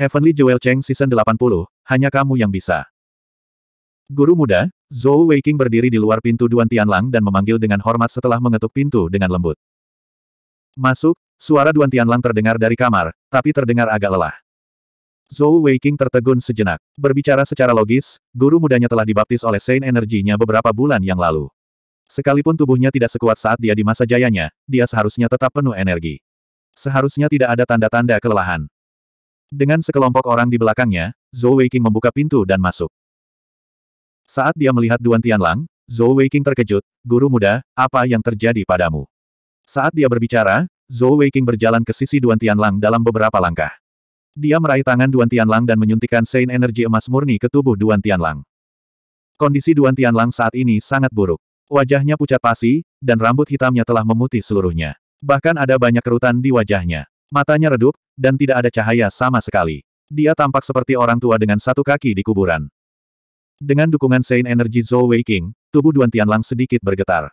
Heavenly Jewel Cheng Season 80, hanya kamu yang bisa. Guru muda, Zhou Weiqing berdiri di luar pintu Duan Tianlang dan memanggil dengan hormat setelah mengetuk pintu dengan lembut. Masuk, suara Duan Tianlang terdengar dari kamar, tapi terdengar agak lelah. Zhou Weiqing tertegun sejenak. Berbicara secara logis, guru mudanya telah dibaptis oleh Saint energinya beberapa bulan yang lalu. Sekalipun tubuhnya tidak sekuat saat dia di masa jayanya, dia seharusnya tetap penuh energi. Seharusnya tidak ada tanda-tanda kelelahan. Dengan sekelompok orang di belakangnya, Zhou Weiqing membuka pintu dan masuk. Saat dia melihat Duan Tianlang, Zhou Weiqing terkejut, Guru muda, apa yang terjadi padamu? Saat dia berbicara, Zhou Weiqing berjalan ke sisi Duan Tianlang dalam beberapa langkah. Dia meraih tangan Duan Tianlang dan menyuntikkan Sein energi emas murni ke tubuh Duan Tianlang. Kondisi Duan Tianlang saat ini sangat buruk. Wajahnya pucat pasi, dan rambut hitamnya telah memutih seluruhnya. Bahkan ada banyak kerutan di wajahnya. Matanya redup, dan tidak ada cahaya sama sekali. Dia tampak seperti orang tua dengan satu kaki di kuburan. Dengan dukungan Saint Energy Zhou Wei tubuh Duan Tianlang sedikit bergetar.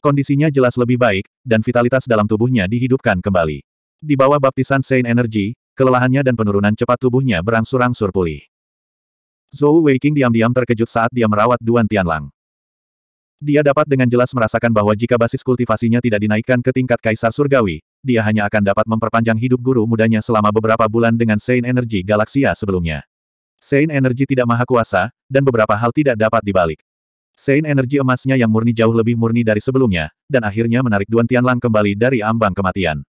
Kondisinya jelas lebih baik, dan vitalitas dalam tubuhnya dihidupkan kembali. Di bawah baptisan Saint Energy, kelelahannya dan penurunan cepat tubuhnya berangsur-angsur pulih. Zhou Weiqing diam-diam terkejut saat dia merawat Duan Tianlang. Dia dapat dengan jelas merasakan bahwa jika basis kultivasinya tidak dinaikkan ke tingkat kaisar surgawi, dia hanya akan dapat memperpanjang hidup guru mudanya selama beberapa bulan dengan Saint Energy Galaxia sebelumnya. Saint Energy tidak maha kuasa, dan beberapa hal tidak dapat dibalik. Saint Energy emasnya yang murni jauh lebih murni dari sebelumnya, dan akhirnya menarik Duan Tianlang kembali dari ambang kematian.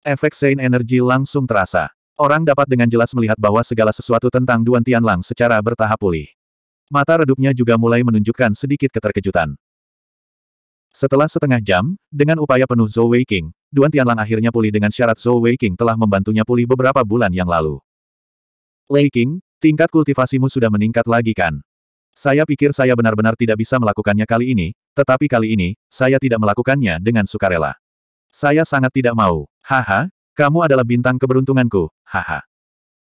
Efek Saint Energy langsung terasa. Orang dapat dengan jelas melihat bahwa segala sesuatu tentang Duan Tianlang secara bertahap pulih. Mata redupnya juga mulai menunjukkan sedikit keterkejutan. Setelah setengah jam, dengan upaya penuh Zhou Weiqing, Duan Tianlang akhirnya pulih dengan syarat Zhou Weiqing telah membantunya pulih beberapa bulan yang lalu. Weiqing, tingkat kultivasimu sudah meningkat lagi kan? Saya pikir saya benar-benar tidak bisa melakukannya kali ini, tetapi kali ini, saya tidak melakukannya dengan sukarela. Saya sangat tidak mau. Haha, kamu adalah bintang keberuntunganku, haha.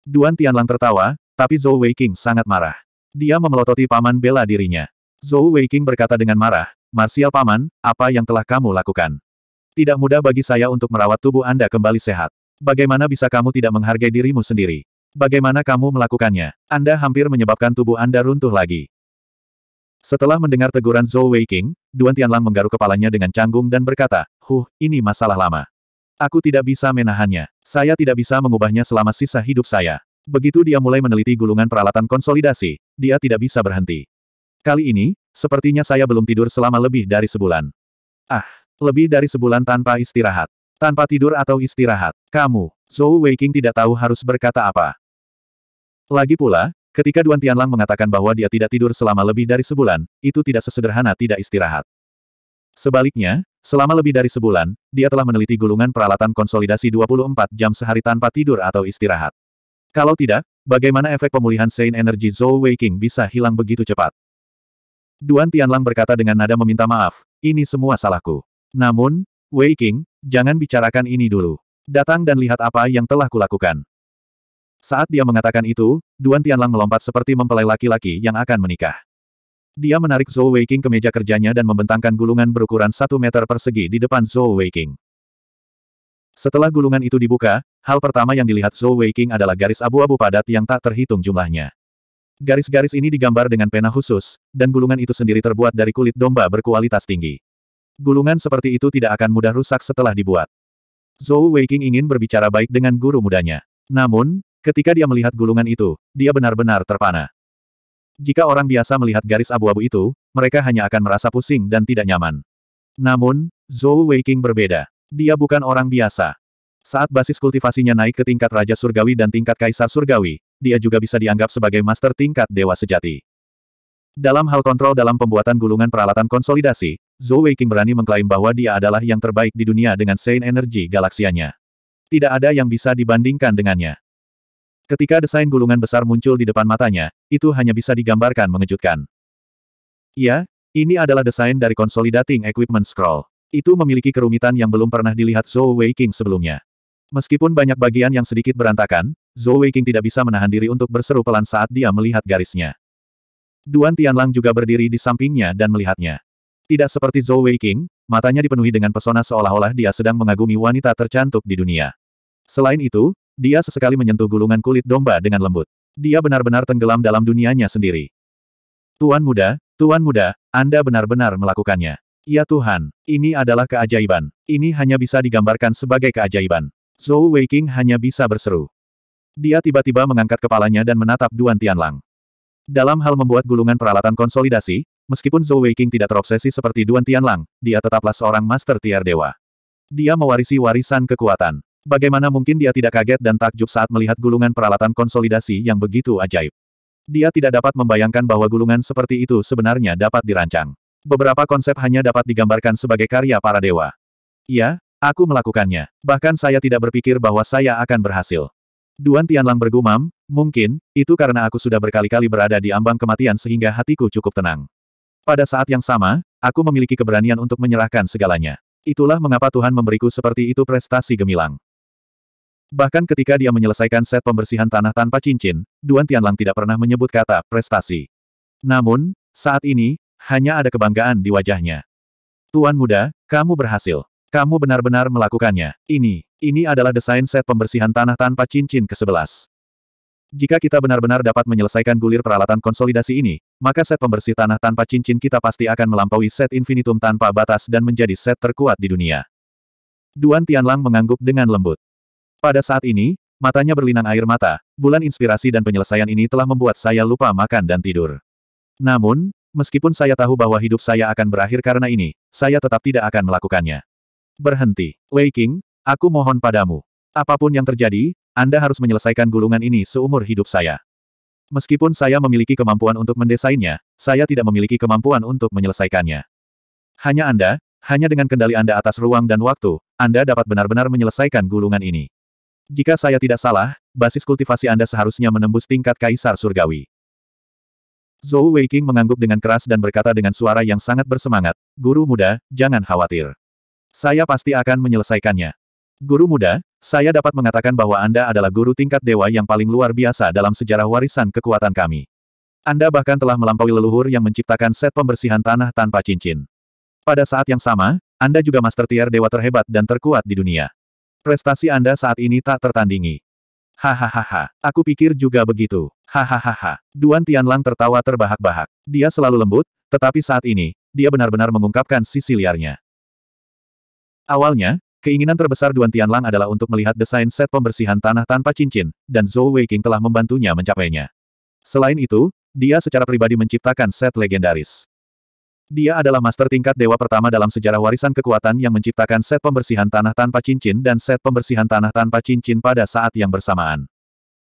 Duan Tianlang tertawa, tapi Zhou Weiqing sangat marah. Dia memelototi paman bela dirinya. Zhou Weiqing berkata dengan marah, Marsial paman, apa yang telah kamu lakukan? Tidak mudah bagi saya untuk merawat tubuh Anda kembali sehat. Bagaimana bisa kamu tidak menghargai dirimu sendiri? Bagaimana kamu melakukannya? Anda hampir menyebabkan tubuh Anda runtuh lagi. Setelah mendengar teguran Zhou Weiqing, Duan Tianlang menggaruk kepalanya dengan canggung dan berkata, Huh, ini masalah lama. Aku tidak bisa menahannya. Saya tidak bisa mengubahnya selama sisa hidup saya. Begitu dia mulai meneliti gulungan peralatan konsolidasi, dia tidak bisa berhenti. Kali ini, sepertinya saya belum tidur selama lebih dari sebulan. Ah, lebih dari sebulan tanpa istirahat. Tanpa tidur atau istirahat. Kamu, Zhou Weiking tidak tahu harus berkata apa. Lagi pula, ketika Duan Tianlang mengatakan bahwa dia tidak tidur selama lebih dari sebulan, itu tidak sesederhana tidak istirahat. Sebaliknya, selama lebih dari sebulan, dia telah meneliti gulungan peralatan konsolidasi 24 jam sehari tanpa tidur atau istirahat. Kalau tidak, bagaimana efek pemulihan Saint Energy Zhou Weiqing bisa hilang begitu cepat? Duan Tianlang berkata dengan nada meminta maaf, ini semua salahku. Namun, Weiqing, jangan bicarakan ini dulu. Datang dan lihat apa yang telah kulakukan. Saat dia mengatakan itu, Duan Tianlang melompat seperti mempelai laki-laki yang akan menikah. Dia menarik Zhou Weiqing ke meja kerjanya dan membentangkan gulungan berukuran satu meter persegi di depan Zhou Weiqing. Setelah gulungan itu dibuka, hal pertama yang dilihat Zhou Weiqing adalah garis abu-abu padat yang tak terhitung jumlahnya. Garis-garis ini digambar dengan pena khusus, dan gulungan itu sendiri terbuat dari kulit domba berkualitas tinggi. Gulungan seperti itu tidak akan mudah rusak setelah dibuat. Zhou Weiqing ingin berbicara baik dengan guru mudanya. Namun, ketika dia melihat gulungan itu, dia benar-benar terpana. Jika orang biasa melihat garis abu-abu itu, mereka hanya akan merasa pusing dan tidak nyaman. Namun, Zhou Weiqing berbeda. Dia bukan orang biasa. Saat basis kultivasinya naik ke tingkat Raja Surgawi dan tingkat Kaisar Surgawi, dia juga bisa dianggap sebagai master tingkat Dewa Sejati. Dalam hal kontrol dalam pembuatan gulungan peralatan konsolidasi, Zhou Weiqing berani mengklaim bahwa dia adalah yang terbaik di dunia dengan Sein Energy galaksianya. Tidak ada yang bisa dibandingkan dengannya. Ketika desain gulungan besar muncul di depan matanya, itu hanya bisa digambarkan mengejutkan. Ya, ini adalah desain dari Consolidating Equipment Scroll. Itu memiliki kerumitan yang belum pernah dilihat Zhou Weiqing sebelumnya. Meskipun banyak bagian yang sedikit berantakan, Zhou Weiqing tidak bisa menahan diri untuk berseru pelan saat dia melihat garisnya. Duan Tianlang juga berdiri di sampingnya dan melihatnya. Tidak seperti Zhou Weiqing, matanya dipenuhi dengan pesona seolah-olah dia sedang mengagumi wanita tercantik di dunia. Selain itu, dia sesekali menyentuh gulungan kulit domba dengan lembut. Dia benar-benar tenggelam dalam dunianya sendiri. Tuan muda, tuan muda, Anda benar-benar melakukannya. Ya Tuhan, ini adalah keajaiban. Ini hanya bisa digambarkan sebagai keajaiban. Zhou Weiking hanya bisa berseru. Dia tiba-tiba mengangkat kepalanya dan menatap Duan Tianlang. Dalam hal membuat gulungan peralatan konsolidasi, meskipun Zhou Weiking tidak terobsesi seperti Duan Tianlang, dia tetaplah seorang master tier dewa. Dia mewarisi warisan kekuatan. Bagaimana mungkin dia tidak kaget dan takjub saat melihat gulungan peralatan konsolidasi yang begitu ajaib. Dia tidak dapat membayangkan bahwa gulungan seperti itu sebenarnya dapat dirancang. Beberapa konsep hanya dapat digambarkan sebagai karya para dewa. Ya, aku melakukannya. Bahkan saya tidak berpikir bahwa saya akan berhasil. Duan Tianlang bergumam, mungkin, itu karena aku sudah berkali-kali berada di ambang kematian sehingga hatiku cukup tenang. Pada saat yang sama, aku memiliki keberanian untuk menyerahkan segalanya. Itulah mengapa Tuhan memberiku seperti itu prestasi gemilang. Bahkan ketika dia menyelesaikan set pembersihan tanah tanpa cincin, Duan Tianlang tidak pernah menyebut kata prestasi. Namun, saat ini, hanya ada kebanggaan di wajahnya. Tuan muda, kamu berhasil. Kamu benar-benar melakukannya. Ini, ini adalah desain set pembersihan tanah tanpa cincin ke-11. Jika kita benar-benar dapat menyelesaikan gulir peralatan konsolidasi ini, maka set pembersih tanah tanpa cincin kita pasti akan melampaui set infinitum tanpa batas dan menjadi set terkuat di dunia. Duan Tianlang mengangguk dengan lembut. Pada saat ini, matanya berlinang air mata, bulan inspirasi dan penyelesaian ini telah membuat saya lupa makan dan tidur. Namun, Meskipun saya tahu bahwa hidup saya akan berakhir karena ini, saya tetap tidak akan melakukannya. Berhenti. Wei King, aku mohon padamu. Apapun yang terjadi, Anda harus menyelesaikan gulungan ini seumur hidup saya. Meskipun saya memiliki kemampuan untuk mendesainnya, saya tidak memiliki kemampuan untuk menyelesaikannya. Hanya Anda, hanya dengan kendali Anda atas ruang dan waktu, Anda dapat benar-benar menyelesaikan gulungan ini. Jika saya tidak salah, basis kultivasi Anda seharusnya menembus tingkat kaisar surgawi. Zhou Weiqing mengangguk dengan keras dan berkata dengan suara yang sangat bersemangat, Guru muda, jangan khawatir. Saya pasti akan menyelesaikannya. Guru muda, saya dapat mengatakan bahwa Anda adalah guru tingkat dewa yang paling luar biasa dalam sejarah warisan kekuatan kami. Anda bahkan telah melampaui leluhur yang menciptakan set pembersihan tanah tanpa cincin. Pada saat yang sama, Anda juga master tier dewa terhebat dan terkuat di dunia. Prestasi Anda saat ini tak tertandingi. Hahaha, aku pikir juga begitu. Hahaha, Duan Tianlang tertawa terbahak-bahak. Dia selalu lembut, tetapi saat ini, dia benar-benar mengungkapkan sisi liarnya. Awalnya, keinginan terbesar Duan Tianlang adalah untuk melihat desain set pembersihan tanah tanpa cincin, dan Zhou Weiqing telah membantunya mencapainya. Selain itu, dia secara pribadi menciptakan set legendaris. Dia adalah master tingkat dewa pertama dalam sejarah warisan kekuatan yang menciptakan set pembersihan tanah tanpa cincin dan set pembersihan tanah tanpa cincin pada saat yang bersamaan.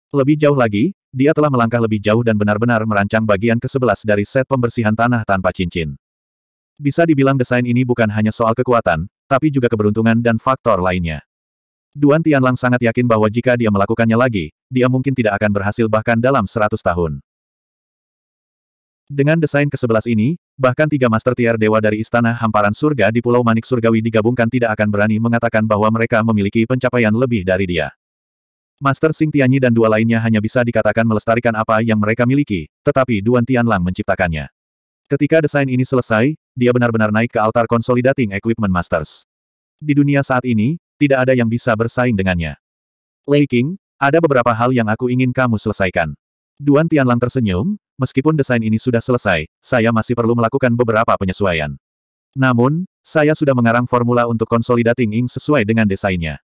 Lebih jauh lagi, dia telah melangkah lebih jauh dan benar-benar merancang bagian ke-11 dari set pembersihan tanah tanpa cincin. Bisa dibilang desain ini bukan hanya soal kekuatan, tapi juga keberuntungan dan faktor lainnya. Duan Tianlang sangat yakin bahwa jika dia melakukannya lagi, dia mungkin tidak akan berhasil bahkan dalam 100 tahun. Dengan desain ke-11 ini, Bahkan tiga master tier dewa dari Istana Hamparan Surga di Pulau Manik Surgawi digabungkan tidak akan berani mengatakan bahwa mereka memiliki pencapaian lebih dari dia. Master Sing Tianyi dan dua lainnya hanya bisa dikatakan melestarikan apa yang mereka miliki, tetapi Duan Tianlang menciptakannya. Ketika desain ini selesai, dia benar-benar naik ke altar Consolidating Equipment Masters. Di dunia saat ini, tidak ada yang bisa bersaing dengannya. Lei King, ada beberapa hal yang aku ingin kamu selesaikan. Duan Tianlang tersenyum, meskipun desain ini sudah selesai, saya masih perlu melakukan beberapa penyesuaian. Namun, saya sudah mengarang formula untuk konsolidating ink sesuai dengan desainnya.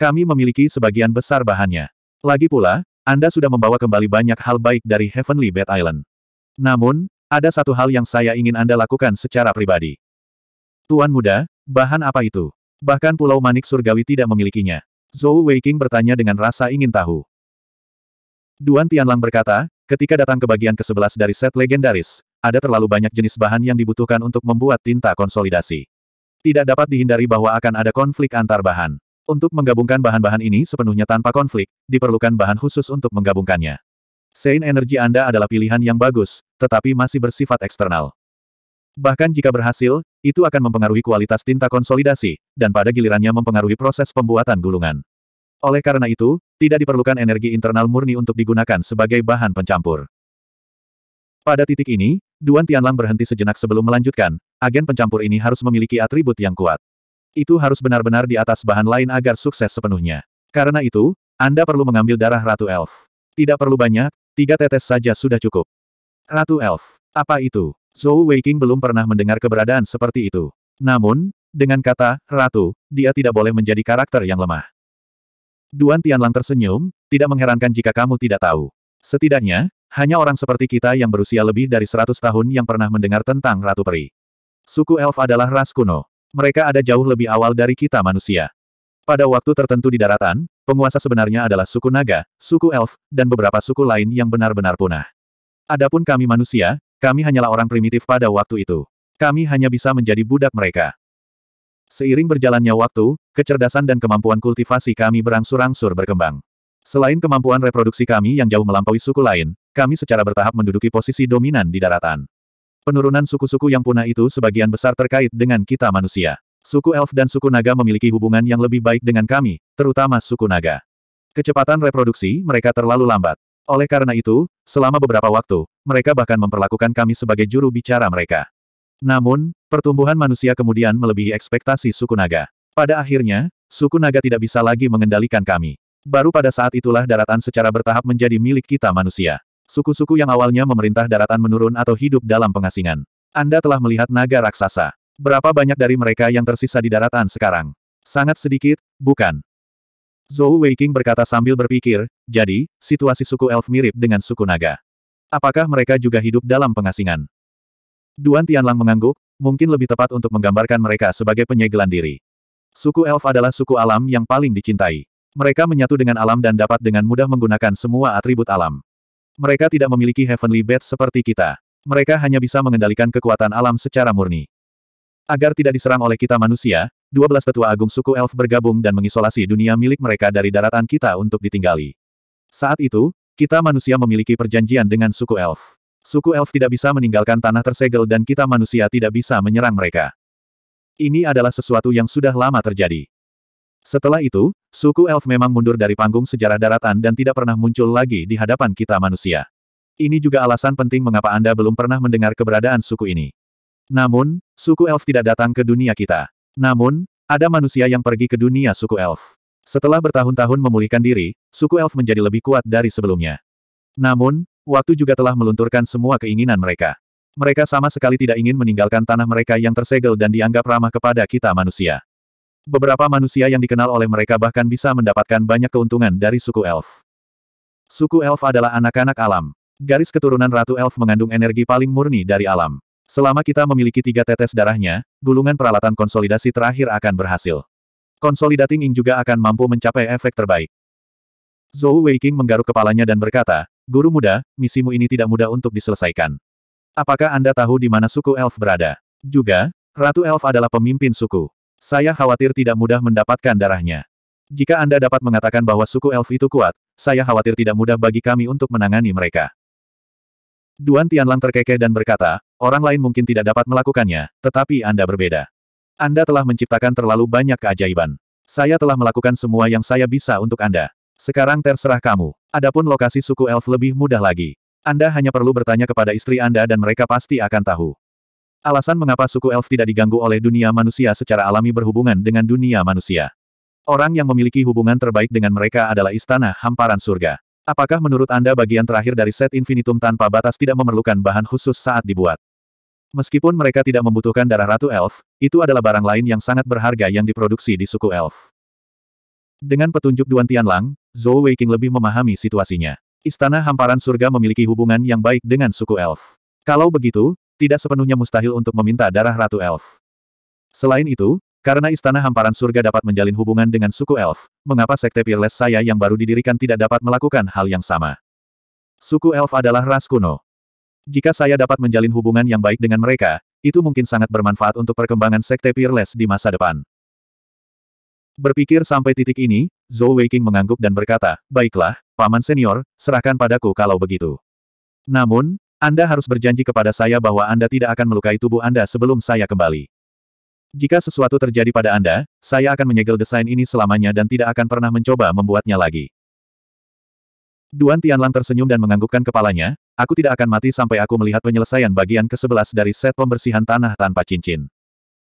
Kami memiliki sebagian besar bahannya. Lagi pula, Anda sudah membawa kembali banyak hal baik dari Heavenly Bed Island. Namun, ada satu hal yang saya ingin Anda lakukan secara pribadi. Tuan muda, bahan apa itu? Bahkan Pulau Manik Surgawi tidak memilikinya. Zhou Weiqing bertanya dengan rasa ingin tahu. Duan Tianlang berkata, Ketika datang ke bagian ke-11 dari set legendaris, ada terlalu banyak jenis bahan yang dibutuhkan untuk membuat tinta konsolidasi. Tidak dapat dihindari bahwa akan ada konflik antar bahan. Untuk menggabungkan bahan-bahan ini sepenuhnya tanpa konflik, diperlukan bahan khusus untuk menggabungkannya. Sein energi Anda adalah pilihan yang bagus, tetapi masih bersifat eksternal. Bahkan jika berhasil, itu akan mempengaruhi kualitas tinta konsolidasi, dan pada gilirannya mempengaruhi proses pembuatan gulungan. Oleh karena itu, tidak diperlukan energi internal murni untuk digunakan sebagai bahan pencampur. Pada titik ini, Duan Tianlang berhenti sejenak sebelum melanjutkan, agen pencampur ini harus memiliki atribut yang kuat. Itu harus benar-benar di atas bahan lain agar sukses sepenuhnya. Karena itu, Anda perlu mengambil darah Ratu Elf. Tidak perlu banyak, tiga tetes saja sudah cukup. Ratu Elf, apa itu? Zhou Weiqing belum pernah mendengar keberadaan seperti itu. Namun, dengan kata, Ratu, dia tidak boleh menjadi karakter yang lemah. Duan Tianlang tersenyum, tidak mengherankan jika kamu tidak tahu. Setidaknya, hanya orang seperti kita yang berusia lebih dari 100 tahun yang pernah mendengar tentang Ratu Peri. Suku elf adalah ras kuno. Mereka ada jauh lebih awal dari kita manusia. Pada waktu tertentu di daratan, penguasa sebenarnya adalah suku naga, suku elf, dan beberapa suku lain yang benar-benar punah. Adapun kami manusia, kami hanyalah orang primitif pada waktu itu. Kami hanya bisa menjadi budak mereka. Seiring berjalannya waktu, kecerdasan dan kemampuan kultivasi kami berangsur-angsur berkembang. Selain kemampuan reproduksi kami yang jauh melampaui suku lain, kami secara bertahap menduduki posisi dominan di daratan. Penurunan suku-suku yang punah itu sebagian besar terkait dengan kita manusia. Suku elf dan suku naga memiliki hubungan yang lebih baik dengan kami, terutama suku naga. Kecepatan reproduksi mereka terlalu lambat. Oleh karena itu, selama beberapa waktu, mereka bahkan memperlakukan kami sebagai juru bicara mereka. Namun, pertumbuhan manusia kemudian melebihi ekspektasi suku naga. Pada akhirnya, suku naga tidak bisa lagi mengendalikan kami. Baru pada saat itulah daratan secara bertahap menjadi milik kita manusia. Suku-suku yang awalnya memerintah daratan menurun atau hidup dalam pengasingan. Anda telah melihat naga raksasa. Berapa banyak dari mereka yang tersisa di daratan sekarang? Sangat sedikit, bukan? Zhou Weiking berkata sambil berpikir, jadi, situasi suku elf mirip dengan suku naga. Apakah mereka juga hidup dalam pengasingan? Duan Tianlang mengangguk, mungkin lebih tepat untuk menggambarkan mereka sebagai penyegelan diri. Suku elf adalah suku alam yang paling dicintai. Mereka menyatu dengan alam dan dapat dengan mudah menggunakan semua atribut alam. Mereka tidak memiliki heavenly bed seperti kita. Mereka hanya bisa mengendalikan kekuatan alam secara murni. Agar tidak diserang oleh kita manusia, 12 tetua agung suku elf bergabung dan mengisolasi dunia milik mereka dari daratan kita untuk ditinggali. Saat itu, kita manusia memiliki perjanjian dengan suku elf. Suku elf tidak bisa meninggalkan tanah tersegel dan kita manusia tidak bisa menyerang mereka. Ini adalah sesuatu yang sudah lama terjadi. Setelah itu, suku elf memang mundur dari panggung sejarah daratan dan tidak pernah muncul lagi di hadapan kita manusia. Ini juga alasan penting mengapa Anda belum pernah mendengar keberadaan suku ini. Namun, suku elf tidak datang ke dunia kita. Namun, ada manusia yang pergi ke dunia suku elf. Setelah bertahun-tahun memulihkan diri, suku elf menjadi lebih kuat dari sebelumnya. Namun, waktu juga telah melunturkan semua keinginan mereka. Mereka sama sekali tidak ingin meninggalkan tanah mereka yang tersegel dan dianggap ramah kepada kita manusia. Beberapa manusia yang dikenal oleh mereka bahkan bisa mendapatkan banyak keuntungan dari suku elf. Suku elf adalah anak-anak alam. Garis keturunan Ratu Elf mengandung energi paling murni dari alam. Selama kita memiliki tiga tetes darahnya, gulungan peralatan konsolidasi terakhir akan berhasil. Konsolidating juga akan mampu mencapai efek terbaik. Zhou Weiqing menggaruk kepalanya dan berkata, Guru muda, misimu ini tidak mudah untuk diselesaikan. Apakah Anda tahu di mana suku elf berada? Juga, Ratu Elf adalah pemimpin suku. Saya khawatir tidak mudah mendapatkan darahnya. Jika Anda dapat mengatakan bahwa suku elf itu kuat, saya khawatir tidak mudah bagi kami untuk menangani mereka. Duan Tianlang terkekeh dan berkata, orang lain mungkin tidak dapat melakukannya, tetapi Anda berbeda. Anda telah menciptakan terlalu banyak keajaiban. Saya telah melakukan semua yang saya bisa untuk Anda. Sekarang terserah kamu. Adapun lokasi suku elf lebih mudah lagi. Anda hanya perlu bertanya kepada istri Anda dan mereka pasti akan tahu. Alasan mengapa suku elf tidak diganggu oleh dunia manusia secara alami berhubungan dengan dunia manusia. Orang yang memiliki hubungan terbaik dengan mereka adalah istana hamparan surga. Apakah menurut Anda bagian terakhir dari set infinitum tanpa batas tidak memerlukan bahan khusus saat dibuat? Meskipun mereka tidak membutuhkan darah Ratu Elf, itu adalah barang lain yang sangat berharga yang diproduksi di suku Elf. Dengan petunjuk Duan Tianlang, Zhou Weiqing lebih memahami situasinya. Istana Hamparan Surga memiliki hubungan yang baik dengan suku elf. Kalau begitu, tidak sepenuhnya mustahil untuk meminta darah Ratu Elf. Selain itu, karena Istana Hamparan Surga dapat menjalin hubungan dengan suku elf, mengapa Sekte Peerless saya yang baru didirikan tidak dapat melakukan hal yang sama? Suku elf adalah ras kuno. Jika saya dapat menjalin hubungan yang baik dengan mereka, itu mungkin sangat bermanfaat untuk perkembangan Sekte Peerless di masa depan. Berpikir sampai titik ini, Zhou Weiqing mengangguk dan berkata, Baiklah, Paman Senior, serahkan padaku kalau begitu. Namun, Anda harus berjanji kepada saya bahwa Anda tidak akan melukai tubuh Anda sebelum saya kembali. Jika sesuatu terjadi pada Anda, saya akan menyegel desain ini selamanya dan tidak akan pernah mencoba membuatnya lagi. Duan Tianlang tersenyum dan menganggukkan kepalanya, aku tidak akan mati sampai aku melihat penyelesaian bagian ke-11 dari set pembersihan tanah tanpa cincin.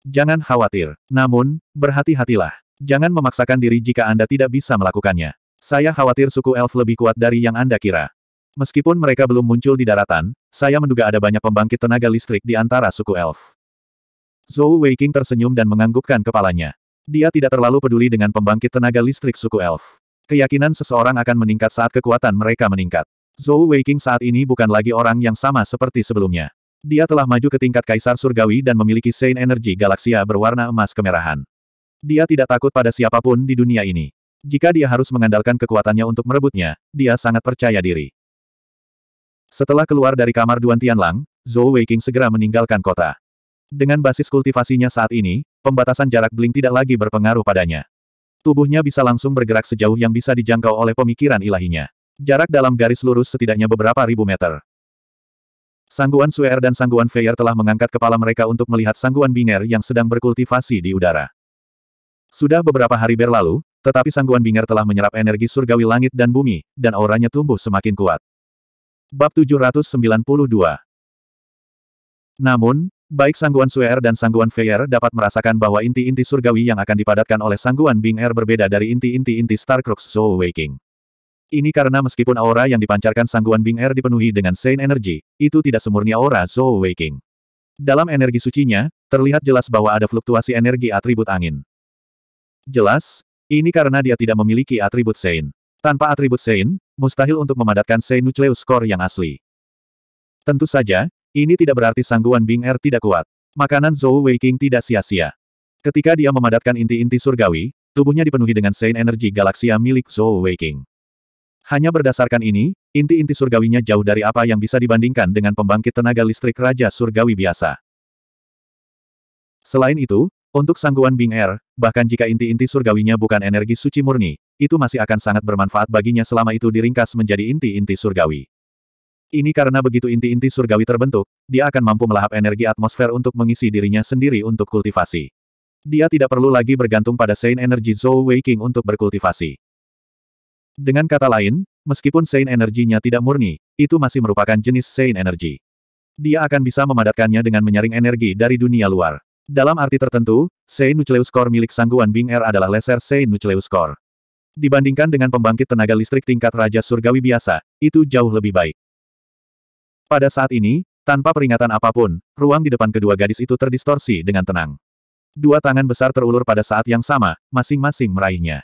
Jangan khawatir, namun, berhati-hatilah. Jangan memaksakan diri jika Anda tidak bisa melakukannya. Saya khawatir suku elf lebih kuat dari yang Anda kira. Meskipun mereka belum muncul di daratan, saya menduga ada banyak pembangkit tenaga listrik di antara suku elf. Zhou Weiking tersenyum dan menganggukkan kepalanya. Dia tidak terlalu peduli dengan pembangkit tenaga listrik suku elf. Keyakinan seseorang akan meningkat saat kekuatan mereka meningkat. Zhou Weiking saat ini bukan lagi orang yang sama seperti sebelumnya. Dia telah maju ke tingkat Kaisar Surgawi dan memiliki Saint Energy Galaksia berwarna emas kemerahan. Dia tidak takut pada siapapun di dunia ini. Jika dia harus mengandalkan kekuatannya untuk merebutnya, dia sangat percaya diri. Setelah keluar dari kamar Duan Tianlang, Zhou Weiqing segera meninggalkan kota. Dengan basis kultivasinya saat ini, pembatasan jarak bling tidak lagi berpengaruh padanya. Tubuhnya bisa langsung bergerak sejauh yang bisa dijangkau oleh pemikiran ilahinya. Jarak dalam garis lurus setidaknya beberapa ribu meter. Sangguan Suer dan Sangguan Feyer telah mengangkat kepala mereka untuk melihat Sangguan Binger yang sedang berkultivasi di udara. Sudah beberapa hari berlalu, tetapi sangguan Bing'er telah menyerap energi surgawi langit dan bumi, dan auranya tumbuh semakin kuat. Bab 792 Namun, baik sangguan Suer dan sangguan Feyer dapat merasakan bahwa inti-inti surgawi yang akan dipadatkan oleh sangguan Bing'er berbeda dari inti-inti-inti Starcrux Soul Waking. Ini karena meskipun aura yang dipancarkan sangguan Bing Air dipenuhi dengan Saint Energy, itu tidak semurni aura Soul Waking. Dalam energi sucinya, terlihat jelas bahwa ada fluktuasi energi atribut angin. Jelas, ini karena dia tidak memiliki atribut Sein. Tanpa atribut Sein, mustahil untuk memadatkan Sein Nucleus Core yang asli. Tentu saja, ini tidak berarti sangguan Bing Er tidak kuat. Makanan Zhou Weiqing tidak sia-sia. Ketika dia memadatkan inti-inti surgawi, tubuhnya dipenuhi dengan Sein energi galaksia milik Zhou Weiqing. Hanya berdasarkan ini, inti-inti surgawinya jauh dari apa yang bisa dibandingkan dengan pembangkit tenaga listrik Raja Surgawi biasa. Selain itu, untuk sangguan Bing Er, bahkan jika inti-inti surgawinya bukan energi suci murni, itu masih akan sangat bermanfaat baginya selama itu diringkas menjadi inti-inti surgawi. Ini karena begitu inti-inti surgawi terbentuk, dia akan mampu melahap energi atmosfer untuk mengisi dirinya sendiri untuk kultivasi. Dia tidak perlu lagi bergantung pada Saint Energy Zhou Weiqing untuk berkultivasi. Dengan kata lain, meskipun Saint Energy-nya tidak murni, itu masih merupakan jenis Saint Energy. Dia akan bisa memadatkannya dengan menyaring energi dari dunia luar. Dalam arti tertentu, Sein Nucleus Core milik sangguan Bing Er adalah laser Sein Nucleus Core. Dibandingkan dengan pembangkit tenaga listrik tingkat Raja Surgawi biasa, itu jauh lebih baik. Pada saat ini, tanpa peringatan apapun, ruang di depan kedua gadis itu terdistorsi dengan tenang. Dua tangan besar terulur pada saat yang sama, masing-masing meraihnya.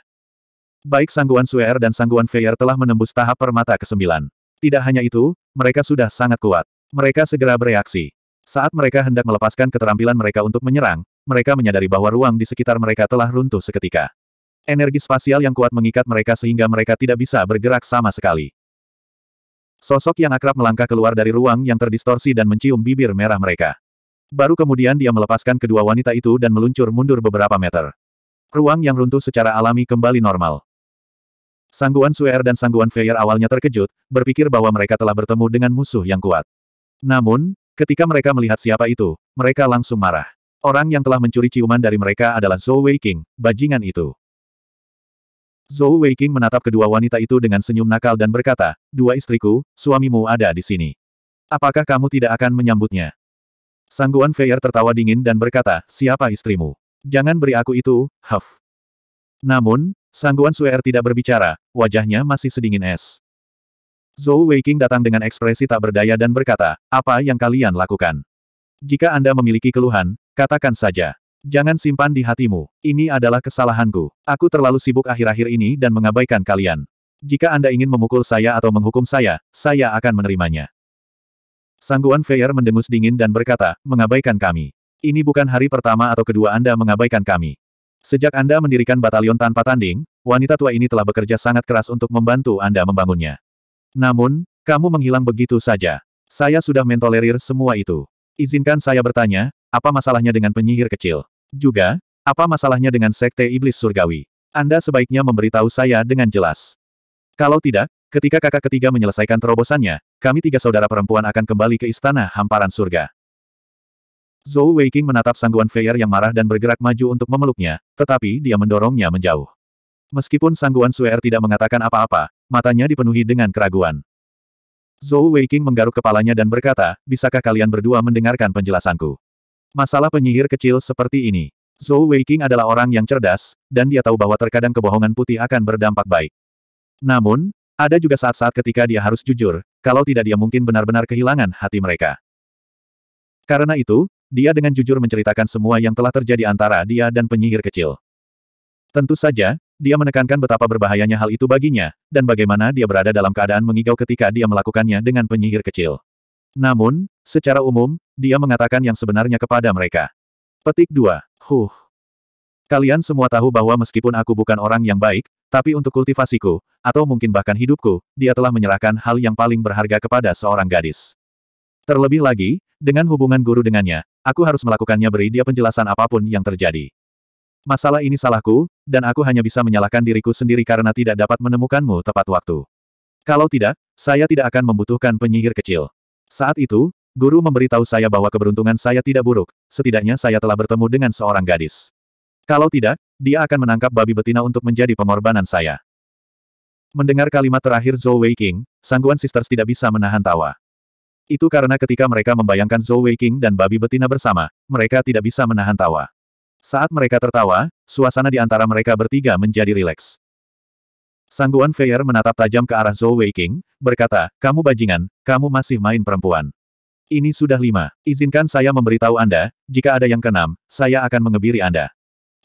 Baik sangguan Suer er dan sangguan Feyer telah menembus tahap permata ke-9. Tidak hanya itu, mereka sudah sangat kuat. Mereka segera bereaksi. Saat mereka hendak melepaskan keterampilan mereka untuk menyerang, mereka menyadari bahwa ruang di sekitar mereka telah runtuh seketika. Energi spasial yang kuat mengikat mereka sehingga mereka tidak bisa bergerak sama sekali. Sosok yang akrab melangkah keluar dari ruang yang terdistorsi dan mencium bibir merah mereka. Baru kemudian dia melepaskan kedua wanita itu dan meluncur mundur beberapa meter. Ruang yang runtuh secara alami kembali normal. Sangguan Suer dan Sangguan Feyer awalnya terkejut, berpikir bahwa mereka telah bertemu dengan musuh yang kuat. Namun, Ketika mereka melihat siapa itu, mereka langsung marah. Orang yang telah mencuri ciuman dari mereka adalah Zhou Weiqing, bajingan itu. Zhou Weiqing menatap kedua wanita itu dengan senyum nakal dan berkata, Dua istriku, suamimu ada di sini. Apakah kamu tidak akan menyambutnya? Sangguan Feier tertawa dingin dan berkata, Siapa istrimu? Jangan beri aku itu, Huff. Namun, Sangguan Suer tidak berbicara, wajahnya masih sedingin es. Zhou Weiqing datang dengan ekspresi tak berdaya dan berkata, apa yang kalian lakukan? Jika Anda memiliki keluhan, katakan saja. Jangan simpan di hatimu. Ini adalah kesalahanku. Aku terlalu sibuk akhir-akhir ini dan mengabaikan kalian. Jika Anda ingin memukul saya atau menghukum saya, saya akan menerimanya. Sangguan Feier mendengus dingin dan berkata, mengabaikan kami. Ini bukan hari pertama atau kedua Anda mengabaikan kami. Sejak Anda mendirikan batalion tanpa tanding, wanita tua ini telah bekerja sangat keras untuk membantu Anda membangunnya. Namun, kamu menghilang begitu saja. Saya sudah mentolerir semua itu. Izinkan saya bertanya, apa masalahnya dengan penyihir kecil? Juga, apa masalahnya dengan sekte iblis surgawi? Anda sebaiknya memberitahu saya dengan jelas. Kalau tidak, ketika kakak ketiga menyelesaikan terobosannya, kami tiga saudara perempuan akan kembali ke istana hamparan surga. Zhou Weiqing menatap sangguan Feier yang marah dan bergerak maju untuk memeluknya, tetapi dia mendorongnya menjauh. Meskipun Sangguan Suer er tidak mengatakan apa-apa, matanya dipenuhi dengan keraguan. Zhou Weiking menggaruk kepalanya dan berkata, bisakah kalian berdua mendengarkan penjelasanku? Masalah penyihir kecil seperti ini. Zhou Weiking adalah orang yang cerdas, dan dia tahu bahwa terkadang kebohongan putih akan berdampak baik. Namun, ada juga saat-saat ketika dia harus jujur, kalau tidak dia mungkin benar-benar kehilangan hati mereka. Karena itu, dia dengan jujur menceritakan semua yang telah terjadi antara dia dan penyihir kecil. Tentu saja, dia menekankan betapa berbahayanya hal itu baginya, dan bagaimana dia berada dalam keadaan mengigau ketika dia melakukannya dengan penyihir kecil. Namun, secara umum, dia mengatakan yang sebenarnya kepada mereka. Petik 2. Huh. Kalian semua tahu bahwa meskipun aku bukan orang yang baik, tapi untuk kultivasiku, atau mungkin bahkan hidupku, dia telah menyerahkan hal yang paling berharga kepada seorang gadis. Terlebih lagi, dengan hubungan guru dengannya, aku harus melakukannya beri dia penjelasan apapun yang terjadi. Masalah ini salahku, dan aku hanya bisa menyalahkan diriku sendiri karena tidak dapat menemukanmu tepat waktu. Kalau tidak, saya tidak akan membutuhkan penyihir kecil. Saat itu, guru memberitahu saya bahwa keberuntungan saya tidak buruk, setidaknya saya telah bertemu dengan seorang gadis. Kalau tidak, dia akan menangkap babi betina untuk menjadi pengorbanan saya. Mendengar kalimat terakhir Zhou Weiqing, sangguan sisters tidak bisa menahan tawa. Itu karena ketika mereka membayangkan Zhou Weiqing dan babi betina bersama, mereka tidak bisa menahan tawa. Saat mereka tertawa, suasana di antara mereka bertiga menjadi rileks. Sangguan Feier menatap tajam ke arah Zhou Weiking, berkata, kamu bajingan, kamu masih main perempuan. Ini sudah lima. Izinkan saya memberitahu Anda, jika ada yang keenam, saya akan mengebiri Anda.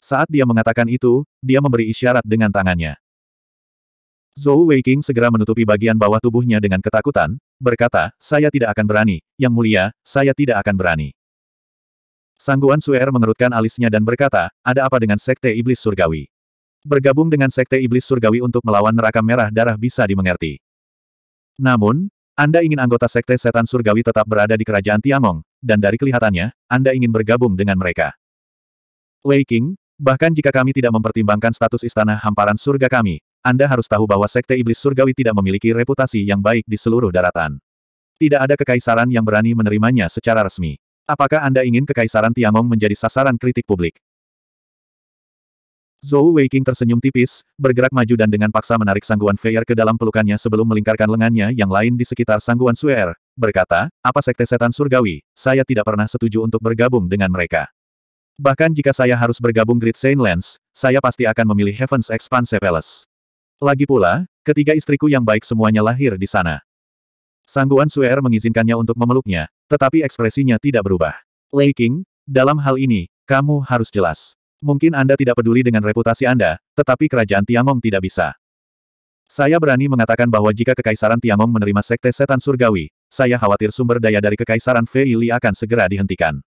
Saat dia mengatakan itu, dia memberi isyarat dengan tangannya. Zhou Weiking segera menutupi bagian bawah tubuhnya dengan ketakutan, berkata, saya tidak akan berani, yang mulia, saya tidak akan berani. Sangguan Suer mengerutkan alisnya dan berkata, ada apa dengan Sekte Iblis Surgawi? Bergabung dengan Sekte Iblis Surgawi untuk melawan neraka merah darah bisa dimengerti. Namun, Anda ingin anggota Sekte Setan Surgawi tetap berada di kerajaan Tiangong, dan dari kelihatannya, Anda ingin bergabung dengan mereka. Wei King, bahkan jika kami tidak mempertimbangkan status istana hamparan surga kami, Anda harus tahu bahwa Sekte Iblis Surgawi tidak memiliki reputasi yang baik di seluruh daratan. Tidak ada kekaisaran yang berani menerimanya secara resmi. Apakah Anda ingin Kekaisaran Tiangong menjadi sasaran kritik publik? Zhou Weiqing tersenyum tipis, bergerak maju dan dengan paksa menarik sangguan Feier ke dalam pelukannya sebelum melingkarkan lengannya yang lain di sekitar sangguan Suer, berkata, apa sekte setan surgawi, saya tidak pernah setuju untuk bergabung dengan mereka. Bahkan jika saya harus bergabung Great Saint Lens, saya pasti akan memilih Heaven's Expanse Palace. Lagi pula, ketiga istriku yang baik semuanya lahir di sana. Sangguan Suer mengizinkannya untuk memeluknya, tetapi ekspresinya tidak berubah. Wei King, dalam hal ini, kamu harus jelas. Mungkin Anda tidak peduli dengan reputasi Anda, tetapi kerajaan Tiangong tidak bisa. Saya berani mengatakan bahwa jika Kekaisaran Tiangong menerima Sekte Setan Surgawi, saya khawatir sumber daya dari Kekaisaran Fei Li akan segera dihentikan.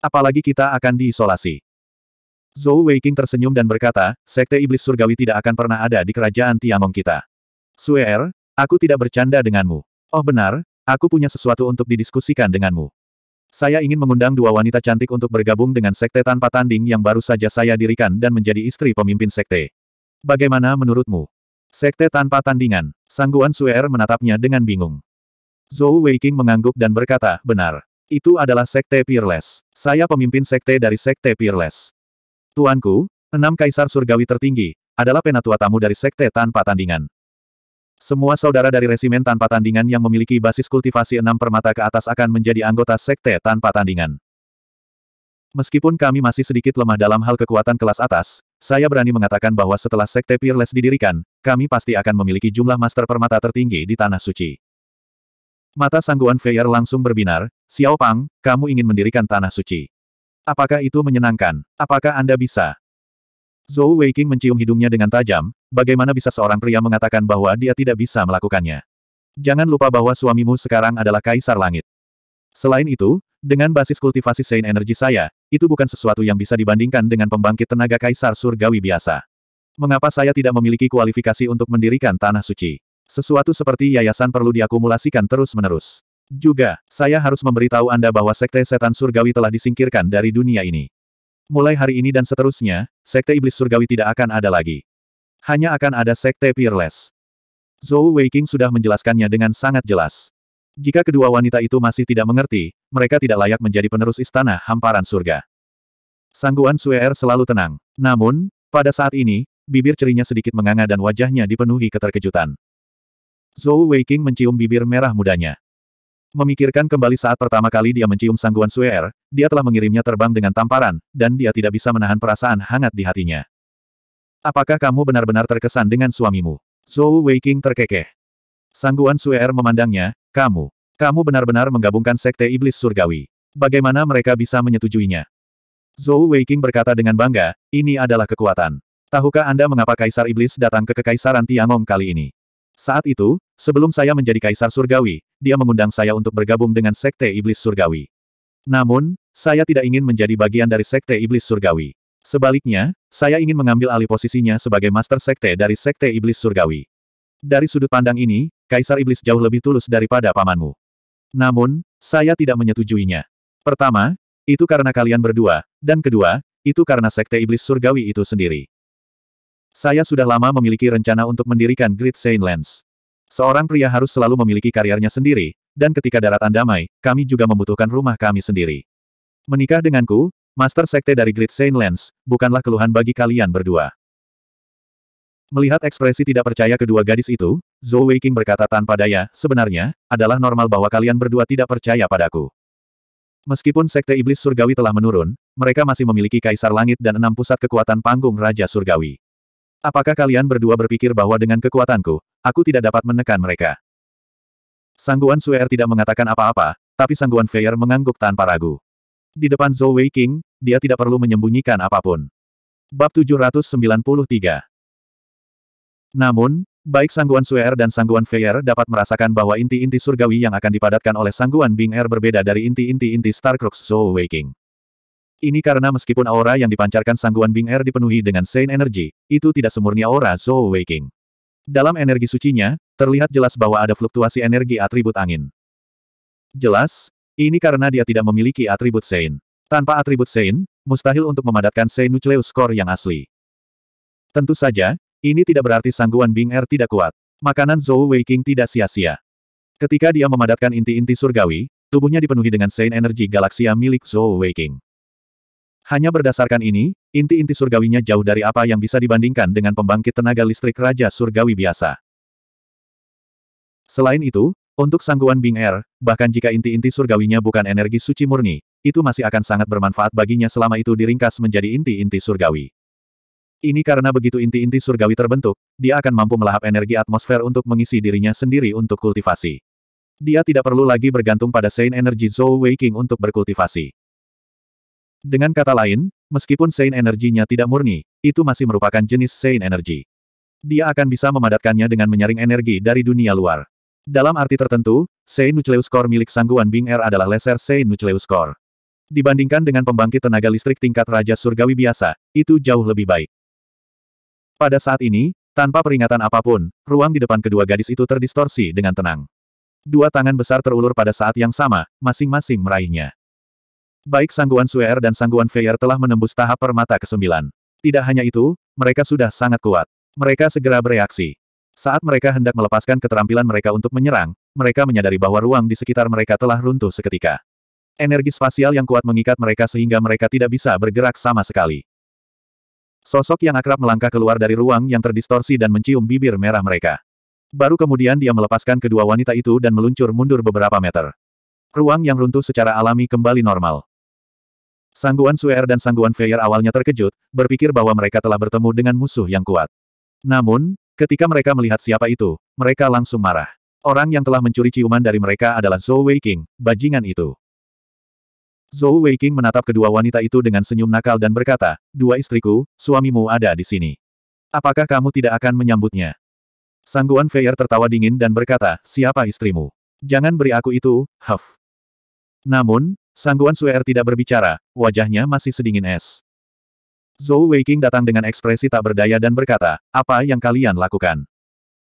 Apalagi kita akan diisolasi. Zhou Weiqing tersenyum dan berkata, Sekte Iblis Surgawi tidak akan pernah ada di kerajaan Tiangong kita. Suer, er, aku tidak bercanda denganmu. Oh benar, Aku punya sesuatu untuk didiskusikan denganmu. Saya ingin mengundang dua wanita cantik untuk bergabung dengan sekte tanpa tanding yang baru saja saya dirikan dan menjadi istri pemimpin sekte. Bagaimana menurutmu? Sekte tanpa tandingan. Sangguan Suer menatapnya dengan bingung. Zhou Weiking mengangguk dan berkata, benar. Itu adalah sekte Peerless. Saya pemimpin sekte dari sekte Peerless. Tuanku, enam kaisar surgawi tertinggi, adalah penatua tamu dari sekte tanpa tandingan. Semua saudara dari resimen tanpa tandingan yang memiliki basis kultivasi enam permata ke atas akan menjadi anggota sekte tanpa tandingan. Meskipun kami masih sedikit lemah dalam hal kekuatan kelas atas, saya berani mengatakan bahwa setelah Sekte Peerless didirikan, kami pasti akan memiliki jumlah master permata tertinggi di Tanah Suci. Mata sangguan Feier langsung berbinar, Xiao Pang, kamu ingin mendirikan Tanah Suci. Apakah itu menyenangkan? Apakah Anda bisa? Zhou Weiqing mencium hidungnya dengan tajam, bagaimana bisa seorang pria mengatakan bahwa dia tidak bisa melakukannya. Jangan lupa bahwa suamimu sekarang adalah Kaisar Langit. Selain itu, dengan basis kultivasi Sein Energi saya, itu bukan sesuatu yang bisa dibandingkan dengan pembangkit tenaga Kaisar Surgawi biasa. Mengapa saya tidak memiliki kualifikasi untuk mendirikan Tanah Suci? Sesuatu seperti yayasan perlu diakumulasikan terus-menerus. Juga, saya harus memberitahu Anda bahwa Sekte Setan Surgawi telah disingkirkan dari dunia ini. Mulai hari ini dan seterusnya, Sekte Iblis Surgawi tidak akan ada lagi. Hanya akan ada Sekte Peerless. Zhou Weiqing sudah menjelaskannya dengan sangat jelas. Jika kedua wanita itu masih tidak mengerti, mereka tidak layak menjadi penerus istana hamparan surga. Sangguan Suer selalu tenang. Namun, pada saat ini, bibir cerinya sedikit menganga dan wajahnya dipenuhi keterkejutan. Zhou Weiqing mencium bibir merah mudanya. Memikirkan kembali saat pertama kali dia mencium sangguan Suer, er, dia telah mengirimnya terbang dengan tamparan, dan dia tidak bisa menahan perasaan hangat di hatinya. Apakah kamu benar-benar terkesan dengan suamimu? Zhou Weiqing terkekeh. Sangguan Suer er memandangnya, kamu. Kamu benar-benar menggabungkan sekte iblis surgawi. Bagaimana mereka bisa menyetujuinya? Zhou Weiqing berkata dengan bangga, ini adalah kekuatan. Tahukah Anda mengapa Kaisar Iblis datang ke Kekaisaran Tiangong kali ini? Saat itu, Sebelum saya menjadi kaisar surgawi, dia mengundang saya untuk bergabung dengan sekte iblis surgawi. Namun, saya tidak ingin menjadi bagian dari sekte iblis surgawi. Sebaliknya, saya ingin mengambil alih posisinya sebagai master sekte dari sekte iblis surgawi. Dari sudut pandang ini, kaisar iblis jauh lebih tulus daripada pamanmu. Namun, saya tidak menyetujuinya. Pertama, itu karena kalian berdua, dan kedua, itu karena sekte iblis surgawi itu sendiri. Saya sudah lama memiliki rencana untuk mendirikan Great Saint Lands. Seorang pria harus selalu memiliki karirnya sendiri, dan ketika daratan damai, kami juga membutuhkan rumah kami sendiri. Menikah denganku, Master Sekte dari Great Saint Lens, bukanlah keluhan bagi kalian berdua. Melihat ekspresi tidak percaya kedua gadis itu, Zhou Weiqing berkata tanpa daya, sebenarnya, adalah normal bahwa kalian berdua tidak percaya padaku. Meskipun Sekte Iblis Surgawi telah menurun, mereka masih memiliki Kaisar Langit dan enam pusat kekuatan panggung Raja Surgawi. Apakah kalian berdua berpikir bahwa dengan kekuatanku, aku tidak dapat menekan mereka? Sangguan Suer tidak mengatakan apa-apa, tapi Sangguan Feier mengangguk tanpa ragu. Di depan Zhou Wei King, dia tidak perlu menyembunyikan apapun. Bab 793 Namun, baik Sangguan Suer dan Sangguan Feier dapat merasakan bahwa inti-inti surgawi yang akan dipadatkan oleh Sangguan Bing Er berbeda dari inti-inti inti Starcrux Zhou Wei King. Ini karena meskipun aura yang dipancarkan sangguan Bing Er dipenuhi dengan Sein Energi, itu tidak semurni aura Zhou Waking. Dalam energi sucinya, terlihat jelas bahwa ada fluktuasi energi atribut angin. Jelas, ini karena dia tidak memiliki atribut Sein. Tanpa atribut Sein, mustahil untuk memadatkan Sein Nucleus Core yang asli. Tentu saja, ini tidak berarti sangguan Bing Er tidak kuat. Makanan Zhou Waking tidak sia-sia. Ketika dia memadatkan inti-inti surgawi, tubuhnya dipenuhi dengan Sein Energi Galaksia milik Zhou Waking. Hanya berdasarkan ini, inti-inti surgawinya jauh dari apa yang bisa dibandingkan dengan pembangkit tenaga listrik Raja Surgawi biasa. Selain itu, untuk sangguan Bing Er, bahkan jika inti-inti surgawinya bukan energi suci murni, itu masih akan sangat bermanfaat baginya selama itu diringkas menjadi inti-inti surgawi. Ini karena begitu inti-inti surgawi terbentuk, dia akan mampu melahap energi atmosfer untuk mengisi dirinya sendiri untuk kultivasi. Dia tidak perlu lagi bergantung pada Saint Energy Zhou Weiking untuk berkultivasi. Dengan kata lain, meskipun Sein energinya tidak murni, itu masih merupakan jenis Sein energi. Dia akan bisa memadatkannya dengan menyaring energi dari dunia luar. Dalam arti tertentu, Sein Nucleus Core milik Sangguan Bing Er adalah laser Sein Nucleus Core. Dibandingkan dengan pembangkit tenaga listrik tingkat Raja Surgawi biasa, itu jauh lebih baik. Pada saat ini, tanpa peringatan apapun, ruang di depan kedua gadis itu terdistorsi dengan tenang. Dua tangan besar terulur pada saat yang sama, masing-masing meraihnya. Baik Sangguan Suer dan Sangguan Feier telah menembus tahap permata ke-9. Tidak hanya itu, mereka sudah sangat kuat. Mereka segera bereaksi. Saat mereka hendak melepaskan keterampilan mereka untuk menyerang, mereka menyadari bahwa ruang di sekitar mereka telah runtuh seketika. Energi spasial yang kuat mengikat mereka sehingga mereka tidak bisa bergerak sama sekali. Sosok yang akrab melangkah keluar dari ruang yang terdistorsi dan mencium bibir merah mereka. Baru kemudian dia melepaskan kedua wanita itu dan meluncur mundur beberapa meter. Ruang yang runtuh secara alami kembali normal. Sangguan Suer dan Sangguan Feyer awalnya terkejut, berpikir bahwa mereka telah bertemu dengan musuh yang kuat. Namun, ketika mereka melihat siapa itu, mereka langsung marah. Orang yang telah mencuri ciuman dari mereka adalah Zhou Weiqing, bajingan itu. Zhou Weiqing menatap kedua wanita itu dengan senyum nakal dan berkata, Dua istriku, suamimu ada di sini. Apakah kamu tidak akan menyambutnya? Sangguan Feyer tertawa dingin dan berkata, Siapa istrimu? Jangan beri aku itu, Huff. Namun, Sangguan Suer tidak berbicara, wajahnya masih sedingin es. Zhou Weiqing datang dengan ekspresi tak berdaya dan berkata, apa yang kalian lakukan?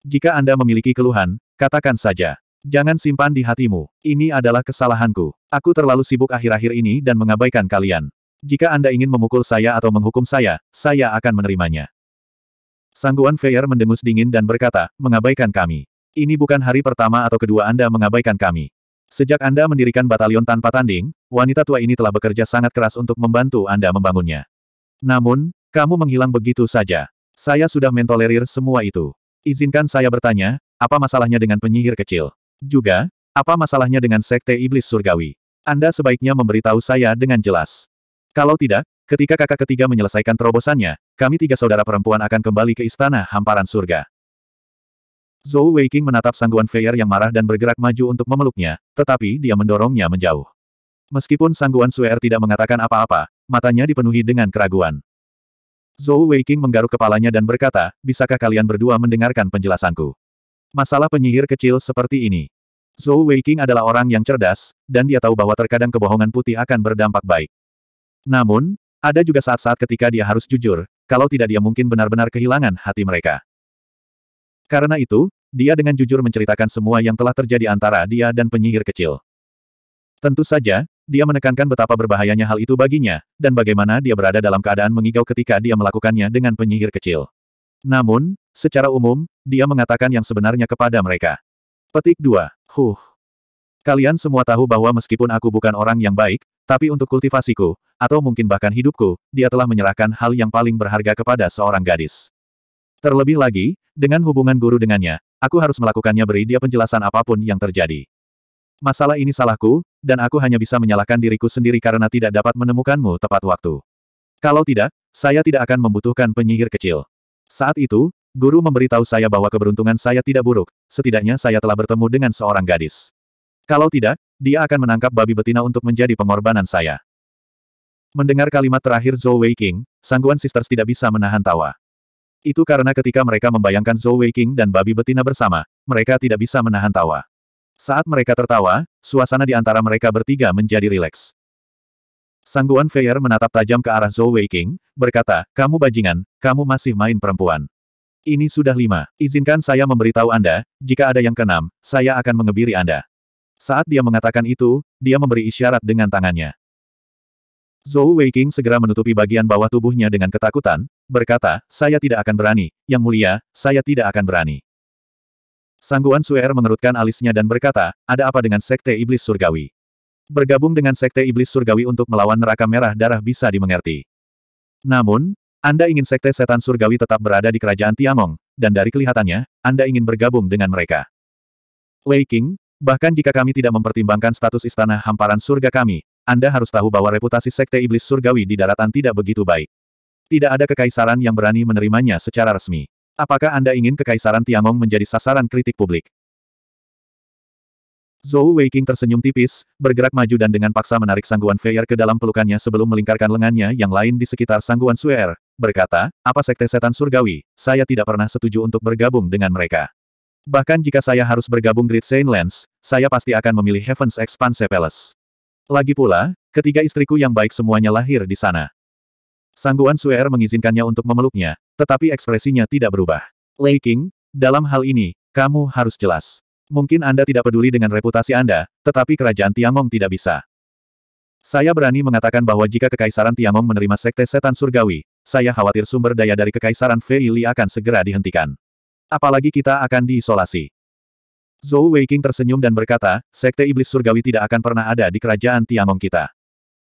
Jika Anda memiliki keluhan, katakan saja. Jangan simpan di hatimu. Ini adalah kesalahanku. Aku terlalu sibuk akhir-akhir ini dan mengabaikan kalian. Jika Anda ingin memukul saya atau menghukum saya, saya akan menerimanya. Sangguan Feier mendengus dingin dan berkata, mengabaikan kami. Ini bukan hari pertama atau kedua Anda mengabaikan kami. Sejak Anda mendirikan batalion tanpa tanding, wanita tua ini telah bekerja sangat keras untuk membantu Anda membangunnya. Namun, kamu menghilang begitu saja. Saya sudah mentolerir semua itu. Izinkan saya bertanya, apa masalahnya dengan penyihir kecil? Juga, apa masalahnya dengan sekte iblis surgawi? Anda sebaiknya memberitahu saya dengan jelas. Kalau tidak, ketika kakak ketiga menyelesaikan terobosannya, kami tiga saudara perempuan akan kembali ke istana hamparan surga. Zhou Weiqing menatap Sangguan Feier yang marah dan bergerak maju untuk memeluknya, tetapi dia mendorongnya menjauh. Meskipun Sangguan Suer er tidak mengatakan apa-apa, matanya dipenuhi dengan keraguan. Zhou Weiqing menggaruk kepalanya dan berkata, bisakah kalian berdua mendengarkan penjelasanku? Masalah penyihir kecil seperti ini. Zhou Weiqing adalah orang yang cerdas, dan dia tahu bahwa terkadang kebohongan putih akan berdampak baik. Namun, ada juga saat-saat ketika dia harus jujur, kalau tidak dia mungkin benar-benar kehilangan hati mereka. Karena itu, dia dengan jujur menceritakan semua yang telah terjadi antara dia dan penyihir kecil. Tentu saja, dia menekankan betapa berbahayanya hal itu baginya, dan bagaimana dia berada dalam keadaan mengigau ketika dia melakukannya dengan penyihir kecil. Namun, secara umum, dia mengatakan yang sebenarnya kepada mereka. Petik 2. Huh. Kalian semua tahu bahwa meskipun aku bukan orang yang baik, tapi untuk kultivasiku, atau mungkin bahkan hidupku, dia telah menyerahkan hal yang paling berharga kepada seorang gadis. Terlebih lagi, dengan hubungan guru dengannya, aku harus melakukannya beri dia penjelasan apapun yang terjadi. Masalah ini salahku, dan aku hanya bisa menyalahkan diriku sendiri karena tidak dapat menemukanmu tepat waktu. Kalau tidak, saya tidak akan membutuhkan penyihir kecil. Saat itu, guru memberitahu saya bahwa keberuntungan saya tidak buruk, setidaknya saya telah bertemu dengan seorang gadis. Kalau tidak, dia akan menangkap babi betina untuk menjadi pengorbanan saya. Mendengar kalimat terakhir Zhou Weiqing, sangguan sisters tidak bisa menahan tawa. Itu karena ketika mereka membayangkan Zhou Weiqing dan babi betina bersama, mereka tidak bisa menahan tawa. Saat mereka tertawa, suasana di antara mereka bertiga menjadi rileks. Sangguan Feier menatap tajam ke arah Zhou Weiqing, berkata, kamu bajingan, kamu masih main perempuan. Ini sudah lima, izinkan saya memberitahu Anda, jika ada yang keenam, saya akan mengebiri Anda. Saat dia mengatakan itu, dia memberi isyarat dengan tangannya. Zhou Weiqing segera menutupi bagian bawah tubuhnya dengan ketakutan, berkata, saya tidak akan berani, yang mulia, saya tidak akan berani. Sangguan Suer mengerutkan alisnya dan berkata, ada apa dengan Sekte Iblis Surgawi? Bergabung dengan Sekte Iblis Surgawi untuk melawan neraka merah darah bisa dimengerti. Namun, Anda ingin Sekte Setan Surgawi tetap berada di kerajaan Tiamong, dan dari kelihatannya, Anda ingin bergabung dengan mereka. Wei bahkan jika kami tidak mempertimbangkan status istana hamparan surga kami, anda harus tahu bahwa reputasi Sekte Iblis Surgawi di daratan tidak begitu baik. Tidak ada kekaisaran yang berani menerimanya secara resmi. Apakah Anda ingin kekaisaran Tiangong menjadi sasaran kritik publik? Zhou Weiqing tersenyum tipis, bergerak maju dan dengan paksa menarik sangguan Feier ke dalam pelukannya sebelum melingkarkan lengannya yang lain di sekitar sangguan Suer, berkata, apa sekte setan surgawi, saya tidak pernah setuju untuk bergabung dengan mereka. Bahkan jika saya harus bergabung Great Saint Lens, saya pasti akan memilih Heaven's Expanse Palace. Lagi pula, ketiga istriku yang baik semuanya lahir di sana. Sangguan Suer mengizinkannya untuk memeluknya, tetapi ekspresinya tidak berubah. Lei King, dalam hal ini, kamu harus jelas. Mungkin Anda tidak peduli dengan reputasi Anda, tetapi kerajaan Tiangong tidak bisa. Saya berani mengatakan bahwa jika Kekaisaran Tiangong menerima Sekte Setan Surgawi, saya khawatir sumber daya dari Kekaisaran Feili akan segera dihentikan. Apalagi kita akan diisolasi. Zhou Weiqing tersenyum dan berkata, Sekte Iblis Surgawi tidak akan pernah ada di kerajaan Tiangong kita.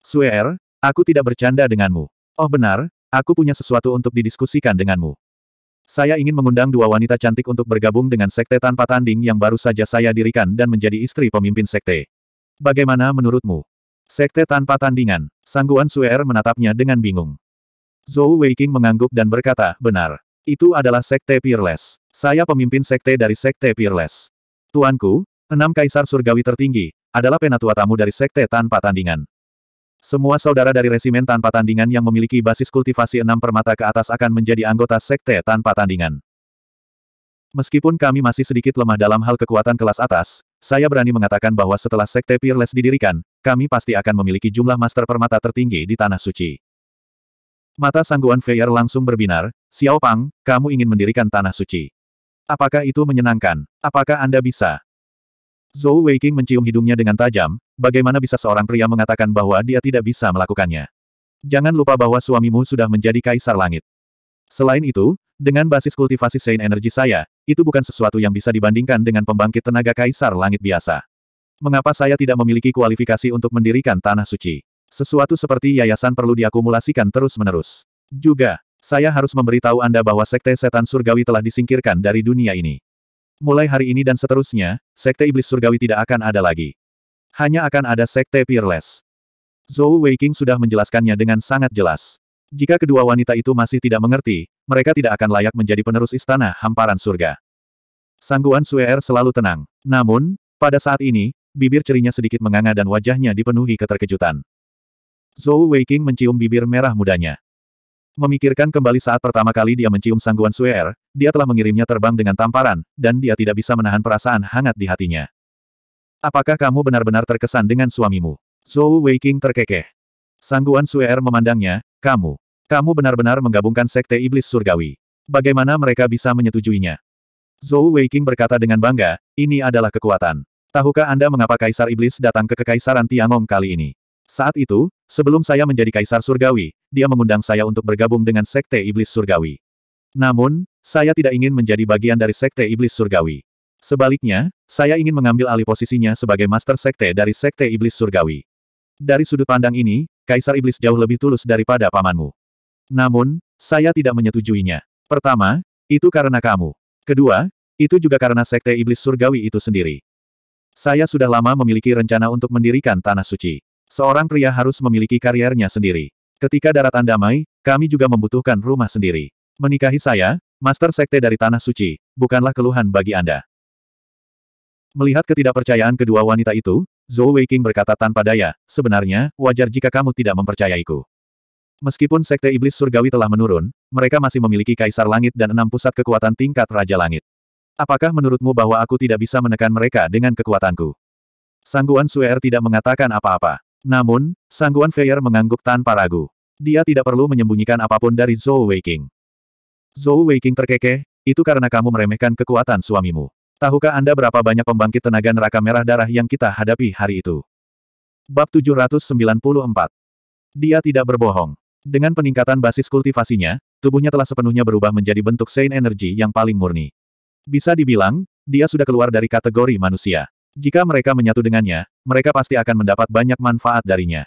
Su'er, er, aku tidak bercanda denganmu. Oh benar, aku punya sesuatu untuk didiskusikan denganmu. Saya ingin mengundang dua wanita cantik untuk bergabung dengan sekte tanpa tanding yang baru saja saya dirikan dan menjadi istri pemimpin sekte. Bagaimana menurutmu? Sekte tanpa tandingan. Sangguan Suer er menatapnya dengan bingung. Zhou Weiqing mengangguk dan berkata, benar. Itu adalah sekte Peerless. Saya pemimpin sekte dari sekte Peerless. Tuanku, enam kaisar surgawi tertinggi, adalah penatua tamu dari sekte tanpa tandingan. Semua saudara dari resimen tanpa tandingan yang memiliki basis kultivasi enam permata ke atas akan menjadi anggota sekte tanpa tandingan. Meskipun kami masih sedikit lemah dalam hal kekuatan kelas atas, saya berani mengatakan bahwa setelah sekte Peerless didirikan, kami pasti akan memiliki jumlah master permata tertinggi di Tanah Suci. Mata sangguan Feier langsung berbinar, Xiao Pang, kamu ingin mendirikan Tanah Suci. Apakah itu menyenangkan? Apakah Anda bisa? Zhou Weiqing mencium hidungnya dengan tajam, bagaimana bisa seorang pria mengatakan bahwa dia tidak bisa melakukannya? Jangan lupa bahwa suamimu sudah menjadi kaisar langit. Selain itu, dengan basis kultivasi Saint energi saya, itu bukan sesuatu yang bisa dibandingkan dengan pembangkit tenaga kaisar langit biasa. Mengapa saya tidak memiliki kualifikasi untuk mendirikan tanah suci? Sesuatu seperti yayasan perlu diakumulasikan terus-menerus. Juga, saya harus memberitahu Anda bahwa Sekte Setan Surgawi telah disingkirkan dari dunia ini. Mulai hari ini dan seterusnya, Sekte Iblis Surgawi tidak akan ada lagi. Hanya akan ada Sekte Peerless. Zhou Weiking sudah menjelaskannya dengan sangat jelas. Jika kedua wanita itu masih tidak mengerti, mereka tidak akan layak menjadi penerus istana hamparan surga. Sangguan Suer selalu tenang. Namun, pada saat ini, bibir cerinya sedikit menganga dan wajahnya dipenuhi keterkejutan. Zhou Weiking mencium bibir merah mudanya. Memikirkan kembali saat pertama kali dia mencium sangguan Suer, er, dia telah mengirimnya terbang dengan tamparan, dan dia tidak bisa menahan perasaan hangat di hatinya. Apakah kamu benar-benar terkesan dengan suamimu? Zhou Weiking? terkekeh. Sangguan Suer er memandangnya, kamu. Kamu benar-benar menggabungkan sekte iblis surgawi. Bagaimana mereka bisa menyetujuinya? Zhou Weiking berkata dengan bangga, ini adalah kekuatan. Tahukah Anda mengapa Kaisar Iblis datang ke Kekaisaran Tiangong kali ini? Saat itu, sebelum saya menjadi Kaisar Surgawi, dia mengundang saya untuk bergabung dengan Sekte Iblis Surgawi. Namun, saya tidak ingin menjadi bagian dari Sekte Iblis Surgawi. Sebaliknya, saya ingin mengambil alih posisinya sebagai Master Sekte dari Sekte Iblis Surgawi. Dari sudut pandang ini, Kaisar Iblis jauh lebih tulus daripada pamanmu. Namun, saya tidak menyetujuinya. Pertama, itu karena kamu. Kedua, itu juga karena Sekte Iblis Surgawi itu sendiri. Saya sudah lama memiliki rencana untuk mendirikan Tanah Suci. Seorang pria harus memiliki kariernya sendiri. Ketika daratan damai, kami juga membutuhkan rumah sendiri. Menikahi saya, Master Sekte dari Tanah Suci, bukanlah keluhan bagi Anda. Melihat ketidakpercayaan kedua wanita itu, Zhou Weiqing berkata tanpa daya, sebenarnya, wajar jika kamu tidak mempercayaiku. Meskipun Sekte Iblis Surgawi telah menurun, mereka masih memiliki Kaisar Langit dan enam pusat kekuatan tingkat Raja Langit. Apakah menurutmu bahwa aku tidak bisa menekan mereka dengan kekuatanku? Sangguan Suer er tidak mengatakan apa-apa. Namun, Sangguan Feier mengangguk tanpa ragu. Dia tidak perlu menyembunyikan apapun dari Zhou Weiqing. Zhou Weiqing terkekeh, itu karena kamu meremehkan kekuatan suamimu. Tahukah Anda berapa banyak pembangkit tenaga neraka merah darah yang kita hadapi hari itu? Bab 794 Dia tidak berbohong. Dengan peningkatan basis kultivasinya, tubuhnya telah sepenuhnya berubah menjadi bentuk Saint Energi yang paling murni. Bisa dibilang, dia sudah keluar dari kategori manusia. Jika mereka menyatu dengannya, mereka pasti akan mendapat banyak manfaat darinya.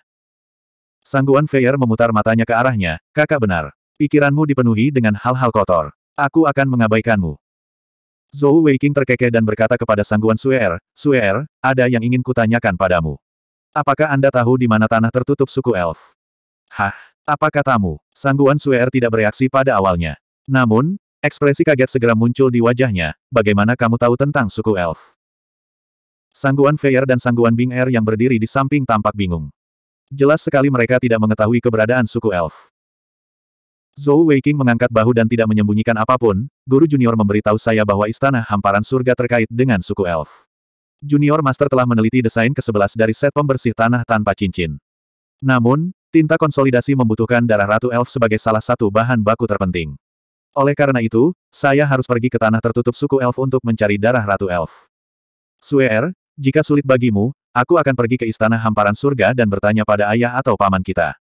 Sangguan Feyer memutar matanya ke arahnya, kakak benar. Pikiranmu dipenuhi dengan hal-hal kotor. Aku akan mengabaikanmu. Zhou Weiqing terkekeh dan berkata kepada Sangguan Suer, Suer, ada yang ingin kutanyakan padamu. Apakah Anda tahu di mana tanah tertutup suku elf? Hah, apa katamu? Sangguan Suer tidak bereaksi pada awalnya. Namun, ekspresi kaget segera muncul di wajahnya, bagaimana kamu tahu tentang suku elf? Sangguan Feier dan Sangguan Bing Er yang berdiri di samping tampak bingung. Jelas sekali mereka tidak mengetahui keberadaan suku elf. Zhou Weiqing mengangkat bahu dan tidak menyembunyikan apapun, guru junior memberitahu saya bahwa istana hamparan surga terkait dengan suku elf. Junior Master telah meneliti desain ke-11 dari set pembersih tanah tanpa cincin. Namun, tinta konsolidasi membutuhkan darah Ratu Elf sebagai salah satu bahan baku terpenting. Oleh karena itu, saya harus pergi ke tanah tertutup suku Elf untuk mencari darah Ratu Elf. Suer, er, jika sulit bagimu, aku akan pergi ke istana hamparan surga dan bertanya pada ayah atau paman kita.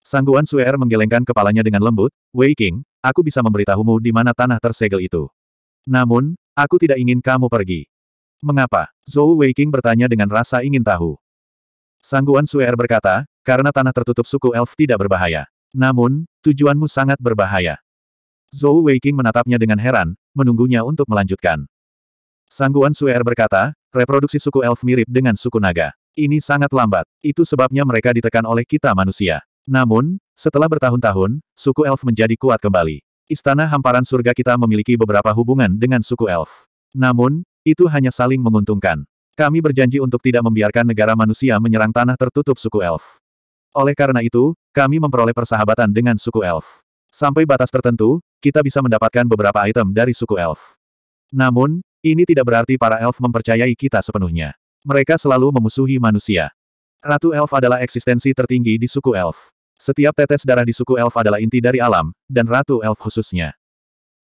Sangguan Suer menggelengkan kepalanya dengan lembut, Wei King, aku bisa memberitahumu di mana tanah tersegel itu. Namun, aku tidak ingin kamu pergi. Mengapa? Zhou Wei King bertanya dengan rasa ingin tahu. Sangguan Suer berkata, karena tanah tertutup suku elf tidak berbahaya. Namun, tujuanmu sangat berbahaya. Zhou Weiqing menatapnya dengan heran, menunggunya untuk melanjutkan. Sangguan Suer berkata, reproduksi suku elf mirip dengan suku naga. Ini sangat lambat, itu sebabnya mereka ditekan oleh kita manusia. Namun, setelah bertahun-tahun, suku elf menjadi kuat kembali. Istana hamparan surga kita memiliki beberapa hubungan dengan suku elf. Namun, itu hanya saling menguntungkan. Kami berjanji untuk tidak membiarkan negara manusia menyerang tanah tertutup suku elf. Oleh karena itu, kami memperoleh persahabatan dengan suku elf. Sampai batas tertentu, kita bisa mendapatkan beberapa item dari suku elf. Namun, ini tidak berarti para elf mempercayai kita sepenuhnya. Mereka selalu memusuhi manusia. Ratu elf adalah eksistensi tertinggi di suku elf. Setiap tetes darah di suku elf adalah inti dari alam, dan ratu elf khususnya.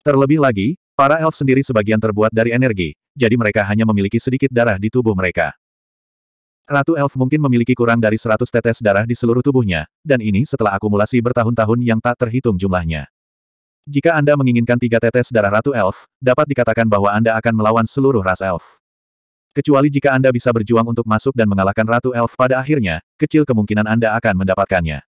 Terlebih lagi, para elf sendiri sebagian terbuat dari energi, jadi mereka hanya memiliki sedikit darah di tubuh mereka. Ratu elf mungkin memiliki kurang dari 100 tetes darah di seluruh tubuhnya, dan ini setelah akumulasi bertahun-tahun yang tak terhitung jumlahnya. Jika Anda menginginkan tiga tetes darah Ratu Elf, dapat dikatakan bahwa Anda akan melawan seluruh ras Elf. Kecuali jika Anda bisa berjuang untuk masuk dan mengalahkan Ratu Elf pada akhirnya, kecil kemungkinan Anda akan mendapatkannya.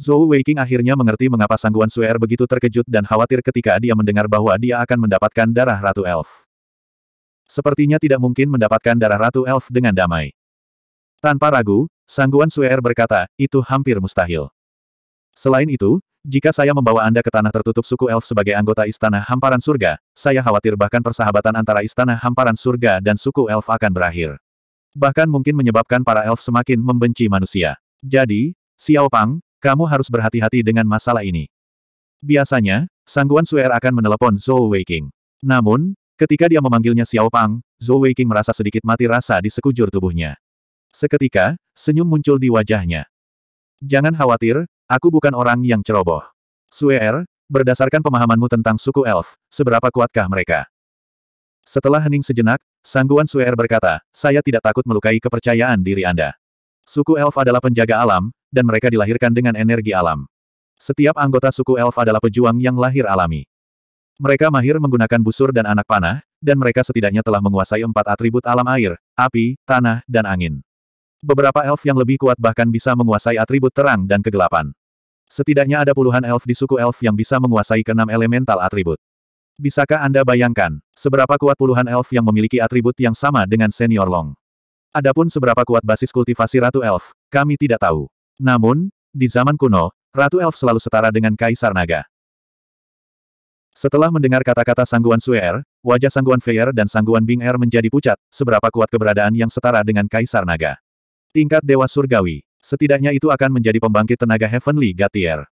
Zhou Weiqing akhirnya mengerti mengapa Sangguan Suer er begitu terkejut dan khawatir ketika dia mendengar bahwa dia akan mendapatkan darah Ratu Elf. Sepertinya tidak mungkin mendapatkan darah Ratu Elf dengan damai. Tanpa ragu, Sangguan Suer er berkata, itu hampir mustahil. Selain itu, jika saya membawa Anda ke tanah tertutup suku elf sebagai anggota Istana Hamparan Surga, saya khawatir bahkan persahabatan antara Istana Hamparan Surga dan suku elf akan berakhir. Bahkan mungkin menyebabkan para elf semakin membenci manusia. Jadi, Xiao Pang, kamu harus berhati-hati dengan masalah ini. Biasanya, Sangguan Suer akan menelepon Zhou Weiqing. Namun, ketika dia memanggilnya Xiao Pang, Zhou Weiqing merasa sedikit mati rasa di sekujur tubuhnya. Seketika, senyum muncul di wajahnya. Jangan khawatir, aku bukan orang yang ceroboh. Suer, er, berdasarkan pemahamanmu tentang suku elf, seberapa kuatkah mereka? Setelah hening sejenak, Sangguan Suer er berkata, saya tidak takut melukai kepercayaan diri Anda. Suku elf adalah penjaga alam, dan mereka dilahirkan dengan energi alam. Setiap anggota suku elf adalah pejuang yang lahir alami. Mereka mahir menggunakan busur dan anak panah, dan mereka setidaknya telah menguasai empat atribut alam air, api, tanah, dan angin. Beberapa elf yang lebih kuat bahkan bisa menguasai atribut terang dan kegelapan. Setidaknya ada puluhan elf di suku elf yang bisa menguasai keenam elemental atribut. Bisakah Anda bayangkan, seberapa kuat puluhan elf yang memiliki atribut yang sama dengan senior Long? Adapun seberapa kuat basis kultivasi Ratu Elf, kami tidak tahu. Namun, di zaman kuno, Ratu Elf selalu setara dengan Kaisar Naga. Setelah mendengar kata-kata Sangguan Suer, wajah Sangguan Feyer dan Sangguan Bing Er menjadi pucat, seberapa kuat keberadaan yang setara dengan Kaisar Naga. Tingkat Dewa Surgawi. Setidaknya itu akan menjadi pembangkit tenaga Heavenly Gatier.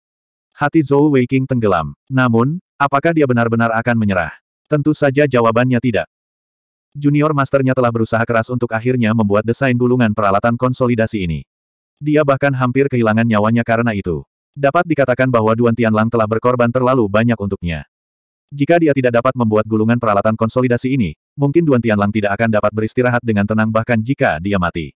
Hati Zhou Weiqing tenggelam. Namun, apakah dia benar-benar akan menyerah? Tentu saja jawabannya tidak. Junior masternya telah berusaha keras untuk akhirnya membuat desain gulungan peralatan konsolidasi ini. Dia bahkan hampir kehilangan nyawanya karena itu. Dapat dikatakan bahwa Duan Tianlang telah berkorban terlalu banyak untuknya. Jika dia tidak dapat membuat gulungan peralatan konsolidasi ini, mungkin Duan Tianlang tidak akan dapat beristirahat dengan tenang bahkan jika dia mati.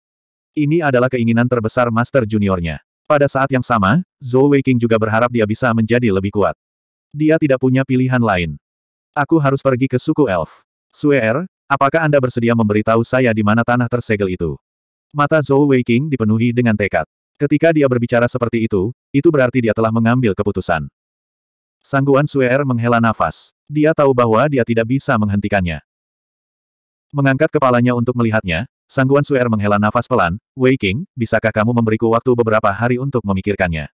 Ini adalah keinginan terbesar Master Juniornya. Pada saat yang sama, Zhou Weiqing juga berharap dia bisa menjadi lebih kuat. Dia tidak punya pilihan lain. Aku harus pergi ke suku elf. Suer, apakah Anda bersedia memberitahu saya di mana tanah tersegel itu? Mata Zhou Weiqing dipenuhi dengan tekad. Ketika dia berbicara seperti itu, itu berarti dia telah mengambil keputusan. Sangguan Suer menghela nafas. Dia tahu bahwa dia tidak bisa menghentikannya. Mengangkat kepalanya untuk melihatnya, Sangguan Suer menghela nafas pelan, Wei Qing, bisakah kamu memberiku waktu beberapa hari untuk memikirkannya?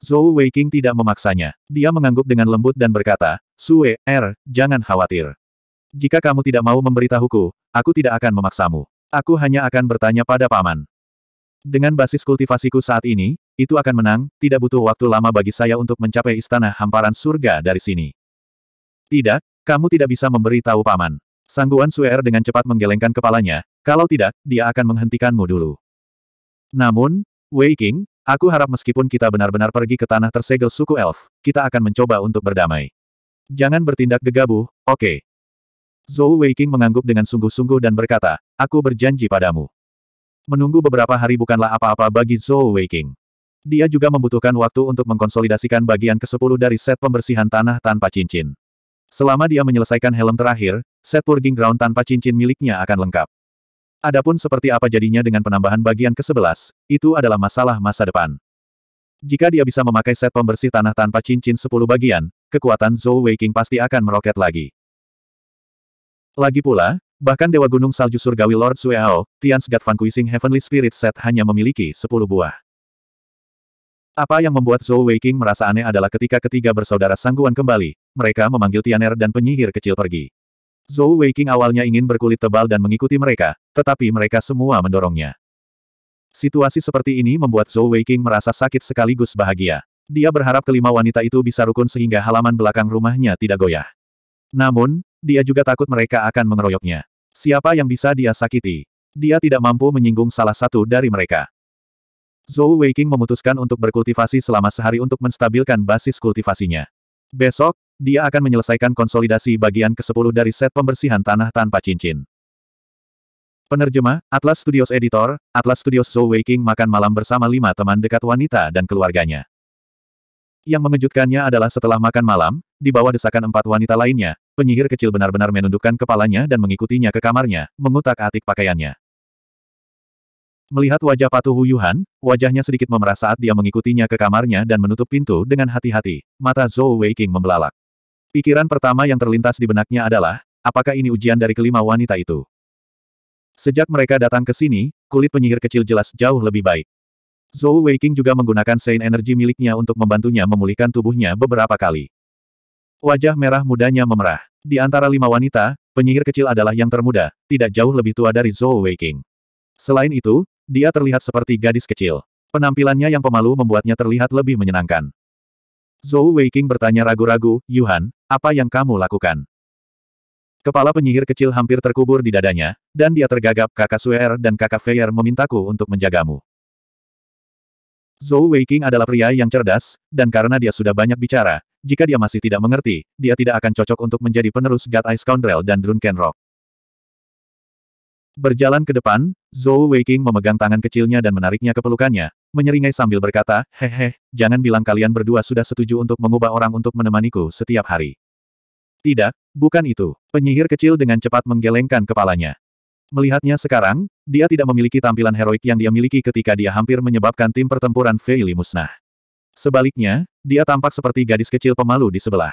Zhou Wei Qing tidak memaksanya. Dia mengangguk dengan lembut dan berkata, Sue, Er, jangan khawatir. Jika kamu tidak mau memberitahuku, aku tidak akan memaksamu. Aku hanya akan bertanya pada paman. Dengan basis kultivasiku saat ini, itu akan menang, tidak butuh waktu lama bagi saya untuk mencapai istana hamparan surga dari sini. Tidak, kamu tidak bisa memberitahu paman. Sangguan Suer dengan cepat menggelengkan kepalanya, kalau tidak, dia akan menghentikanmu dulu. Namun, Wei King, aku harap meskipun kita benar-benar pergi ke tanah tersegel suku elf, kita akan mencoba untuk berdamai. Jangan bertindak gegabah, oke. Okay. Zhou Wei King mengangguk dengan sungguh-sungguh dan berkata, aku berjanji padamu. Menunggu beberapa hari bukanlah apa-apa bagi Zhou Wei King. Dia juga membutuhkan waktu untuk mengkonsolidasikan bagian ke-10 dari set pembersihan tanah tanpa cincin. Selama dia menyelesaikan helm terakhir, set purging ground tanpa cincin miliknya akan lengkap. Adapun seperti apa jadinya dengan penambahan bagian ke-11, itu adalah masalah masa depan. Jika dia bisa memakai set pembersih tanah tanpa cincin 10 bagian, kekuatan Zhou Weiqing pasti akan meroket lagi. Lagi pula, bahkan Dewa Gunung Salju Surgawi Lord Ao Tian's God Vanquishing Heavenly Spirit Set hanya memiliki 10 buah. Apa yang membuat Zhou Weiqing merasa aneh adalah ketika ketiga bersaudara sangguan kembali, mereka memanggil Tianer dan penyihir kecil pergi. Zhou Weiqing awalnya ingin berkulit tebal dan mengikuti mereka, tetapi mereka semua mendorongnya. Situasi seperti ini membuat Zhou Weiqing merasa sakit sekaligus bahagia. Dia berharap kelima wanita itu bisa rukun sehingga halaman belakang rumahnya tidak goyah. Namun, dia juga takut mereka akan mengeroyoknya. Siapa yang bisa dia sakiti? Dia tidak mampu menyinggung salah satu dari mereka. Zhou Weiqing memutuskan untuk berkultivasi selama sehari untuk menstabilkan basis kultivasinya. Besok, dia akan menyelesaikan konsolidasi bagian ke-10 dari set pembersihan tanah tanpa cincin. Penerjemah, Atlas Studios Editor, Atlas Studios Zhou Waking makan malam bersama lima teman dekat wanita dan keluarganya. Yang mengejutkannya adalah setelah makan malam, di bawah desakan empat wanita lainnya, penyihir kecil benar-benar menundukkan kepalanya dan mengikutinya ke kamarnya, mengutak-atik pakaiannya. Melihat wajah patuh Huyuhan, wajahnya sedikit memerah saat dia mengikutinya ke kamarnya dan menutup pintu dengan hati-hati, mata Zhou Waking membelalak. Pikiran pertama yang terlintas di benaknya adalah, apakah ini ujian dari kelima wanita itu? Sejak mereka datang ke sini, kulit penyihir kecil jelas jauh lebih baik. Zhou Weiqing juga menggunakan Sein energi miliknya untuk membantunya memulihkan tubuhnya beberapa kali. Wajah merah mudanya memerah. Di antara lima wanita, penyihir kecil adalah yang termuda, tidak jauh lebih tua dari Zhou Weiqing. Selain itu, dia terlihat seperti gadis kecil. Penampilannya yang pemalu membuatnya terlihat lebih menyenangkan. Zhou Weiqing bertanya ragu-ragu, Yuhan, apa yang kamu lakukan? Kepala penyihir kecil hampir terkubur di dadanya, dan dia tergagap kakak Suer er dan kakak Feier memintaku untuk menjagamu. Zhou Weiqing adalah pria yang cerdas, dan karena dia sudah banyak bicara, jika dia masih tidak mengerti, dia tidak akan cocok untuk menjadi penerus God Ice Scoundrel dan Drunken Rock. Berjalan ke depan, Zhou Weiqing memegang tangan kecilnya dan menariknya ke pelukannya, menyeringai sambil berkata, Hehe, jangan bilang kalian berdua sudah setuju untuk mengubah orang untuk menemaniku setiap hari. Tidak, bukan itu. Penyihir kecil dengan cepat menggelengkan kepalanya. Melihatnya sekarang, dia tidak memiliki tampilan heroik yang dia miliki ketika dia hampir menyebabkan tim pertempuran Feili musnah. Sebaliknya, dia tampak seperti gadis kecil pemalu di sebelah.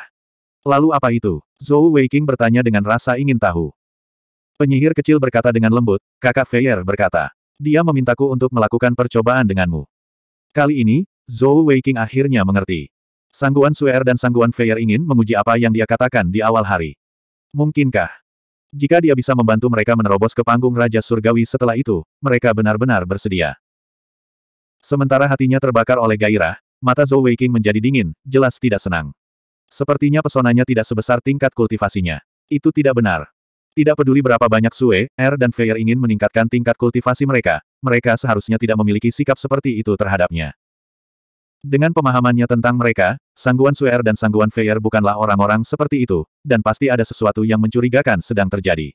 Lalu apa itu? Zhou Weiqing bertanya dengan rasa ingin tahu. Penyihir kecil berkata dengan lembut, kakak Feyer berkata. Dia memintaku untuk melakukan percobaan denganmu. Kali ini, Zhou Weiqing akhirnya mengerti. Sangguan Suer dan Sangguan Feyer ingin menguji apa yang dia katakan di awal hari. Mungkinkah? Jika dia bisa membantu mereka menerobos ke panggung Raja Surgawi setelah itu, mereka benar-benar bersedia. Sementara hatinya terbakar oleh gairah, mata Zhou Weiqing menjadi dingin, jelas tidak senang. Sepertinya pesonanya tidak sebesar tingkat kultivasinya. Itu tidak benar. Tidak peduli berapa banyak Sue, R er dan Feyer ingin meningkatkan tingkat kultivasi mereka, mereka seharusnya tidak memiliki sikap seperti itu terhadapnya. Dengan pemahamannya tentang mereka, Sangguan Sue er dan Sangguan Feyer bukanlah orang-orang seperti itu, dan pasti ada sesuatu yang mencurigakan sedang terjadi.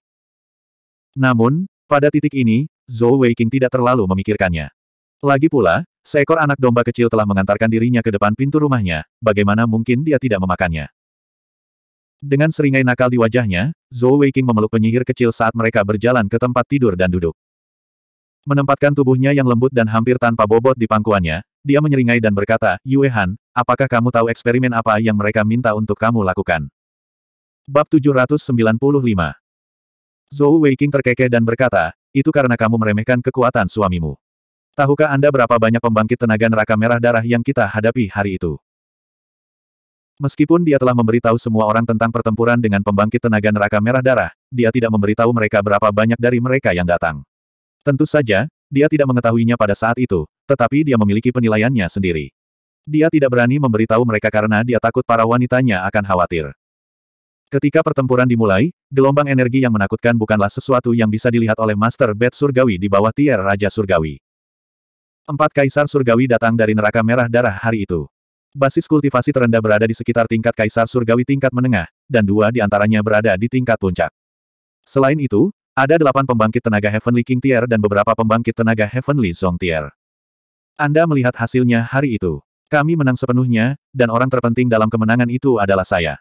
Namun, pada titik ini, Zhou Weiqing tidak terlalu memikirkannya. Lagi pula, seekor anak domba kecil telah mengantarkan dirinya ke depan pintu rumahnya, bagaimana mungkin dia tidak memakannya. Dengan seringai nakal di wajahnya, Zhou Weiqing memeluk penyihir kecil saat mereka berjalan ke tempat tidur dan duduk. Menempatkan tubuhnya yang lembut dan hampir tanpa bobot di pangkuannya, dia menyeringai dan berkata, Yue Han, apakah kamu tahu eksperimen apa yang mereka minta untuk kamu lakukan? Bab 795 Zhou Weiqing terkekeh dan berkata, itu karena kamu meremehkan kekuatan suamimu. Tahukah Anda berapa banyak pembangkit tenaga neraka merah darah yang kita hadapi hari itu? Meskipun dia telah memberitahu semua orang tentang pertempuran dengan pembangkit tenaga neraka merah darah, dia tidak memberitahu mereka berapa banyak dari mereka yang datang. Tentu saja, dia tidak mengetahuinya pada saat itu, tetapi dia memiliki penilaiannya sendiri. Dia tidak berani memberitahu mereka karena dia takut para wanitanya akan khawatir. Ketika pertempuran dimulai, gelombang energi yang menakutkan bukanlah sesuatu yang bisa dilihat oleh Master Bed Surgawi di bawah tier Raja Surgawi. Empat kaisar surgawi datang dari neraka merah darah hari itu. Basis kultivasi terendah berada di sekitar tingkat kaisar surgawi tingkat menengah, dan dua di antaranya berada di tingkat puncak. Selain itu, ada delapan pembangkit tenaga Heavenly King Tier dan beberapa pembangkit tenaga Heavenly Song Tier. Anda melihat hasilnya hari itu. Kami menang sepenuhnya, dan orang terpenting dalam kemenangan itu adalah saya.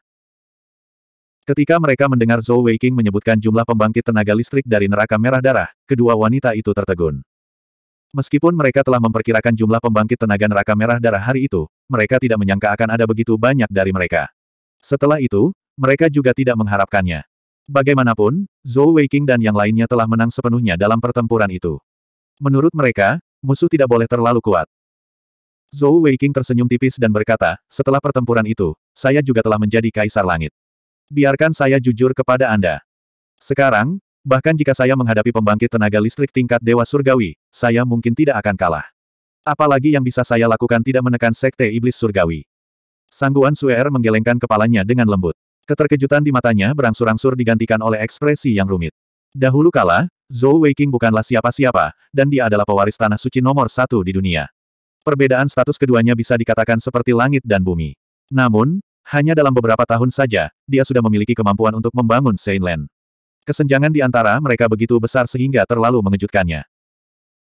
Ketika mereka mendengar Zhou Weiqing menyebutkan jumlah pembangkit tenaga listrik dari neraka merah darah, kedua wanita itu tertegun. Meskipun mereka telah memperkirakan jumlah pembangkit tenaga neraka merah darah hari itu, mereka tidak menyangka akan ada begitu banyak dari mereka. Setelah itu, mereka juga tidak mengharapkannya. Bagaimanapun, Zhou Weiqing dan yang lainnya telah menang sepenuhnya dalam pertempuran itu. Menurut mereka, musuh tidak boleh terlalu kuat. Zhou Weiqing tersenyum tipis dan berkata, setelah pertempuran itu, saya juga telah menjadi kaisar langit. Biarkan saya jujur kepada Anda. Sekarang, Bahkan jika saya menghadapi pembangkit tenaga listrik tingkat Dewa Surgawi, saya mungkin tidak akan kalah. Apalagi yang bisa saya lakukan tidak menekan Sekte Iblis Surgawi. Sangguan Suer menggelengkan kepalanya dengan lembut. Keterkejutan di matanya berangsur-angsur digantikan oleh ekspresi yang rumit. Dahulu kala, Zhou Weiqing bukanlah siapa-siapa, dan dia adalah pewaris Tanah Suci nomor satu di dunia. Perbedaan status keduanya bisa dikatakan seperti langit dan bumi. Namun, hanya dalam beberapa tahun saja, dia sudah memiliki kemampuan untuk membangun Seinland. Kesenjangan di antara mereka begitu besar sehingga terlalu mengejutkannya.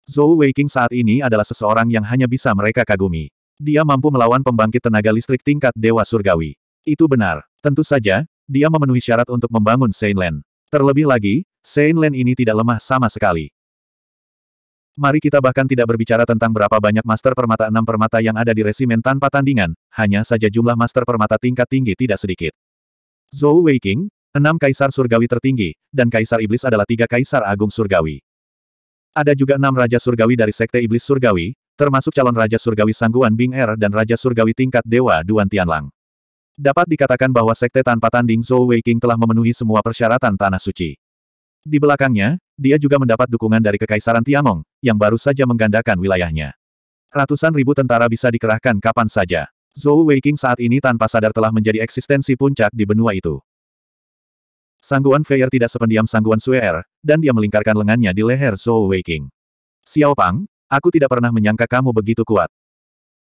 Zhou Weiqing saat ini adalah seseorang yang hanya bisa mereka kagumi. Dia mampu melawan pembangkit tenaga listrik tingkat Dewa Surgawi. Itu benar. Tentu saja, dia memenuhi syarat untuk membangun Seinland. Terlebih lagi, Seinland ini tidak lemah sama sekali. Mari kita bahkan tidak berbicara tentang berapa banyak master permata enam permata yang ada di resimen tanpa tandingan, hanya saja jumlah master permata tingkat tinggi tidak sedikit. Zhou Weiqing, Enam kaisar surgawi tertinggi, dan kaisar iblis adalah tiga kaisar agung surgawi. Ada juga enam raja surgawi dari sekte iblis surgawi, termasuk calon raja surgawi Sangguan Bing Er dan raja surgawi tingkat dewa Duan Tianlang. Dapat dikatakan bahwa sekte tanpa tanding Zhou Weiqing telah memenuhi semua persyaratan tanah suci. Di belakangnya, dia juga mendapat dukungan dari Kekaisaran Tiangong, yang baru saja menggandakan wilayahnya. Ratusan ribu tentara bisa dikerahkan kapan saja. Zhou Weiqing saat ini tanpa sadar telah menjadi eksistensi puncak di benua itu. Sangguan Feier tidak sependiam Sangguan Suer, er, dan dia melingkarkan lengannya di leher Zhou Weiqing. Xiao Pang, aku tidak pernah menyangka kamu begitu kuat.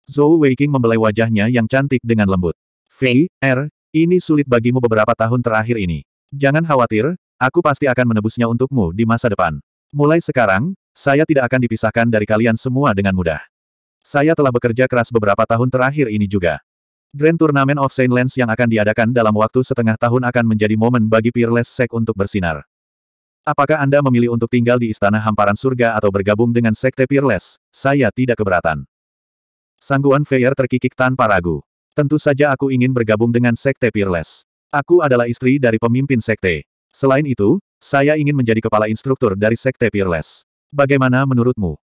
Zhou Weiqing membelai wajahnya yang cantik dengan lembut. Fei, Er, ini sulit bagimu beberapa tahun terakhir ini. Jangan khawatir, aku pasti akan menebusnya untukmu di masa depan. Mulai sekarang, saya tidak akan dipisahkan dari kalian semua dengan mudah. Saya telah bekerja keras beberapa tahun terakhir ini juga. Grand Tournament of Saint Lens yang akan diadakan dalam waktu setengah tahun akan menjadi momen bagi Peerless Sek untuk bersinar. Apakah Anda memilih untuk tinggal di Istana Hamparan Surga atau bergabung dengan Sekte Peerless? Saya tidak keberatan. Sangguan Feyer terkikik tanpa ragu. Tentu saja aku ingin bergabung dengan Sekte Peerless. Aku adalah istri dari pemimpin Sekte. Selain itu, saya ingin menjadi kepala instruktur dari Sekte Peerless. Bagaimana menurutmu?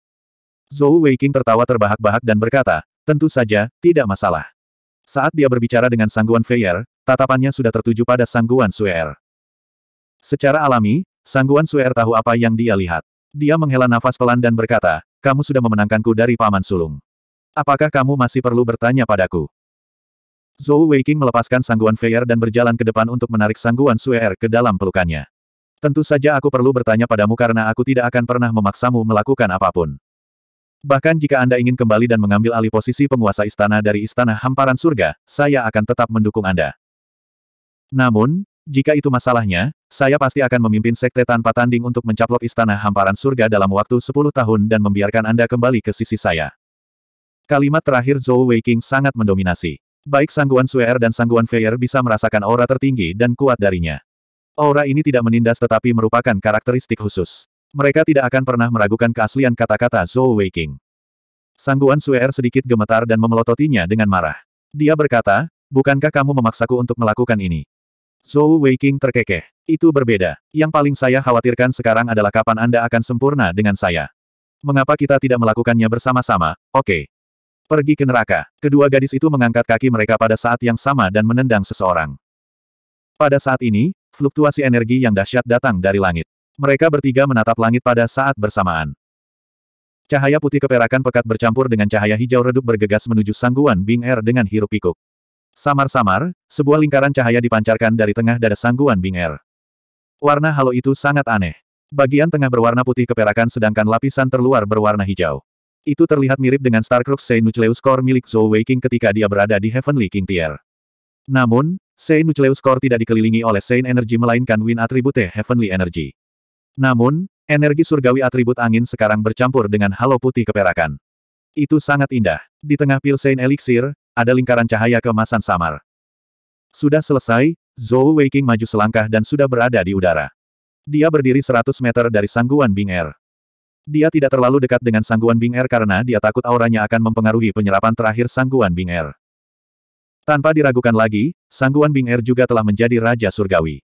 Zhou Weiqing tertawa terbahak-bahak dan berkata, tentu saja, tidak masalah. Saat dia berbicara dengan Sangguan Feier, tatapannya sudah tertuju pada Sangguan Suer. Secara alami, Sangguan Suer tahu apa yang dia lihat. Dia menghela nafas pelan dan berkata, kamu sudah memenangkanku dari Paman Sulung. Apakah kamu masih perlu bertanya padaku? Zhou Weiqing melepaskan Sangguan Feier dan berjalan ke depan untuk menarik Sangguan Suer ke dalam pelukannya. Tentu saja aku perlu bertanya padamu karena aku tidak akan pernah memaksamu melakukan apapun. Bahkan jika Anda ingin kembali dan mengambil alih posisi penguasa istana dari istana hamparan surga, saya akan tetap mendukung Anda. Namun, jika itu masalahnya, saya pasti akan memimpin sekte tanpa tanding untuk mencaplok istana hamparan surga dalam waktu 10 tahun dan membiarkan Anda kembali ke sisi saya. Kalimat terakhir Zhou Weiqing sangat mendominasi. Baik Sangguan Suer dan Sangguan Feier bisa merasakan aura tertinggi dan kuat darinya. Aura ini tidak menindas tetapi merupakan karakteristik khusus. Mereka tidak akan pernah meragukan keaslian kata-kata Zhou Weiqing. Sangguan Suer sedikit gemetar dan memelototinya dengan marah. Dia berkata, bukankah kamu memaksaku untuk melakukan ini? Zhou Weiqing terkekeh. Itu berbeda. Yang paling saya khawatirkan sekarang adalah kapan Anda akan sempurna dengan saya. Mengapa kita tidak melakukannya bersama-sama? Oke. Okay. Pergi ke neraka. Kedua gadis itu mengangkat kaki mereka pada saat yang sama dan menendang seseorang. Pada saat ini, fluktuasi energi yang dahsyat datang dari langit. Mereka bertiga menatap langit pada saat bersamaan. Cahaya putih keperakan pekat bercampur dengan cahaya hijau redup bergegas menuju sangguan Bing Er dengan hirup pikuk. Samar-samar, sebuah lingkaran cahaya dipancarkan dari tengah dada sangguan Bing Er. Warna halo itu sangat aneh. Bagian tengah berwarna putih keperakan sedangkan lapisan terluar berwarna hijau. Itu terlihat mirip dengan Starcrux Sei Nucleus Core milik Zhou Weiking ketika dia berada di Heavenly King Tier. Namun, Sei Nucleus Core tidak dikelilingi oleh Sein Energy melainkan Win Attribute Heavenly Energy. Namun, energi surgawi atribut angin sekarang bercampur dengan halo putih keperakan. Itu sangat indah. Di tengah Pilsein Elixir, ada lingkaran cahaya kemasan samar. Sudah selesai, Zhou Weiking maju selangkah dan sudah berada di udara. Dia berdiri 100 meter dari sangguan Bing Er. Dia tidak terlalu dekat dengan sangguan Bing Er karena dia takut auranya akan mempengaruhi penyerapan terakhir sangguan Bing Er. Tanpa diragukan lagi, sangguan Bing Er juga telah menjadi Raja Surgawi.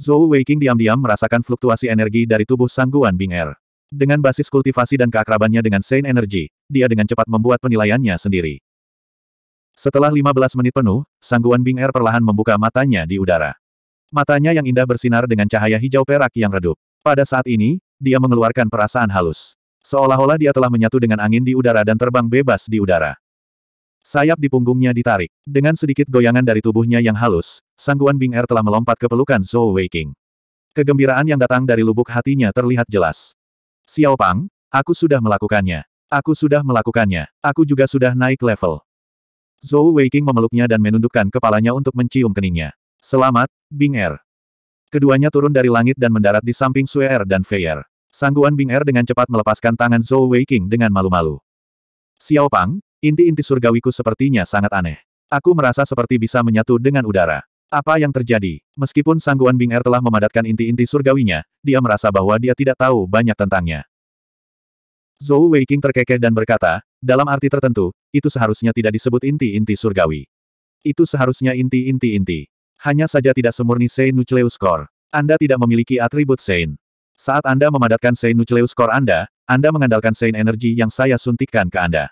Zhou Weiqing diam-diam merasakan fluktuasi energi dari tubuh sangguan Bing Er. Dengan basis kultivasi dan keakrabannya dengan Saint Energy, dia dengan cepat membuat penilaiannya sendiri. Setelah 15 menit penuh, sangguan Bing Er perlahan membuka matanya di udara. Matanya yang indah bersinar dengan cahaya hijau perak yang redup. Pada saat ini, dia mengeluarkan perasaan halus. Seolah-olah dia telah menyatu dengan angin di udara dan terbang bebas di udara. Sayap di punggungnya ditarik. Dengan sedikit goyangan dari tubuhnya yang halus, sangguan Bing Er telah melompat ke pelukan Zhou Weiqing. Kegembiraan yang datang dari lubuk hatinya terlihat jelas. Xiao Pang, aku sudah melakukannya. Aku sudah melakukannya. Aku juga sudah naik level. Zhou Weiqing memeluknya dan menundukkan kepalanya untuk mencium keningnya. Selamat, Bing Er. Keduanya turun dari langit dan mendarat di samping Sue Er dan Fei Er. Sangguan Bing Er dengan cepat melepaskan tangan Zhou Weiqing dengan malu-malu. Xiao Pang, Inti-inti surgawiku sepertinya sangat aneh. Aku merasa seperti bisa menyatu dengan udara. Apa yang terjadi? Meskipun Sangguan Bing Er telah memadatkan inti-inti surgawinya, dia merasa bahwa dia tidak tahu banyak tentangnya. Zhou Weiqing terkekeh dan berkata, dalam arti tertentu, itu seharusnya tidak disebut inti-inti surgawi. Itu seharusnya inti-inti-inti. Hanya saja tidak semurni Sein Nucleus Core. Anda tidak memiliki atribut Sein. Saat Anda memadatkan Sein Nucleus Core Anda, Anda mengandalkan Sein energi yang saya suntikan ke Anda.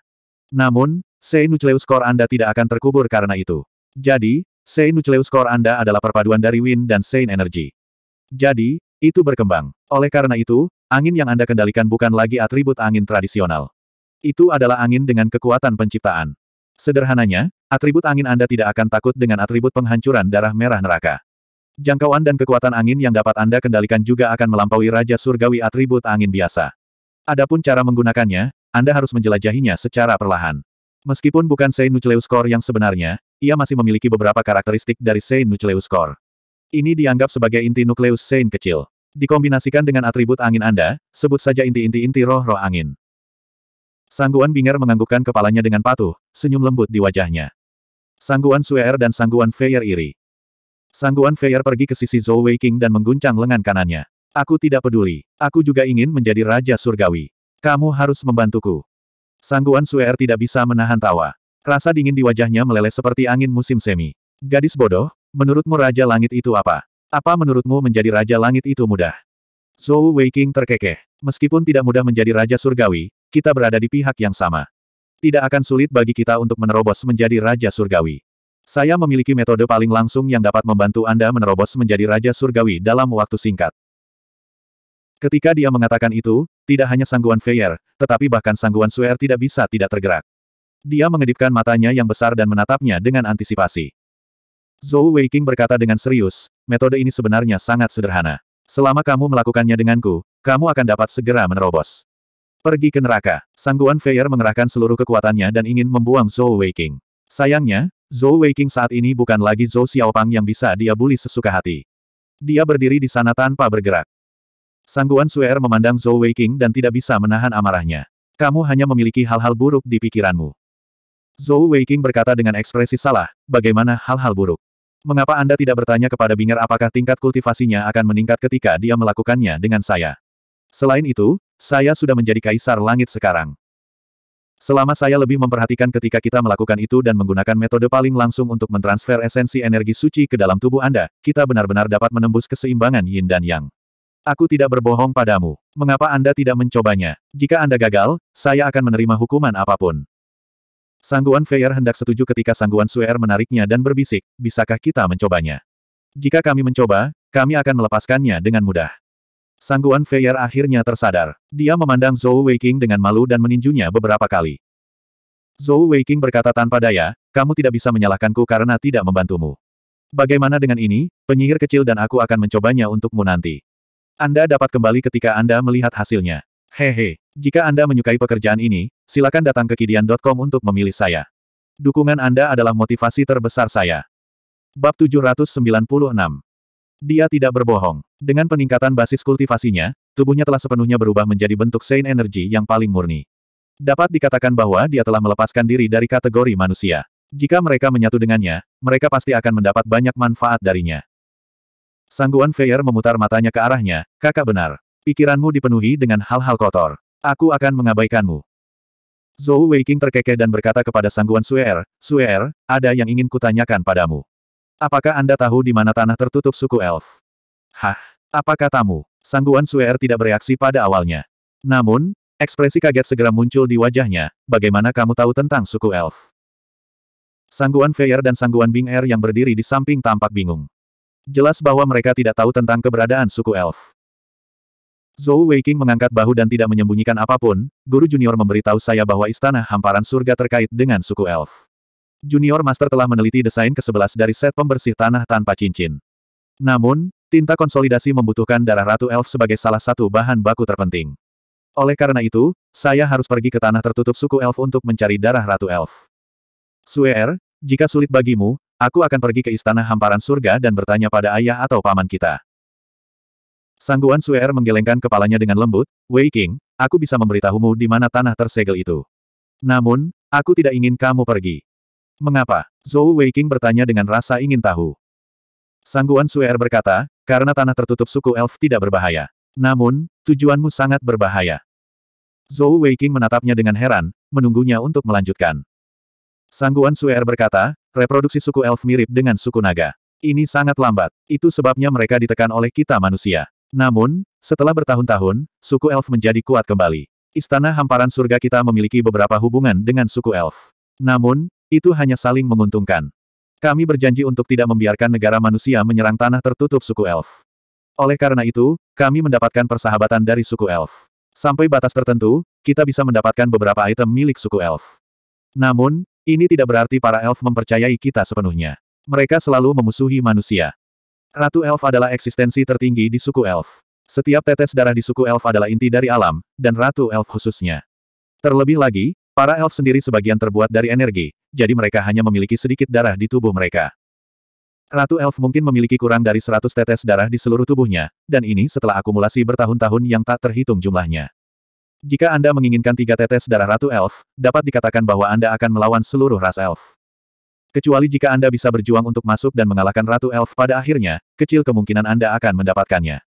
Namun, Nucleus Core Anda tidak akan terkubur karena itu. Jadi, Nucleus Core Anda adalah perpaduan dari Wind dan Sein Energy. Jadi, itu berkembang. Oleh karena itu, angin yang Anda kendalikan bukan lagi atribut angin tradisional. Itu adalah angin dengan kekuatan penciptaan. Sederhananya, atribut angin Anda tidak akan takut dengan atribut penghancuran darah merah neraka. Jangkauan dan kekuatan angin yang dapat Anda kendalikan juga akan melampaui Raja Surgawi atribut angin biasa. Adapun cara menggunakannya, Anda harus menjelajahinya secara perlahan. Meskipun bukan Saint Nucleus Core yang sebenarnya, ia masih memiliki beberapa karakteristik dari Saint Nucleus Core. Ini dianggap sebagai inti nukleus Saint kecil. Dikombinasikan dengan atribut angin Anda, sebut saja inti-inti-inti roh-roh angin. Sangguan Binger menganggukkan kepalanya dengan patuh, senyum lembut di wajahnya. Sangguan Suer dan Sangguan Feyer iri. Sangguan Feyer pergi ke sisi Zhou Weiqing dan mengguncang lengan kanannya. Aku tidak peduli. Aku juga ingin menjadi Raja Surgawi. Kamu harus membantuku. Sangguan Suer tidak bisa menahan tawa. Rasa dingin di wajahnya meleleh seperti angin musim semi. Gadis bodoh, menurutmu Raja Langit itu apa? Apa menurutmu menjadi Raja Langit itu mudah? Zhou Weiqing terkekeh. Meskipun tidak mudah menjadi Raja Surgawi, kita berada di pihak yang sama. Tidak akan sulit bagi kita untuk menerobos menjadi Raja Surgawi. Saya memiliki metode paling langsung yang dapat membantu Anda menerobos menjadi Raja Surgawi dalam waktu singkat. Ketika dia mengatakan itu, tidak hanya sangguan Feyer, tetapi bahkan sangguan Suer tidak bisa tidak tergerak. Dia mengedipkan matanya yang besar dan menatapnya dengan antisipasi. Zhou Weiking berkata dengan serius, metode ini sebenarnya sangat sederhana. Selama kamu melakukannya denganku, kamu akan dapat segera menerobos. Pergi ke neraka. Sangguan Feyer mengerahkan seluruh kekuatannya dan ingin membuang Zhou Weiking. Sayangnya, Zhou Weiking saat ini bukan lagi Zhou Xiaopang yang bisa dia bully sesuka hati. Dia berdiri di sana tanpa bergerak. Sangguan Suer memandang Zhou Weiqing dan tidak bisa menahan amarahnya. Kamu hanya memiliki hal-hal buruk di pikiranmu. Zhou Weiqing berkata dengan ekspresi salah, bagaimana hal-hal buruk? Mengapa Anda tidak bertanya kepada Binger apakah tingkat kultivasinya akan meningkat ketika dia melakukannya dengan saya? Selain itu, saya sudah menjadi kaisar langit sekarang. Selama saya lebih memperhatikan ketika kita melakukan itu dan menggunakan metode paling langsung untuk mentransfer esensi energi suci ke dalam tubuh Anda, kita benar-benar dapat menembus keseimbangan yin dan yang. Aku tidak berbohong padamu. Mengapa Anda tidak mencobanya? Jika Anda gagal, saya akan menerima hukuman apapun. Sangguan Feyer hendak setuju ketika Sangguan Suer menariknya dan berbisik, bisakah kita mencobanya? Jika kami mencoba, kami akan melepaskannya dengan mudah. Sangguan Feyer akhirnya tersadar. Dia memandang Zhou Weiqing dengan malu dan meninjunya beberapa kali. Zhou Weiqing berkata tanpa daya, kamu tidak bisa menyalahkanku karena tidak membantumu. Bagaimana dengan ini, penyihir kecil dan aku akan mencobanya untukmu nanti. Anda dapat kembali ketika Anda melihat hasilnya. Hehe, jika Anda menyukai pekerjaan ini, silakan datang ke kidian.com untuk memilih saya. Dukungan Anda adalah motivasi terbesar saya. Bab 796 Dia tidak berbohong. Dengan peningkatan basis kultivasinya, tubuhnya telah sepenuhnya berubah menjadi bentuk sein energi yang paling murni. Dapat dikatakan bahwa dia telah melepaskan diri dari kategori manusia. Jika mereka menyatu dengannya, mereka pasti akan mendapat banyak manfaat darinya. Sangguan Feyer memutar matanya ke arahnya, kakak benar. Pikiranmu dipenuhi dengan hal-hal kotor. Aku akan mengabaikanmu. Zhou Weiqing terkekeh dan berkata kepada Sangguan Suer, Suer, ada yang ingin kutanyakan padamu. Apakah Anda tahu di mana tanah tertutup suku elf? Hah, apa katamu? Sangguan Suer tidak bereaksi pada awalnya. Namun, ekspresi kaget segera muncul di wajahnya, bagaimana kamu tahu tentang suku elf? Sangguan Feyer dan Sangguan Bing Er yang berdiri di samping tampak bingung. Jelas bahwa mereka tidak tahu tentang keberadaan suku elf. Zhou Weiqing mengangkat bahu dan tidak menyembunyikan apapun, guru junior memberitahu saya bahwa istana hamparan surga terkait dengan suku elf. Junior Master telah meneliti desain ke-11 dari set pembersih tanah tanpa cincin. Namun, tinta konsolidasi membutuhkan darah Ratu Elf sebagai salah satu bahan baku terpenting. Oleh karena itu, saya harus pergi ke tanah tertutup suku Elf untuk mencari darah Ratu Elf. Suer, er, jika sulit bagimu, Aku akan pergi ke istana hamparan surga dan bertanya pada ayah atau paman kita. Sangguan Suer menggelengkan kepalanya dengan lembut, Wei King, aku bisa memberitahumu di mana tanah tersegel itu. Namun, aku tidak ingin kamu pergi. Mengapa? Zhou Wei King bertanya dengan rasa ingin tahu. Sangguan Suer berkata, karena tanah tertutup suku elf tidak berbahaya. Namun, tujuanmu sangat berbahaya. Zhou King menatapnya dengan heran, menunggunya untuk melanjutkan. Sangguan Suer berkata, reproduksi suku elf mirip dengan suku naga. Ini sangat lambat. Itu sebabnya mereka ditekan oleh kita manusia. Namun, setelah bertahun-tahun, suku elf menjadi kuat kembali. Istana hamparan surga kita memiliki beberapa hubungan dengan suku elf. Namun, itu hanya saling menguntungkan. Kami berjanji untuk tidak membiarkan negara manusia menyerang tanah tertutup suku elf. Oleh karena itu, kami mendapatkan persahabatan dari suku elf. Sampai batas tertentu, kita bisa mendapatkan beberapa item milik suku elf. Namun, ini tidak berarti para elf mempercayai kita sepenuhnya. Mereka selalu memusuhi manusia. Ratu elf adalah eksistensi tertinggi di suku elf. Setiap tetes darah di suku elf adalah inti dari alam, dan ratu elf khususnya. Terlebih lagi, para elf sendiri sebagian terbuat dari energi, jadi mereka hanya memiliki sedikit darah di tubuh mereka. Ratu elf mungkin memiliki kurang dari 100 tetes darah di seluruh tubuhnya, dan ini setelah akumulasi bertahun-tahun yang tak terhitung jumlahnya. Jika Anda menginginkan tiga tetes darah Ratu Elf, dapat dikatakan bahwa Anda akan melawan seluruh ras Elf. Kecuali jika Anda bisa berjuang untuk masuk dan mengalahkan Ratu Elf pada akhirnya, kecil kemungkinan Anda akan mendapatkannya.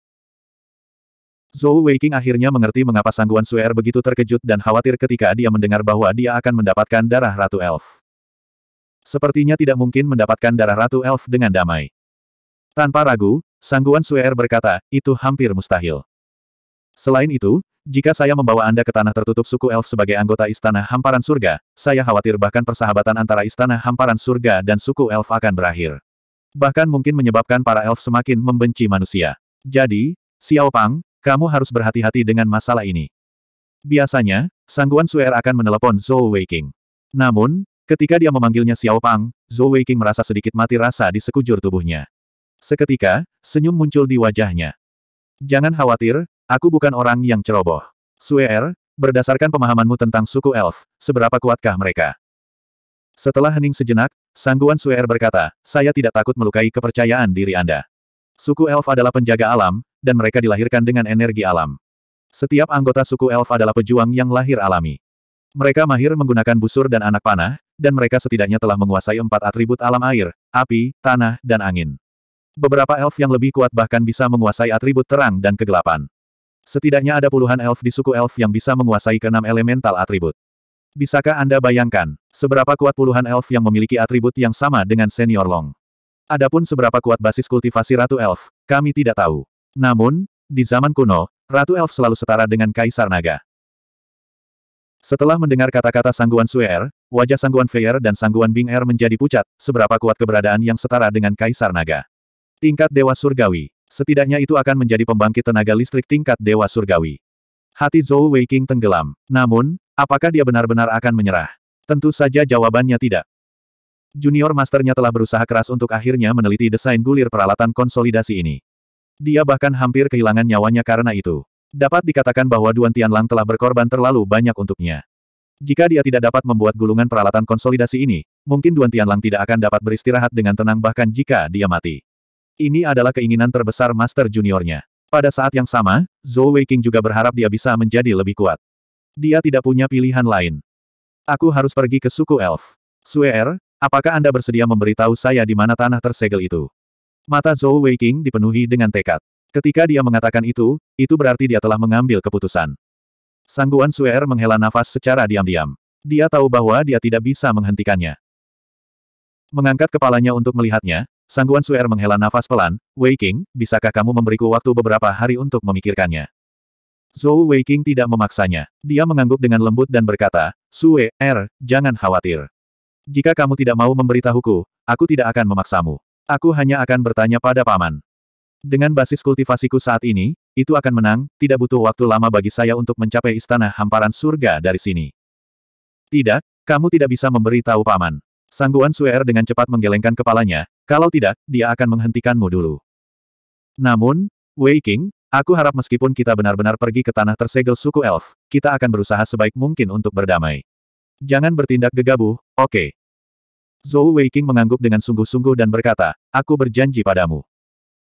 Zhou Weiqing akhirnya mengerti mengapa Sangguan Suer er begitu terkejut dan khawatir ketika dia mendengar bahwa dia akan mendapatkan darah Ratu Elf. Sepertinya tidak mungkin mendapatkan darah Ratu Elf dengan damai. Tanpa ragu, Sangguan Suer er berkata, itu hampir mustahil. Selain itu, jika saya membawa Anda ke tanah tertutup suku elf sebagai anggota Istana Hamparan Surga, saya khawatir bahkan persahabatan antara Istana Hamparan Surga dan suku elf akan berakhir. Bahkan mungkin menyebabkan para elf semakin membenci manusia. Jadi, Xiao Pang, kamu harus berhati-hati dengan masalah ini. Biasanya, Sangguan Suer akan menelepon Zhou Weiqing. Namun, ketika dia memanggilnya Xiao Pang, Zhou Weiqing merasa sedikit mati rasa di sekujur tubuhnya. Seketika, senyum muncul di wajahnya. Jangan khawatir, Aku bukan orang yang ceroboh. Suer, er, berdasarkan pemahamanmu tentang suku elf, seberapa kuatkah mereka? Setelah hening sejenak, Sangguan Suer er berkata, saya tidak takut melukai kepercayaan diri Anda. Suku elf adalah penjaga alam, dan mereka dilahirkan dengan energi alam. Setiap anggota suku elf adalah pejuang yang lahir alami. Mereka mahir menggunakan busur dan anak panah, dan mereka setidaknya telah menguasai empat atribut alam air, api, tanah, dan angin. Beberapa elf yang lebih kuat bahkan bisa menguasai atribut terang dan kegelapan. Setidaknya ada puluhan elf di suku elf yang bisa menguasai keenam elemental atribut. Bisakah Anda bayangkan, seberapa kuat puluhan elf yang memiliki atribut yang sama dengan senior Long? Adapun seberapa kuat basis kultivasi Ratu Elf, kami tidak tahu. Namun, di zaman kuno, Ratu Elf selalu setara dengan Kaisar Naga. Setelah mendengar kata-kata Sangguan Suer, wajah Sangguan Feyer dan Sangguan Bing Er menjadi pucat, seberapa kuat keberadaan yang setara dengan Kaisar Naga. Tingkat Dewa Surgawi Setidaknya itu akan menjadi pembangkit tenaga listrik tingkat Dewa Surgawi. Hati Zhou Weiqing tenggelam. Namun, apakah dia benar-benar akan menyerah? Tentu saja jawabannya tidak. Junior masternya telah berusaha keras untuk akhirnya meneliti desain gulir peralatan konsolidasi ini. Dia bahkan hampir kehilangan nyawanya karena itu. Dapat dikatakan bahwa Duan Tianlang telah berkorban terlalu banyak untuknya. Jika dia tidak dapat membuat gulungan peralatan konsolidasi ini, mungkin Duan Tianlang tidak akan dapat beristirahat dengan tenang bahkan jika dia mati. Ini adalah keinginan terbesar Master Juniornya. Pada saat yang sama, Zhou Weiqing juga berharap dia bisa menjadi lebih kuat. Dia tidak punya pilihan lain. Aku harus pergi ke suku elf. Suer, er, apakah Anda bersedia memberitahu saya di mana tanah tersegel itu? Mata Zhou Weiqing dipenuhi dengan tekad. Ketika dia mengatakan itu, itu berarti dia telah mengambil keputusan. Sangguan Suer er menghela nafas secara diam-diam. Dia tahu bahwa dia tidak bisa menghentikannya. Mengangkat kepalanya untuk melihatnya, Sangguan Suer menghela nafas pelan, Wei King, bisakah kamu memberiku waktu beberapa hari untuk memikirkannya? Zhou Wei King tidak memaksanya. Dia mengangguk dengan lembut dan berkata, Sue, Er, jangan khawatir. Jika kamu tidak mau memberitahuku, aku tidak akan memaksamu. Aku hanya akan bertanya pada paman. Dengan basis kultivasiku saat ini, itu akan menang, tidak butuh waktu lama bagi saya untuk mencapai istana hamparan surga dari sini. Tidak, kamu tidak bisa memberitahu paman. Sangguan Suer dengan cepat menggelengkan kepalanya, kalau tidak, dia akan menghentikanmu dulu. Namun, Wei King, aku harap meskipun kita benar-benar pergi ke tanah tersegel suku elf, kita akan berusaha sebaik mungkin untuk berdamai. Jangan bertindak gegabah, oke. Okay. Zhou King mengangguk dengan sungguh-sungguh dan berkata, aku berjanji padamu.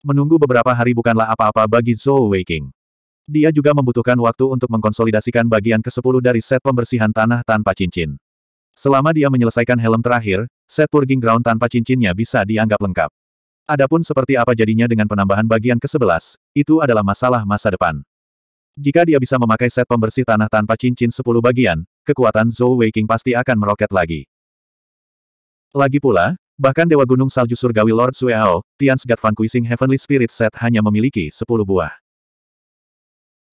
Menunggu beberapa hari bukanlah apa-apa bagi Zhou King. Dia juga membutuhkan waktu untuk mengkonsolidasikan bagian ke-10 dari set pembersihan tanah tanpa cincin. Selama dia menyelesaikan helm terakhir, set purging ground tanpa cincinnya bisa dianggap lengkap. Adapun seperti apa jadinya dengan penambahan bagian ke-11, itu adalah masalah masa depan. Jika dia bisa memakai set pembersih tanah tanpa cincin 10 bagian, kekuatan Zhou Weiking pasti akan meroket lagi. Lagi pula, bahkan Dewa Gunung Salju Surgawi Lord Sueao, Tian Segat Van Kuising Heavenly Spirit Set hanya memiliki 10 buah.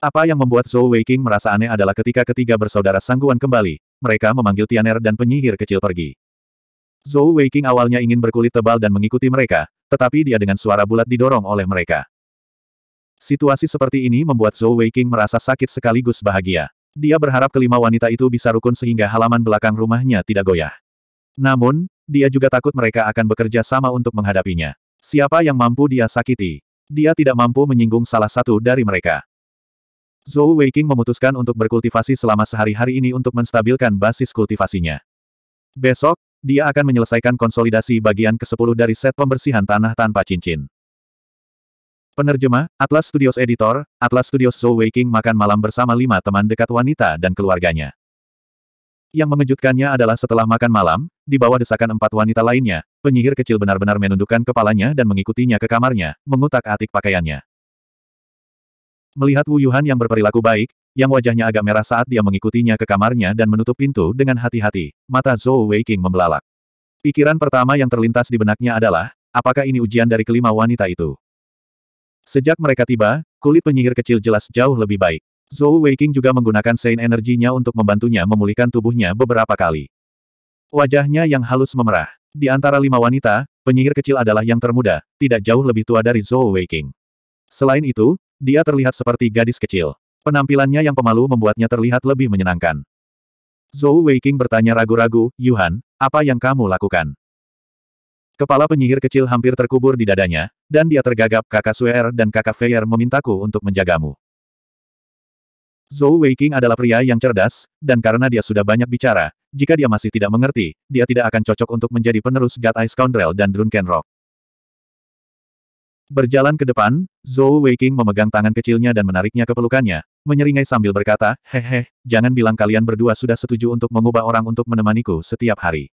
Apa yang membuat Zhou Weiqing merasa aneh adalah ketika ketiga bersaudara sangguan kembali, mereka memanggil Tianer dan penyihir kecil pergi. Zhou Weiqing awalnya ingin berkulit tebal dan mengikuti mereka, tetapi dia dengan suara bulat didorong oleh mereka. Situasi seperti ini membuat Zhou Weiqing merasa sakit sekaligus bahagia. Dia berharap kelima wanita itu bisa rukun sehingga halaman belakang rumahnya tidak goyah. Namun, dia juga takut mereka akan bekerja sama untuk menghadapinya. Siapa yang mampu dia sakiti? Dia tidak mampu menyinggung salah satu dari mereka. Zhou Weiqing memutuskan untuk berkultivasi selama sehari-hari ini untuk menstabilkan basis kultivasinya. Besok, dia akan menyelesaikan konsolidasi bagian ke-10 dari set pembersihan tanah tanpa cincin. Penerjemah, Atlas Studios Editor, Atlas Studios Zhou Weiqing makan malam bersama lima teman dekat wanita dan keluarganya. Yang mengejutkannya adalah setelah makan malam, di bawah desakan empat wanita lainnya, penyihir kecil benar-benar menundukkan kepalanya dan mengikutinya ke kamarnya, mengutak-atik pakaiannya. Melihat Wu Yuhan yang berperilaku baik, yang wajahnya agak merah saat dia mengikutinya ke kamarnya dan menutup pintu dengan hati-hati, mata Zhou Weiqing membelalak. Pikiran pertama yang terlintas di benaknya adalah, apakah ini ujian dari kelima wanita itu? Sejak mereka tiba, kulit penyihir kecil jelas jauh lebih baik. Zhou Weiqing juga menggunakan Sein energinya untuk membantunya memulihkan tubuhnya beberapa kali. Wajahnya yang halus memerah. Di antara lima wanita, penyihir kecil adalah yang termuda, tidak jauh lebih tua dari Zhou Weiqing. Selain itu, dia terlihat seperti gadis kecil. Penampilannya yang pemalu membuatnya terlihat lebih menyenangkan. Zhou Weiqing bertanya ragu-ragu, Yuhan, apa yang kamu lakukan? Kepala penyihir kecil hampir terkubur di dadanya, dan dia tergagap kakak Suer er dan kakak Feier memintaku untuk menjagamu. Zhou Weiqing adalah pria yang cerdas, dan karena dia sudah banyak bicara, jika dia masih tidak mengerti, dia tidak akan cocok untuk menjadi penerus God Ice Scoundrel dan Drunken Rock. Berjalan ke depan, Zhou Weiqing memegang tangan kecilnya dan menariknya ke pelukannya, menyeringai sambil berkata, Hehe, jangan bilang kalian berdua sudah setuju untuk mengubah orang untuk menemaniku setiap hari.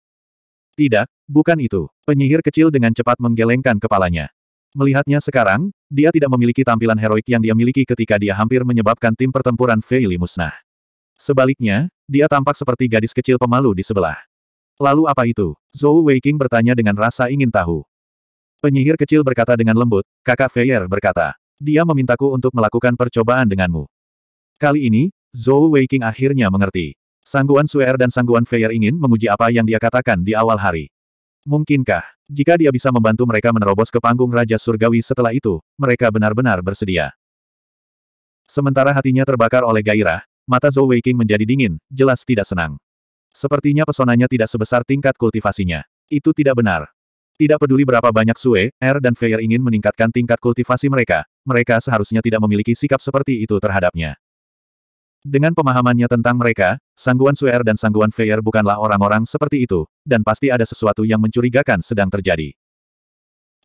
Tidak, bukan itu. Penyihir kecil dengan cepat menggelengkan kepalanya. Melihatnya sekarang, dia tidak memiliki tampilan heroik yang dia miliki ketika dia hampir menyebabkan tim pertempuran Feili musnah. Sebaliknya, dia tampak seperti gadis kecil pemalu di sebelah. Lalu apa itu? Zhou Weiqing bertanya dengan rasa ingin tahu. Penyihir kecil berkata dengan lembut, kakak Feyer berkata. Dia memintaku untuk melakukan percobaan denganmu. Kali ini, Zhou Weiqing akhirnya mengerti. Sangguan Suer dan Sangguan Feyer ingin menguji apa yang dia katakan di awal hari. Mungkinkah, jika dia bisa membantu mereka menerobos ke panggung Raja Surgawi setelah itu, mereka benar-benar bersedia. Sementara hatinya terbakar oleh gairah, mata Zhou Weiqing menjadi dingin, jelas tidak senang. Sepertinya pesonanya tidak sebesar tingkat kultivasinya. Itu tidak benar. Tidak peduli berapa banyak Sue, R er dan Feier ingin meningkatkan tingkat kultivasi mereka, mereka seharusnya tidak memiliki sikap seperti itu terhadapnya. Dengan pemahamannya tentang mereka, sangguan Sue R er dan sangguan Feier bukanlah orang-orang seperti itu, dan pasti ada sesuatu yang mencurigakan sedang terjadi.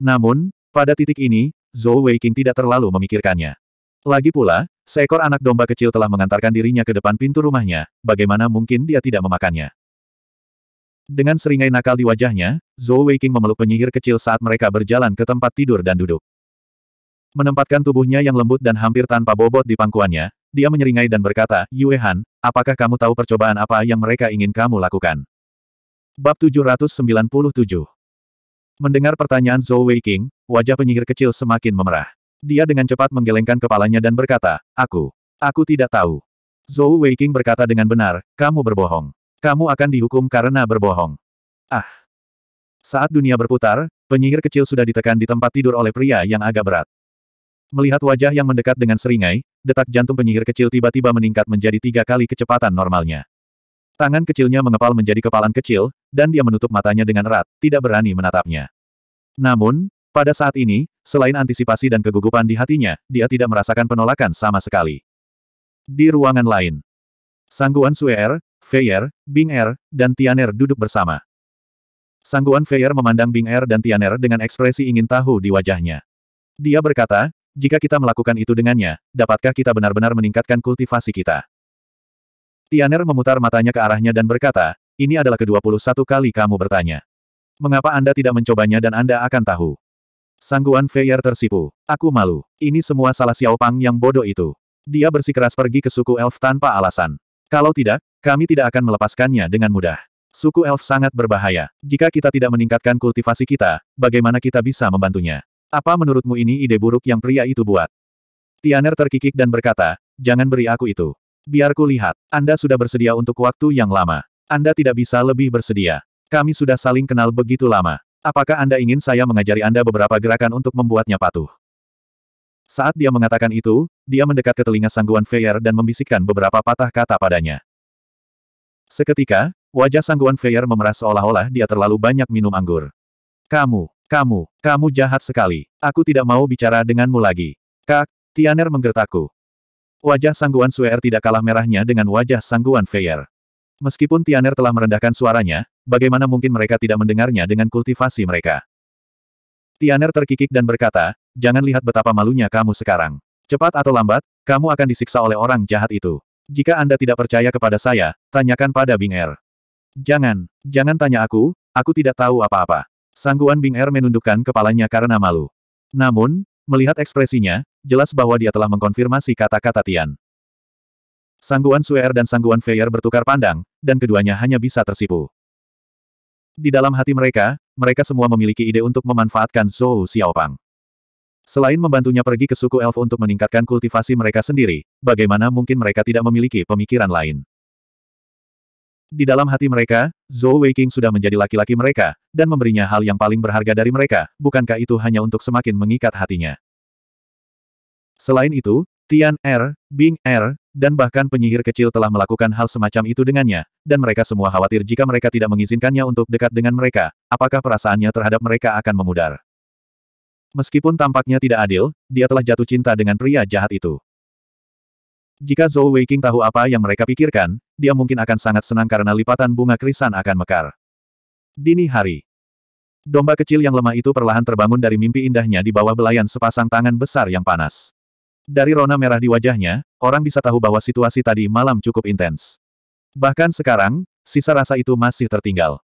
Namun, pada titik ini, Zhou Weiqing tidak terlalu memikirkannya. Lagi pula, seekor anak domba kecil telah mengantarkan dirinya ke depan pintu rumahnya, bagaimana mungkin dia tidak memakannya. Dengan seringai nakal di wajahnya, Zhou Weiqing memeluk penyihir kecil saat mereka berjalan ke tempat tidur dan duduk. Menempatkan tubuhnya yang lembut dan hampir tanpa bobot di pangkuannya, dia menyeringai dan berkata, Yue Han, apakah kamu tahu percobaan apa yang mereka ingin kamu lakukan? Bab 797 Mendengar pertanyaan Zhou Weiqing, wajah penyihir kecil semakin memerah. Dia dengan cepat menggelengkan kepalanya dan berkata, Aku. Aku tidak tahu. Zhou Weiqing berkata dengan benar, kamu berbohong. Kamu akan dihukum karena berbohong. Ah. Saat dunia berputar, penyihir kecil sudah ditekan di tempat tidur oleh pria yang agak berat. Melihat wajah yang mendekat dengan seringai, detak jantung penyihir kecil tiba-tiba meningkat menjadi tiga kali kecepatan normalnya. Tangan kecilnya mengepal menjadi kepalan kecil, dan dia menutup matanya dengan erat, tidak berani menatapnya. Namun, pada saat ini, selain antisipasi dan kegugupan di hatinya, dia tidak merasakan penolakan sama sekali. Di ruangan lain, Sangguan Suer, er, Fey'er, Bing Er, dan Tianer duduk bersama. Sangguan Feier memandang Bing Er dan Tianer dengan ekspresi ingin tahu di wajahnya. Dia berkata, jika kita melakukan itu dengannya, dapatkah kita benar-benar meningkatkan kultivasi kita? Tianer memutar matanya ke arahnya dan berkata, ini adalah ke-21 kali kamu bertanya. Mengapa Anda tidak mencobanya dan Anda akan tahu? Sangguan Feier tersipu. Aku malu. Ini semua salah Xiao Pang yang bodoh itu. Dia bersikeras pergi ke suku elf tanpa alasan. Kalau tidak, kami tidak akan melepaskannya dengan mudah. Suku elf sangat berbahaya. Jika kita tidak meningkatkan kultivasi kita, bagaimana kita bisa membantunya? Apa menurutmu ini ide buruk yang pria itu buat? Tianer terkikik dan berkata, jangan beri aku itu. Biarku lihat, Anda sudah bersedia untuk waktu yang lama. Anda tidak bisa lebih bersedia. Kami sudah saling kenal begitu lama. Apakah Anda ingin saya mengajari Anda beberapa gerakan untuk membuatnya patuh? Saat dia mengatakan itu, dia mendekat ke telinga Sangguan Feier dan membisikkan beberapa patah kata padanya. Seketika, wajah Sangguan Feier memeras seolah-olah dia terlalu banyak minum anggur. Kamu, kamu, kamu jahat sekali. Aku tidak mau bicara denganmu lagi. Kak, Tianer menggertakku. Wajah Sangguan Suer tidak kalah merahnya dengan wajah Sangguan Feier. Meskipun Tianer telah merendahkan suaranya, bagaimana mungkin mereka tidak mendengarnya dengan kultivasi mereka? Tianer terkikik dan berkata, Jangan lihat betapa malunya kamu sekarang. Cepat atau lambat, kamu akan disiksa oleh orang jahat itu. Jika Anda tidak percaya kepada saya, tanyakan pada Bing Er. Jangan, jangan tanya aku, aku tidak tahu apa-apa. Sangguan Bing Er menundukkan kepalanya karena malu. Namun, melihat ekspresinya, jelas bahwa dia telah mengkonfirmasi kata-kata Tian. Sangguan Suer er dan Sangguan Feier bertukar pandang, dan keduanya hanya bisa tersipu. Di dalam hati mereka, mereka semua memiliki ide untuk memanfaatkan Zhou Xiaopang. Selain membantunya pergi ke suku elf untuk meningkatkan kultivasi mereka sendiri, bagaimana mungkin mereka tidak memiliki pemikiran lain? Di dalam hati mereka, Zhou Weiqing sudah menjadi laki-laki mereka, dan memberinya hal yang paling berharga dari mereka, bukankah itu hanya untuk semakin mengikat hatinya. Selain itu, Tian Er, Bing Er, dan bahkan penyihir kecil telah melakukan hal semacam itu dengannya, dan mereka semua khawatir jika mereka tidak mengizinkannya untuk dekat dengan mereka, apakah perasaannya terhadap mereka akan memudar. Meskipun tampaknya tidak adil, dia telah jatuh cinta dengan pria jahat itu. Jika Zhou Weiqing tahu apa yang mereka pikirkan, dia mungkin akan sangat senang karena lipatan bunga krisan akan mekar. Dini hari. Domba kecil yang lemah itu perlahan terbangun dari mimpi indahnya di bawah belayan sepasang tangan besar yang panas. Dari rona merah di wajahnya, orang bisa tahu bahwa situasi tadi malam cukup intens. Bahkan sekarang, sisa rasa itu masih tertinggal.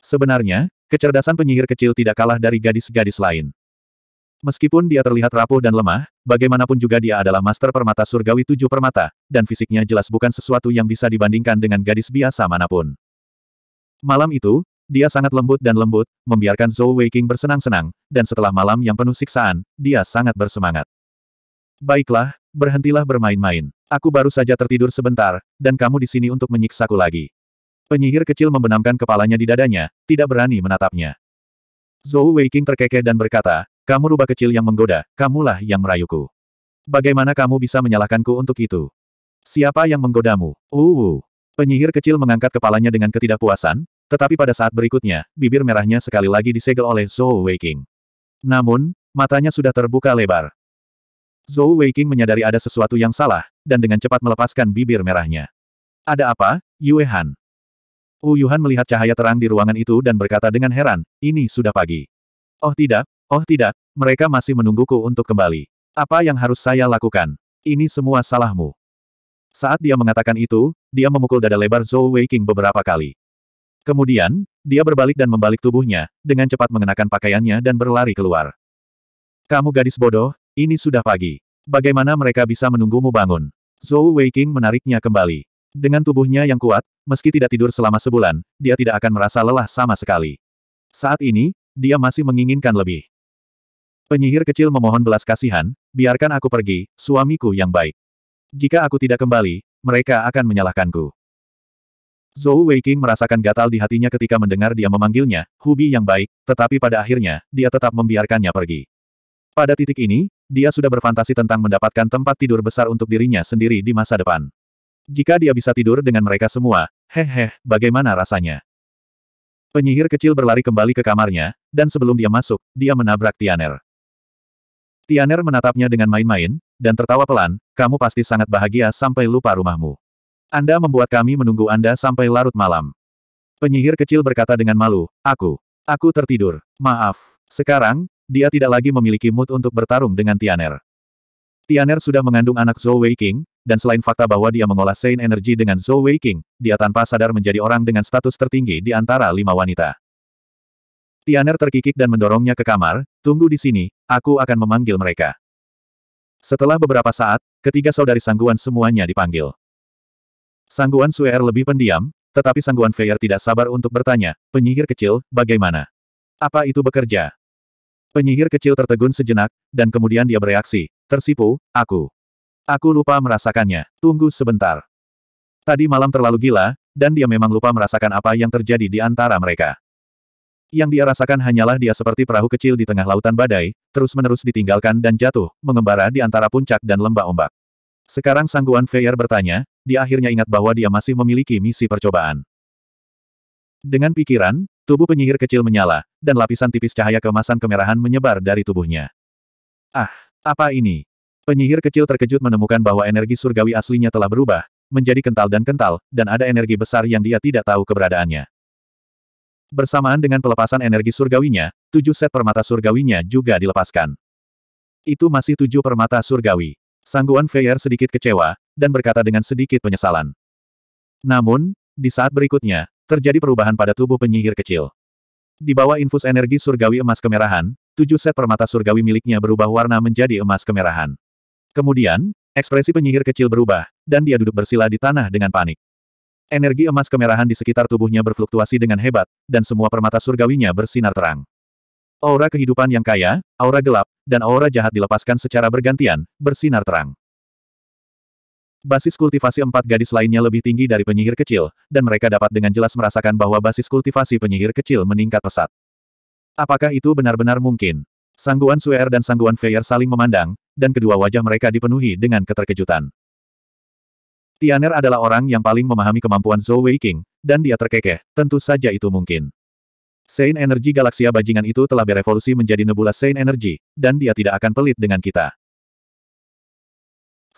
Sebenarnya, kecerdasan penyihir kecil tidak kalah dari gadis-gadis lain. Meskipun dia terlihat rapuh dan lemah, bagaimanapun juga dia adalah master permata surgawi tujuh permata, dan fisiknya jelas bukan sesuatu yang bisa dibandingkan dengan gadis biasa manapun. Malam itu, dia sangat lembut dan lembut, membiarkan Zhou Weiqing bersenang-senang, dan setelah malam yang penuh siksaan, dia sangat bersemangat. Baiklah, berhentilah bermain-main. Aku baru saja tertidur sebentar, dan kamu di sini untuk menyiksaku lagi. Penyihir kecil membenamkan kepalanya di dadanya, tidak berani menatapnya. Zhou Weiqing terkekeh dan berkata, kamu rubah kecil yang menggoda, kamulah yang merayuku. Bagaimana kamu bisa menyalahkanku untuk itu? Siapa yang menggodamu? uh. Penyihir kecil mengangkat kepalanya dengan ketidakpuasan, tetapi pada saat berikutnya, bibir merahnya sekali lagi disegel oleh Zhou Weiking. Namun, matanya sudah terbuka lebar. Zhou Weiking menyadari ada sesuatu yang salah, dan dengan cepat melepaskan bibir merahnya. Ada apa, Yue Han? Yuhan melihat cahaya terang di ruangan itu dan berkata dengan heran, ini sudah pagi. Oh tidak, Oh tidak, mereka masih menungguku untuk kembali. Apa yang harus saya lakukan? Ini semua salahmu. Saat dia mengatakan itu, dia memukul dada lebar Zhou Weiqing beberapa kali. Kemudian, dia berbalik dan membalik tubuhnya, dengan cepat mengenakan pakaiannya dan berlari keluar. Kamu gadis bodoh, ini sudah pagi. Bagaimana mereka bisa menunggumu bangun? Zhou Weiqing menariknya kembali. Dengan tubuhnya yang kuat, meski tidak tidur selama sebulan, dia tidak akan merasa lelah sama sekali. Saat ini, dia masih menginginkan lebih. Penyihir kecil memohon belas kasihan, biarkan aku pergi, suamiku yang baik. Jika aku tidak kembali, mereka akan menyalahkanku. Zhou Weiqing merasakan gatal di hatinya ketika mendengar dia memanggilnya, Hubi yang baik, tetapi pada akhirnya, dia tetap membiarkannya pergi. Pada titik ini, dia sudah berfantasi tentang mendapatkan tempat tidur besar untuk dirinya sendiri di masa depan. Jika dia bisa tidur dengan mereka semua, heh bagaimana rasanya? Penyihir kecil berlari kembali ke kamarnya, dan sebelum dia masuk, dia menabrak Tianer. Tianer menatapnya dengan main-main, dan tertawa pelan, kamu pasti sangat bahagia sampai lupa rumahmu. Anda membuat kami menunggu Anda sampai larut malam. Penyihir kecil berkata dengan malu, aku, aku tertidur, maaf. Sekarang, dia tidak lagi memiliki mood untuk bertarung dengan Tianer. Tianer sudah mengandung anak Zhou Wei King, dan selain fakta bahwa dia mengolah Sein Energy dengan Zhou Wei King, dia tanpa sadar menjadi orang dengan status tertinggi di antara lima wanita. Tianer terkikik dan mendorongnya ke kamar, tunggu di sini, aku akan memanggil mereka. Setelah beberapa saat, ketiga saudari Sangguan semuanya dipanggil. Sangguan Suer lebih pendiam, tetapi Sangguan Feyer tidak sabar untuk bertanya, penyihir kecil, bagaimana? Apa itu bekerja? Penyihir kecil tertegun sejenak, dan kemudian dia bereaksi, tersipu, aku. Aku lupa merasakannya, tunggu sebentar. Tadi malam terlalu gila, dan dia memang lupa merasakan apa yang terjadi di antara mereka. Yang dia rasakan hanyalah dia seperti perahu kecil di tengah lautan badai, terus-menerus ditinggalkan dan jatuh, mengembara di antara puncak dan lembah ombak. Sekarang Sangguan Feier bertanya, dia akhirnya ingat bahwa dia masih memiliki misi percobaan. Dengan pikiran, tubuh penyihir kecil menyala, dan lapisan tipis cahaya kemasan kemerahan menyebar dari tubuhnya. Ah, apa ini? Penyihir kecil terkejut menemukan bahwa energi surgawi aslinya telah berubah, menjadi kental dan kental, dan ada energi besar yang dia tidak tahu keberadaannya. Bersamaan dengan pelepasan energi surgawinya, tujuh set permata surgawinya juga dilepaskan. Itu masih tujuh permata surgawi. Sangguan Feyer sedikit kecewa, dan berkata dengan sedikit penyesalan. Namun, di saat berikutnya, terjadi perubahan pada tubuh penyihir kecil. Di bawah infus energi surgawi emas kemerahan, tujuh set permata surgawi miliknya berubah warna menjadi emas kemerahan. Kemudian, ekspresi penyihir kecil berubah, dan dia duduk bersila di tanah dengan panik. Energi emas kemerahan di sekitar tubuhnya berfluktuasi dengan hebat, dan semua permata surgawinya bersinar terang. Aura kehidupan yang kaya, aura gelap, dan aura jahat dilepaskan secara bergantian, bersinar terang. Basis kultivasi empat gadis lainnya lebih tinggi dari penyihir kecil, dan mereka dapat dengan jelas merasakan bahwa basis kultivasi penyihir kecil meningkat pesat. Apakah itu benar-benar mungkin? Sangguan Suer dan Sangguan Feyer saling memandang, dan kedua wajah mereka dipenuhi dengan keterkejutan. Tianer adalah orang yang paling memahami kemampuan Zhou Weiqing, dan dia terkekeh, tentu saja itu mungkin. Sein Energy Galaksia Bajingan itu telah berevolusi menjadi Nebula Sein Energi, dan dia tidak akan pelit dengan kita.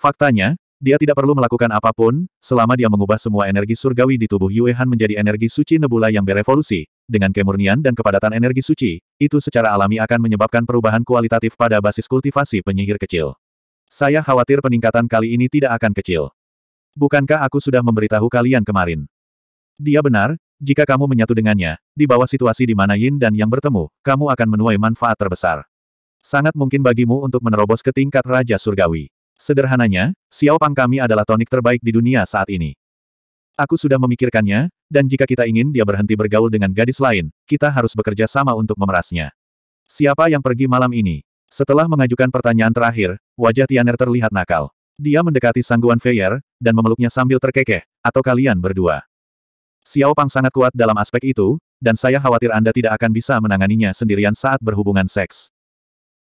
Faktanya, dia tidak perlu melakukan apapun, selama dia mengubah semua energi surgawi di tubuh Yue Han menjadi energi suci Nebula yang berevolusi, dengan kemurnian dan kepadatan energi suci, itu secara alami akan menyebabkan perubahan kualitatif pada basis kultivasi penyihir kecil. Saya khawatir peningkatan kali ini tidak akan kecil. Bukankah aku sudah memberitahu kalian kemarin? Dia benar, jika kamu menyatu dengannya, di bawah situasi di mana Yin dan Yang bertemu, kamu akan menuai manfaat terbesar. Sangat mungkin bagimu untuk menerobos ke tingkat Raja Surgawi. Sederhananya, Xiao Pang kami adalah tonik terbaik di dunia saat ini. Aku sudah memikirkannya, dan jika kita ingin dia berhenti bergaul dengan gadis lain, kita harus bekerja sama untuk memerasnya. Siapa yang pergi malam ini? Setelah mengajukan pertanyaan terakhir, wajah Tianer terlihat nakal. Dia mendekati sangguan Feier, dan memeluknya sambil terkekeh, atau kalian berdua. Xiao Pang sangat kuat dalam aspek itu, dan saya khawatir Anda tidak akan bisa menanganinya sendirian saat berhubungan seks.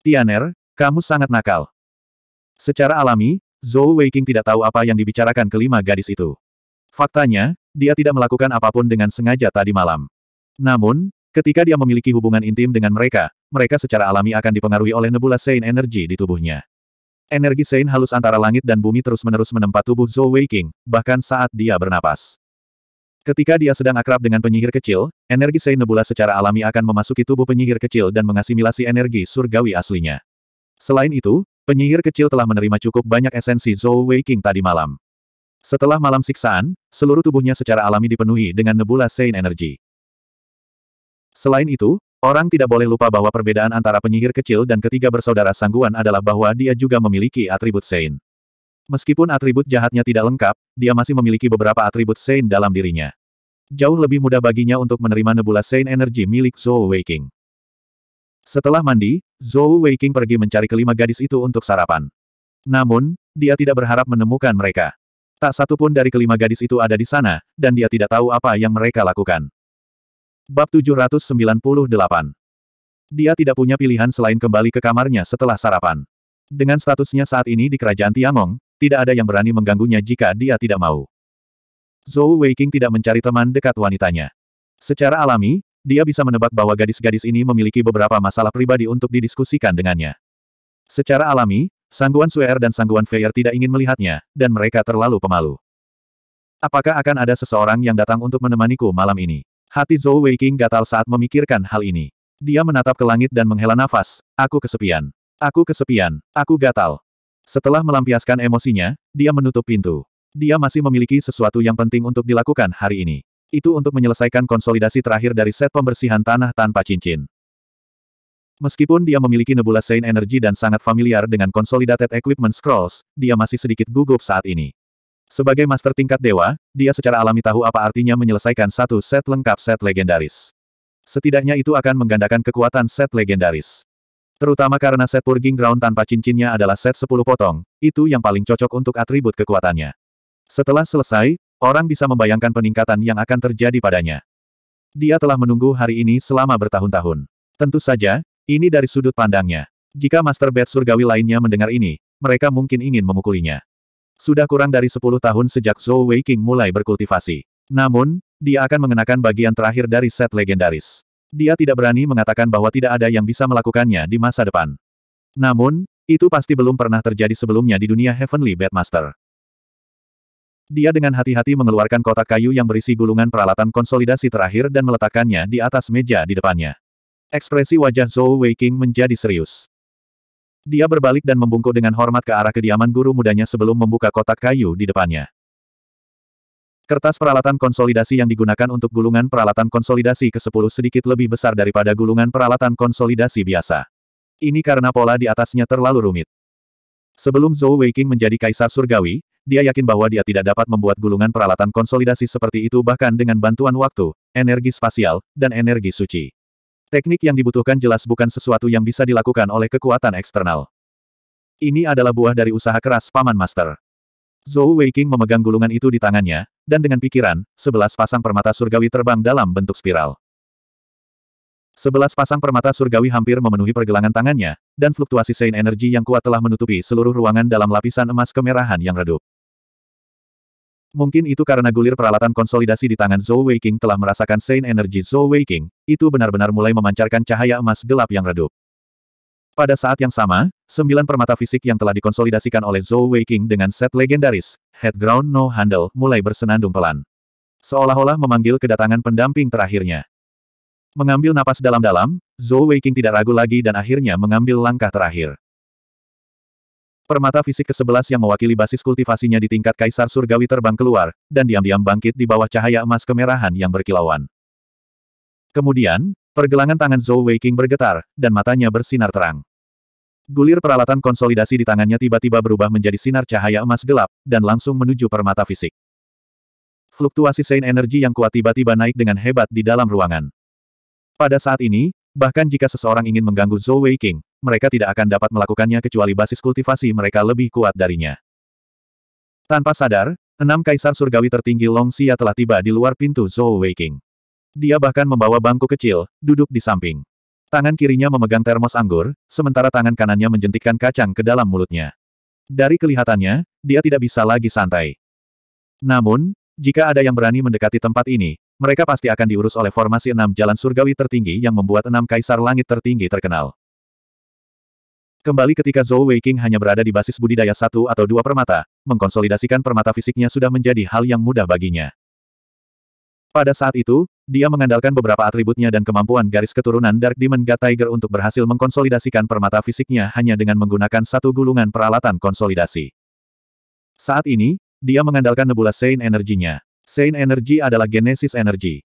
Tianer, kamu sangat nakal. Secara alami, Zhou Weiqing tidak tahu apa yang dibicarakan kelima gadis itu. Faktanya, dia tidak melakukan apapun dengan sengaja tadi malam. Namun, ketika dia memiliki hubungan intim dengan mereka, mereka secara alami akan dipengaruhi oleh nebula Sein Energy di tubuhnya. Energi Sein halus antara langit dan bumi terus-menerus menempa tubuh Zhou Weiqing, bahkan saat dia bernapas. Ketika dia sedang akrab dengan penyihir kecil, energi Sein Nebula secara alami akan memasuki tubuh penyihir kecil dan mengasimilasi energi surgawi aslinya. Selain itu, penyihir kecil telah menerima cukup banyak esensi Zhou Weiqing tadi malam. Setelah malam siksaan, seluruh tubuhnya secara alami dipenuhi dengan nebula Sein energi. Selain itu, Orang tidak boleh lupa bahwa perbedaan antara penyihir kecil dan ketiga bersaudara sangguan adalah bahwa dia juga memiliki atribut Sein. Meskipun atribut jahatnya tidak lengkap, dia masih memiliki beberapa atribut Sein dalam dirinya. Jauh lebih mudah baginya untuk menerima nebula Sein energi milik Zhou Weiking. Setelah mandi, Zhou Weiking pergi mencari kelima gadis itu untuk sarapan. Namun, dia tidak berharap menemukan mereka. Tak satu pun dari kelima gadis itu ada di sana, dan dia tidak tahu apa yang mereka lakukan. Bab 798 Dia tidak punya pilihan selain kembali ke kamarnya setelah sarapan. Dengan statusnya saat ini di kerajaan Tiamong, tidak ada yang berani mengganggunya jika dia tidak mau. Zhou Weiqing tidak mencari teman dekat wanitanya. Secara alami, dia bisa menebak bahwa gadis-gadis ini memiliki beberapa masalah pribadi untuk didiskusikan dengannya. Secara alami, Sangguan Suer dan Sangguan Feier tidak ingin melihatnya, dan mereka terlalu pemalu. Apakah akan ada seseorang yang datang untuk menemaniku malam ini? Hati Zhou Weiqing gatal saat memikirkan hal ini. Dia menatap ke langit dan menghela nafas, aku kesepian. Aku kesepian, aku gatal. Setelah melampiaskan emosinya, dia menutup pintu. Dia masih memiliki sesuatu yang penting untuk dilakukan hari ini. Itu untuk menyelesaikan konsolidasi terakhir dari set pembersihan tanah tanpa cincin. Meskipun dia memiliki Nebula Saint Energy dan sangat familiar dengan Consolidated Equipment Scrolls, dia masih sedikit gugup saat ini. Sebagai master tingkat dewa, dia secara alami tahu apa artinya menyelesaikan satu set lengkap set legendaris. Setidaknya itu akan menggandakan kekuatan set legendaris. Terutama karena set Purging Ground tanpa cincinnya adalah set 10 potong, itu yang paling cocok untuk atribut kekuatannya. Setelah selesai, orang bisa membayangkan peningkatan yang akan terjadi padanya. Dia telah menunggu hari ini selama bertahun-tahun. Tentu saja, ini dari sudut pandangnya. Jika Master Bed Surgawi lainnya mendengar ini, mereka mungkin ingin memukulinya. Sudah kurang dari 10 tahun sejak Zhou Weiqing mulai berkultivasi. Namun, dia akan mengenakan bagian terakhir dari set legendaris. Dia tidak berani mengatakan bahwa tidak ada yang bisa melakukannya di masa depan. Namun, itu pasti belum pernah terjadi sebelumnya di dunia Heavenly Bedmaster. Dia dengan hati-hati mengeluarkan kotak kayu yang berisi gulungan peralatan konsolidasi terakhir dan meletakkannya di atas meja di depannya. Ekspresi wajah Zhou Weiqing menjadi serius. Dia berbalik dan membungkuk dengan hormat ke arah kediaman guru mudanya sebelum membuka kotak kayu di depannya. Kertas peralatan konsolidasi yang digunakan untuk gulungan peralatan konsolidasi ke-10 sedikit lebih besar daripada gulungan peralatan konsolidasi biasa. Ini karena pola di atasnya terlalu rumit. Sebelum Zhou Weiqing menjadi kaisar surgawi, dia yakin bahwa dia tidak dapat membuat gulungan peralatan konsolidasi seperti itu bahkan dengan bantuan waktu, energi spasial, dan energi suci. Teknik yang dibutuhkan jelas bukan sesuatu yang bisa dilakukan oleh kekuatan eksternal. Ini adalah buah dari usaha keras Paman Master. Zhou Weiqing memegang gulungan itu di tangannya, dan dengan pikiran, sebelas pasang permata surgawi terbang dalam bentuk spiral. Sebelas pasang permata surgawi hampir memenuhi pergelangan tangannya, dan fluktuasi sein energi yang kuat telah menutupi seluruh ruangan dalam lapisan emas kemerahan yang redup. Mungkin itu karena gulir peralatan konsolidasi di tangan Zhou Weiqing telah merasakan Saint Energy Zhou Weiqing, itu benar-benar mulai memancarkan cahaya emas gelap yang redup. Pada saat yang sama, sembilan permata fisik yang telah dikonsolidasikan oleh Zhou Weiqing dengan set legendaris, Head Ground No Handle, mulai bersenandung pelan. Seolah-olah memanggil kedatangan pendamping terakhirnya. Mengambil napas dalam-dalam, Zhou Weiqing tidak ragu lagi dan akhirnya mengambil langkah terakhir. Permata fisik ke-11 yang mewakili basis kultivasinya di tingkat Kaisar Surgawi terbang keluar, dan diam-diam bangkit di bawah cahaya emas kemerahan yang berkilauan. Kemudian, pergelangan tangan Zhou Weiqing bergetar, dan matanya bersinar terang. Gulir peralatan konsolidasi di tangannya tiba-tiba berubah menjadi sinar cahaya emas gelap, dan langsung menuju permata fisik. Fluktuasi sein energi yang kuat tiba-tiba naik dengan hebat di dalam ruangan. Pada saat ini, bahkan jika seseorang ingin mengganggu Zhou Weiqing, mereka tidak akan dapat melakukannya kecuali basis kultivasi mereka lebih kuat darinya. Tanpa sadar, enam kaisar surgawi tertinggi Long Xia telah tiba di luar pintu Zhou Weiqing. Dia bahkan membawa bangku kecil, duduk di samping. Tangan kirinya memegang termos anggur, sementara tangan kanannya menjentikkan kacang ke dalam mulutnya. Dari kelihatannya, dia tidak bisa lagi santai. Namun, jika ada yang berani mendekati tempat ini, mereka pasti akan diurus oleh formasi enam jalan surgawi tertinggi yang membuat enam kaisar langit tertinggi terkenal. Kembali ketika Zhou Weiqing hanya berada di basis budidaya satu atau dua permata, mengkonsolidasikan permata fisiknya sudah menjadi hal yang mudah baginya. Pada saat itu, dia mengandalkan beberapa atributnya dan kemampuan garis keturunan Dark Demon God Tiger untuk berhasil mengkonsolidasikan permata fisiknya hanya dengan menggunakan satu gulungan peralatan konsolidasi. Saat ini, dia mengandalkan nebula Saint Energinya. Saint Energy adalah Genesis Energy.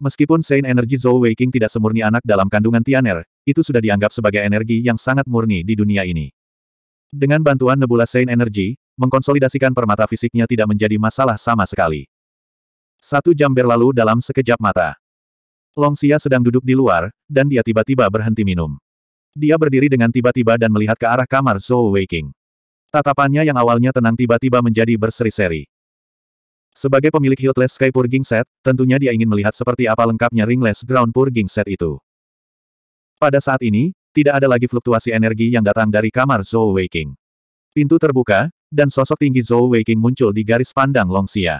Meskipun Saint Energy Zhou Weiqing tidak semurni anak dalam kandungan Tianer, itu sudah dianggap sebagai energi yang sangat murni di dunia ini. Dengan bantuan Nebula Saint Energy, mengkonsolidasikan permata fisiknya tidak menjadi masalah sama sekali. Satu jam berlalu dalam sekejap mata. Long Xia sedang duduk di luar, dan dia tiba-tiba berhenti minum. Dia berdiri dengan tiba-tiba dan melihat ke arah kamar Zhou Weiqing. Tatapannya yang awalnya tenang tiba-tiba menjadi berseri-seri. Sebagai pemilik Hiltless Sky Purging Set, tentunya dia ingin melihat seperti apa lengkapnya Ringless Ground Purging Set itu. Pada saat ini, tidak ada lagi fluktuasi energi yang datang dari kamar Zhou Weiqing. Pintu terbuka, dan sosok tinggi Zhou Weiqing muncul di garis pandang Long Xia.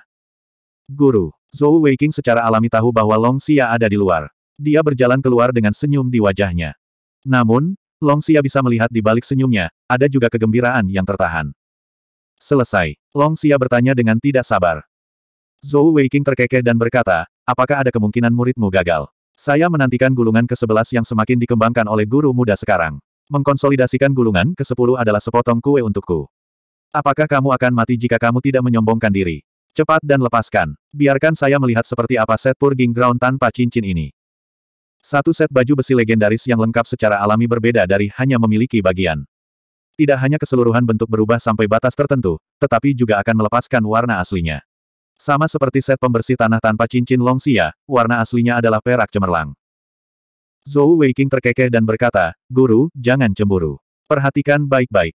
Guru, Zhou Weiqing secara alami tahu bahwa Long Xia ada di luar. Dia berjalan keluar dengan senyum di wajahnya. Namun, Long Xia bisa melihat di balik senyumnya, ada juga kegembiraan yang tertahan. Selesai. Long Xia bertanya dengan tidak sabar. Zhou Weiqing terkekeh dan berkata, apakah ada kemungkinan muridmu gagal? Saya menantikan gulungan ke-11 yang semakin dikembangkan oleh guru muda sekarang. Mengkonsolidasikan gulungan ke-10 adalah sepotong kue untukku. Apakah kamu akan mati jika kamu tidak menyombongkan diri? Cepat dan lepaskan. Biarkan saya melihat seperti apa set purging ground tanpa cincin ini. Satu set baju besi legendaris yang lengkap secara alami berbeda dari hanya memiliki bagian. Tidak hanya keseluruhan bentuk berubah sampai batas tertentu, tetapi juga akan melepaskan warna aslinya. Sama seperti set pembersih tanah tanpa cincin longsia, warna aslinya adalah perak cemerlang. Zhou Weiqing terkekeh dan berkata, Guru, jangan cemburu. Perhatikan baik-baik.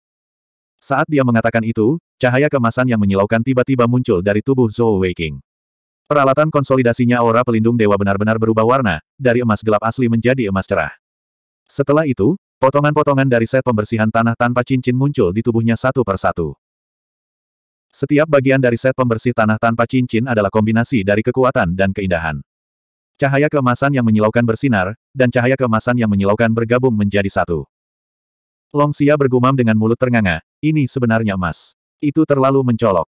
Saat dia mengatakan itu, cahaya kemasan yang menyilaukan tiba-tiba muncul dari tubuh Zhou Weiqing. Peralatan konsolidasinya aura pelindung dewa benar-benar berubah warna, dari emas gelap asli menjadi emas cerah. Setelah itu, potongan-potongan dari set pembersihan tanah tanpa cincin muncul di tubuhnya satu persatu. Setiap bagian dari set pembersih tanah tanpa cincin adalah kombinasi dari kekuatan dan keindahan. Cahaya keemasan yang menyilaukan bersinar, dan cahaya keemasan yang menyilaukan bergabung menjadi satu. Long Xia bergumam dengan mulut ternganga, ini sebenarnya emas. Itu terlalu mencolok.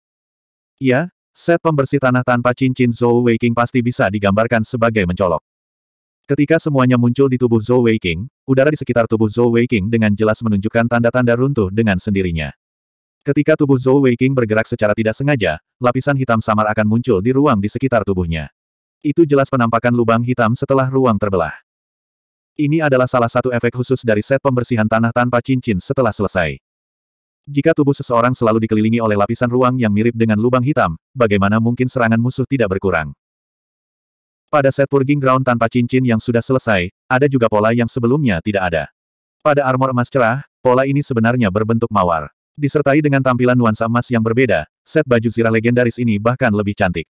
Ya, set pembersih tanah tanpa cincin Zhou Weiking pasti bisa digambarkan sebagai mencolok. Ketika semuanya muncul di tubuh Zhou Weiking, udara di sekitar tubuh Zhou Weiking dengan jelas menunjukkan tanda-tanda runtuh dengan sendirinya. Ketika tubuh Zhou Weiqing bergerak secara tidak sengaja, lapisan hitam samar akan muncul di ruang di sekitar tubuhnya. Itu jelas penampakan lubang hitam setelah ruang terbelah. Ini adalah salah satu efek khusus dari set pembersihan tanah tanpa cincin setelah selesai. Jika tubuh seseorang selalu dikelilingi oleh lapisan ruang yang mirip dengan lubang hitam, bagaimana mungkin serangan musuh tidak berkurang? Pada set purging ground tanpa cincin yang sudah selesai, ada juga pola yang sebelumnya tidak ada. Pada armor emas cerah, pola ini sebenarnya berbentuk mawar. Disertai dengan tampilan nuansa emas yang berbeda, set baju zirah legendaris ini bahkan lebih cantik.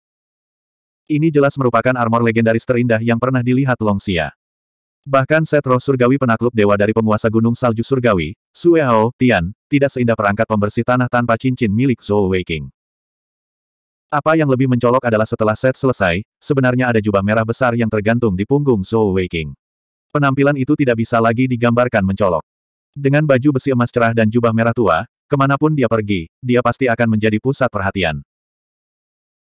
Ini jelas merupakan armor legendaris terindah yang pernah dilihat Xia. Bahkan set roh surgawi penakluk dewa dari penguasa gunung salju surgawi, Sueao, Tian, tidak seindah perangkat pembersih tanah tanpa cincin milik Zhou Weiking. Apa yang lebih mencolok adalah setelah set selesai, sebenarnya ada jubah merah besar yang tergantung di punggung Zhou Weiking. Penampilan itu tidak bisa lagi digambarkan mencolok. Dengan baju besi emas cerah dan jubah merah tua, Kemanapun dia pergi, dia pasti akan menjadi pusat perhatian.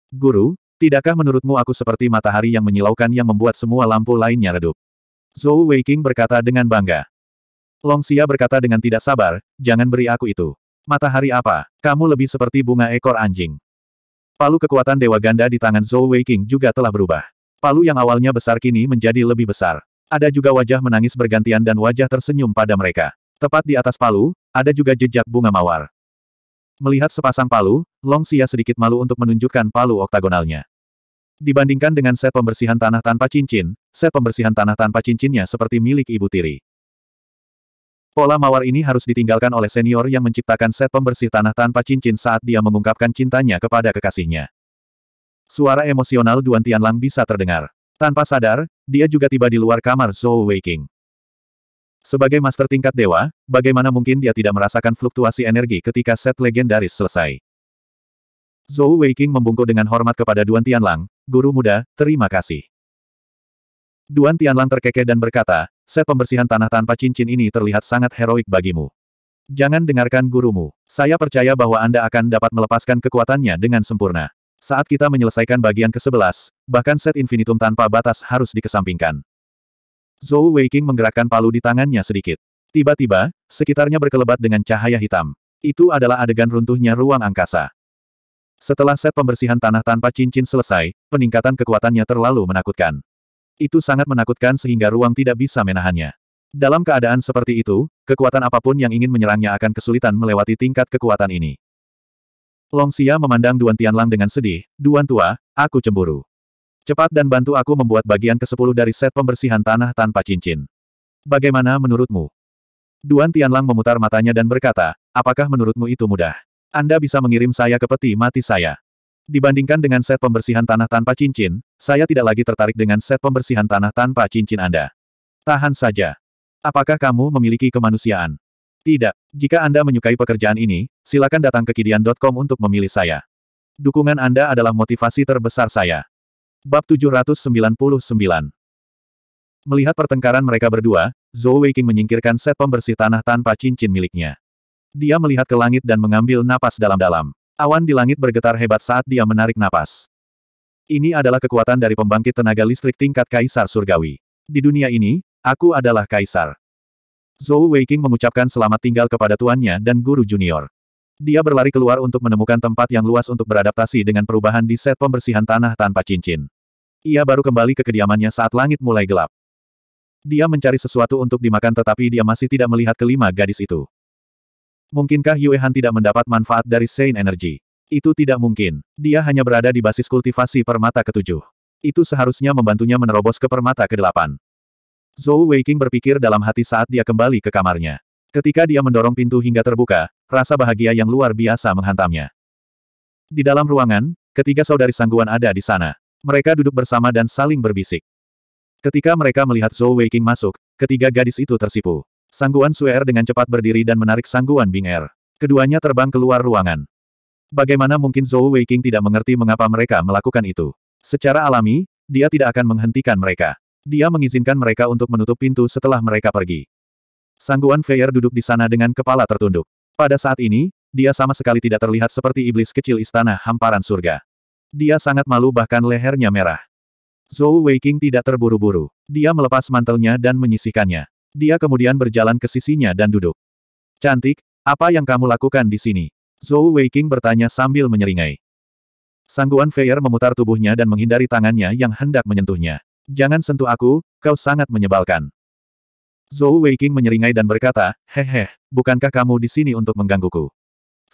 Guru, tidakkah menurutmu aku seperti matahari yang menyilaukan yang membuat semua lampu lainnya redup? Zhou Weiqing berkata dengan bangga. Long Xia berkata dengan tidak sabar, jangan beri aku itu. Matahari apa? Kamu lebih seperti bunga ekor anjing. Palu kekuatan Dewa Ganda di tangan Zhou Weiqing juga telah berubah. Palu yang awalnya besar kini menjadi lebih besar. Ada juga wajah menangis bergantian dan wajah tersenyum pada mereka. Tepat di atas palu, ada juga jejak bunga mawar. Melihat sepasang palu, Long Xia sedikit malu untuk menunjukkan palu oktagonalnya. Dibandingkan dengan set pembersihan tanah tanpa cincin, set pembersihan tanah tanpa cincinnya seperti milik ibu tiri. Pola mawar ini harus ditinggalkan oleh senior yang menciptakan set pembersih tanah tanpa cincin saat dia mengungkapkan cintanya kepada kekasihnya. Suara emosional Duan Tianlang bisa terdengar. Tanpa sadar, dia juga tiba di luar kamar Zhou Weiking. Sebagai master tingkat dewa, bagaimana mungkin dia tidak merasakan fluktuasi energi ketika set legendaris selesai? Zhou Weiqing membungkuk dengan hormat kepada Duan Tianlang, guru muda, terima kasih. Duan Tianlang terkekeh dan berkata, set pembersihan tanah tanpa cincin ini terlihat sangat heroik bagimu. Jangan dengarkan gurumu. Saya percaya bahwa Anda akan dapat melepaskan kekuatannya dengan sempurna. Saat kita menyelesaikan bagian ke-11, bahkan set infinitum tanpa batas harus dikesampingkan. Zhou Weiqing menggerakkan palu di tangannya sedikit. Tiba-tiba, sekitarnya berkelebat dengan cahaya hitam. Itu adalah adegan runtuhnya ruang angkasa. Setelah set pembersihan tanah tanpa cincin selesai, peningkatan kekuatannya terlalu menakutkan. Itu sangat menakutkan sehingga ruang tidak bisa menahannya. Dalam keadaan seperti itu, kekuatan apapun yang ingin menyerangnya akan kesulitan melewati tingkat kekuatan ini. Long Xia memandang Duan Tianlang dengan sedih, Duan Tua, aku cemburu. Cepat dan bantu aku membuat bagian ke-10 dari set pembersihan tanah tanpa cincin. Bagaimana menurutmu? Duan Tianlang memutar matanya dan berkata, apakah menurutmu itu mudah? Anda bisa mengirim saya ke peti mati saya. Dibandingkan dengan set pembersihan tanah tanpa cincin, saya tidak lagi tertarik dengan set pembersihan tanah tanpa cincin Anda. Tahan saja. Apakah kamu memiliki kemanusiaan? Tidak. Jika Anda menyukai pekerjaan ini, silakan datang ke kidian.com untuk memilih saya. Dukungan Anda adalah motivasi terbesar saya. Bab 799 Melihat pertengkaran mereka berdua, Zhou Weiqing menyingkirkan set pembersih tanah tanpa cincin miliknya. Dia melihat ke langit dan mengambil napas dalam-dalam. Awan di langit bergetar hebat saat dia menarik napas. Ini adalah kekuatan dari pembangkit tenaga listrik tingkat Kaisar Surgawi. Di dunia ini, aku adalah Kaisar. Zhou Weiqing mengucapkan selamat tinggal kepada tuannya dan guru junior. Dia berlari keluar untuk menemukan tempat yang luas untuk beradaptasi dengan perubahan di set pembersihan tanah tanpa cincin. Ia baru kembali ke kediamannya saat langit mulai gelap. Dia mencari sesuatu untuk dimakan tetapi dia masih tidak melihat kelima gadis itu. Mungkinkah Yue Han tidak mendapat manfaat dari Saint Energy? Itu tidak mungkin. Dia hanya berada di basis kultivasi permata ketujuh. Itu seharusnya membantunya menerobos ke permata kedelapan. Zhou Weiqing berpikir dalam hati saat dia kembali ke kamarnya. Ketika dia mendorong pintu hingga terbuka, rasa bahagia yang luar biasa menghantamnya. Di dalam ruangan, ketiga saudari sangguan ada di sana. Mereka duduk bersama dan saling berbisik. Ketika mereka melihat Zhou Weiqing masuk, ketiga gadis itu tersipu. Sangguan Suer dengan cepat berdiri dan menarik Sangguan Bing Er. Keduanya terbang keluar ruangan. Bagaimana mungkin Zhou Weiqing tidak mengerti mengapa mereka melakukan itu? Secara alami, dia tidak akan menghentikan mereka. Dia mengizinkan mereka untuk menutup pintu setelah mereka pergi. Sangguan Feier duduk di sana dengan kepala tertunduk. Pada saat ini, dia sama sekali tidak terlihat seperti iblis kecil istana hamparan surga. Dia sangat malu bahkan lehernya merah. Zhou Weiqing tidak terburu-buru. Dia melepas mantelnya dan menyisikannya. Dia kemudian berjalan ke sisinya dan duduk. Cantik, apa yang kamu lakukan di sini? Zhou Weiqing bertanya sambil menyeringai. Sangguan Feier memutar tubuhnya dan menghindari tangannya yang hendak menyentuhnya. Jangan sentuh aku, kau sangat menyebalkan. Zhou Weiqing menyeringai dan berkata, hehe, bukankah kamu di sini untuk menggangguku?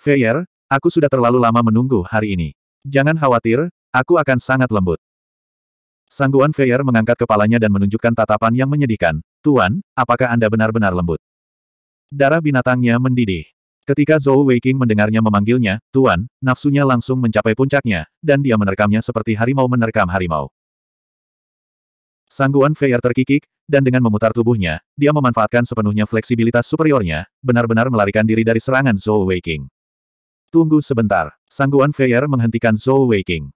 Feier, aku sudah terlalu lama menunggu hari ini. Jangan khawatir, aku akan sangat lembut. Sangguan Feier mengangkat kepalanya dan menunjukkan tatapan yang menyedihkan. Tuan, apakah Anda benar-benar lembut? Darah binatangnya mendidih. Ketika Zhou Weiqing mendengarnya memanggilnya, Tuan, nafsunya langsung mencapai puncaknya, dan dia menerkamnya seperti harimau menerkam harimau. Sangguan Feier terkikik, dan dengan memutar tubuhnya, dia memanfaatkan sepenuhnya fleksibilitas superiornya, benar-benar melarikan diri dari serangan Zhou Weiqing. Tunggu sebentar. Sangguan Feier menghentikan Zhou Weiqing.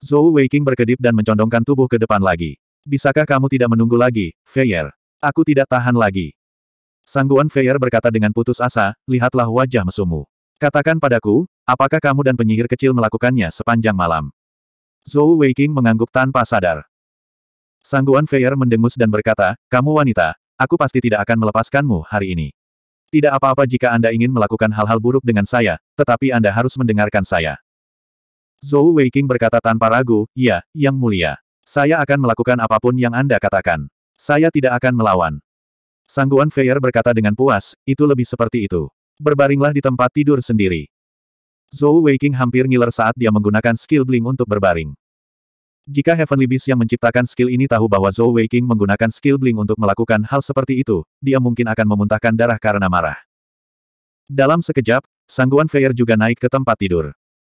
Zhou Weiqing berkedip dan mencondongkan tubuh ke depan lagi. Bisakah kamu tidak menunggu lagi, Feier? Aku tidak tahan lagi. Sangguan Feier berkata dengan putus asa, lihatlah wajah mesumu. Katakan padaku, apakah kamu dan penyihir kecil melakukannya sepanjang malam? Zhou Weiqing mengangguk tanpa sadar. Sangguan Feier mendengus dan berkata, kamu wanita, aku pasti tidak akan melepaskanmu hari ini. Tidak apa-apa jika Anda ingin melakukan hal-hal buruk dengan saya, tetapi Anda harus mendengarkan saya. Zhou Weiqing berkata tanpa ragu, ya, yang mulia. Saya akan melakukan apapun yang Anda katakan. Saya tidak akan melawan. Sangguan Feier berkata dengan puas, itu lebih seperti itu. Berbaringlah di tempat tidur sendiri. Zhou Weiqing hampir ngiler saat dia menggunakan skill bling untuk berbaring. Jika Heavenly Beast yang menciptakan skill ini tahu bahwa Zhou Weiqing menggunakan skill bling untuk melakukan hal seperti itu, dia mungkin akan memuntahkan darah karena marah. Dalam sekejap, sangguan Feier juga naik ke tempat tidur.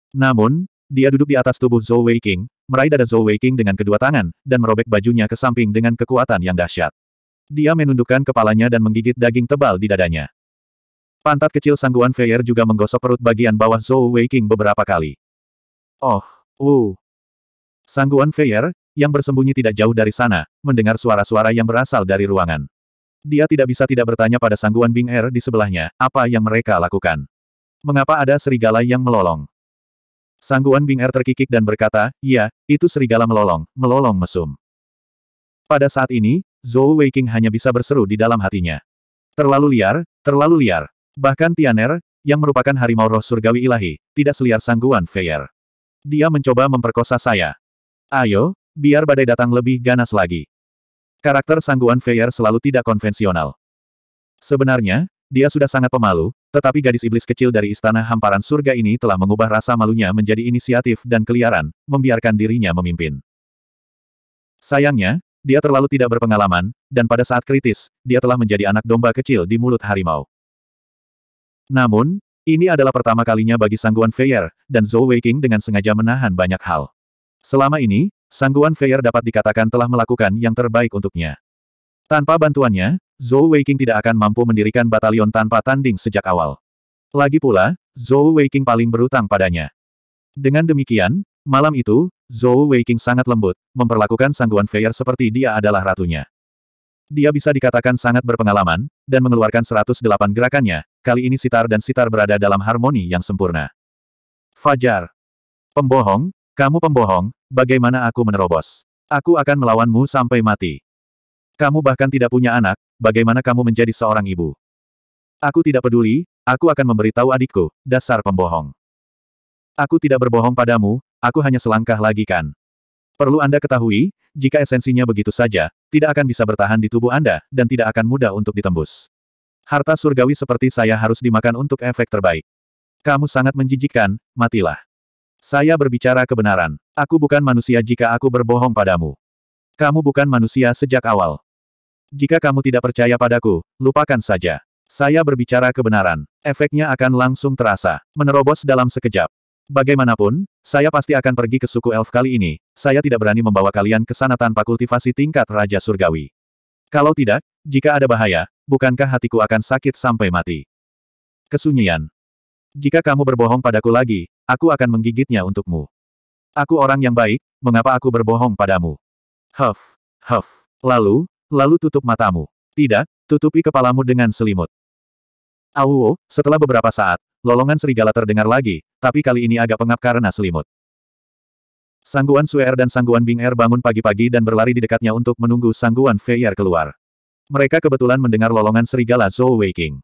Namun, dia duduk di atas tubuh Zhou Weiqing, meraih dada Zhou Weiqing dengan kedua tangan, dan merobek bajunya ke samping dengan kekuatan yang dahsyat. Dia menundukkan kepalanya dan menggigit daging tebal di dadanya. Pantat kecil sangguan Feier juga menggosok perut bagian bawah Zhou Weiqing beberapa kali. Oh, wuh, Sangguan Feier yang bersembunyi tidak jauh dari sana, mendengar suara-suara yang berasal dari ruangan. Dia tidak bisa tidak bertanya pada Sangguan Bing Er di sebelahnya, apa yang mereka lakukan. Mengapa ada serigala yang melolong? Sangguan Bing Er terkikik dan berkata, "Ya, itu serigala melolong, melolong mesum. Pada saat ini, Zhou Weiking hanya bisa berseru di dalam hatinya. Terlalu liar, terlalu liar. Bahkan Tianer, yang merupakan harimau roh surgawi ilahi, tidak seliar Sangguan Feier. Dia mencoba memperkosa saya. Ayo, biar badai datang lebih ganas lagi. Karakter sangguan Feyer selalu tidak konvensional. Sebenarnya, dia sudah sangat pemalu, tetapi gadis iblis kecil dari istana hamparan surga ini telah mengubah rasa malunya menjadi inisiatif dan keliaran, membiarkan dirinya memimpin. Sayangnya, dia terlalu tidak berpengalaman, dan pada saat kritis, dia telah menjadi anak domba kecil di mulut harimau. Namun, ini adalah pertama kalinya bagi sangguan Feyer, dan Zhou Weiqing dengan sengaja menahan banyak hal. Selama ini, Sangguan Feier dapat dikatakan telah melakukan yang terbaik untuknya. Tanpa bantuannya, Zhou Weiqing tidak akan mampu mendirikan batalion tanpa tanding sejak awal. Lagi pula, Zhou Weiqing paling berutang padanya. Dengan demikian, malam itu, Zhou Weiqing sangat lembut, memperlakukan Sangguan Feier seperti dia adalah ratunya. Dia bisa dikatakan sangat berpengalaman, dan mengeluarkan 108 gerakannya, kali ini sitar dan sitar berada dalam harmoni yang sempurna. Fajar. Pembohong, kamu pembohong, bagaimana aku menerobos? Aku akan melawanmu sampai mati. Kamu bahkan tidak punya anak, bagaimana kamu menjadi seorang ibu? Aku tidak peduli, aku akan memberitahu adikku, dasar pembohong. Aku tidak berbohong padamu, aku hanya selangkah lagi kan. Perlu Anda ketahui, jika esensinya begitu saja, tidak akan bisa bertahan di tubuh Anda, dan tidak akan mudah untuk ditembus. Harta surgawi seperti saya harus dimakan untuk efek terbaik. Kamu sangat menjijikkan, matilah. Saya berbicara kebenaran. Aku bukan manusia jika aku berbohong padamu. Kamu bukan manusia sejak awal. Jika kamu tidak percaya padaku, lupakan saja. Saya berbicara kebenaran. Efeknya akan langsung terasa, menerobos dalam sekejap. Bagaimanapun, saya pasti akan pergi ke suku elf kali ini, saya tidak berani membawa kalian ke sana tanpa kultivasi tingkat Raja Surgawi. Kalau tidak, jika ada bahaya, bukankah hatiku akan sakit sampai mati? Kesunyian. Jika kamu berbohong padaku lagi, Aku akan menggigitnya untukmu. Aku orang yang baik, mengapa aku berbohong padamu? Huff, huff. Lalu, lalu tutup matamu. Tidak, tutupi kepalamu dengan selimut. Awo, setelah beberapa saat, lolongan serigala terdengar lagi, tapi kali ini agak pengap karena selimut. Sangguan Suer dan Sangguan Bing Er bangun pagi-pagi dan berlari di dekatnya untuk menunggu Sangguan Feier keluar. Mereka kebetulan mendengar lolongan serigala Zhou Weiking.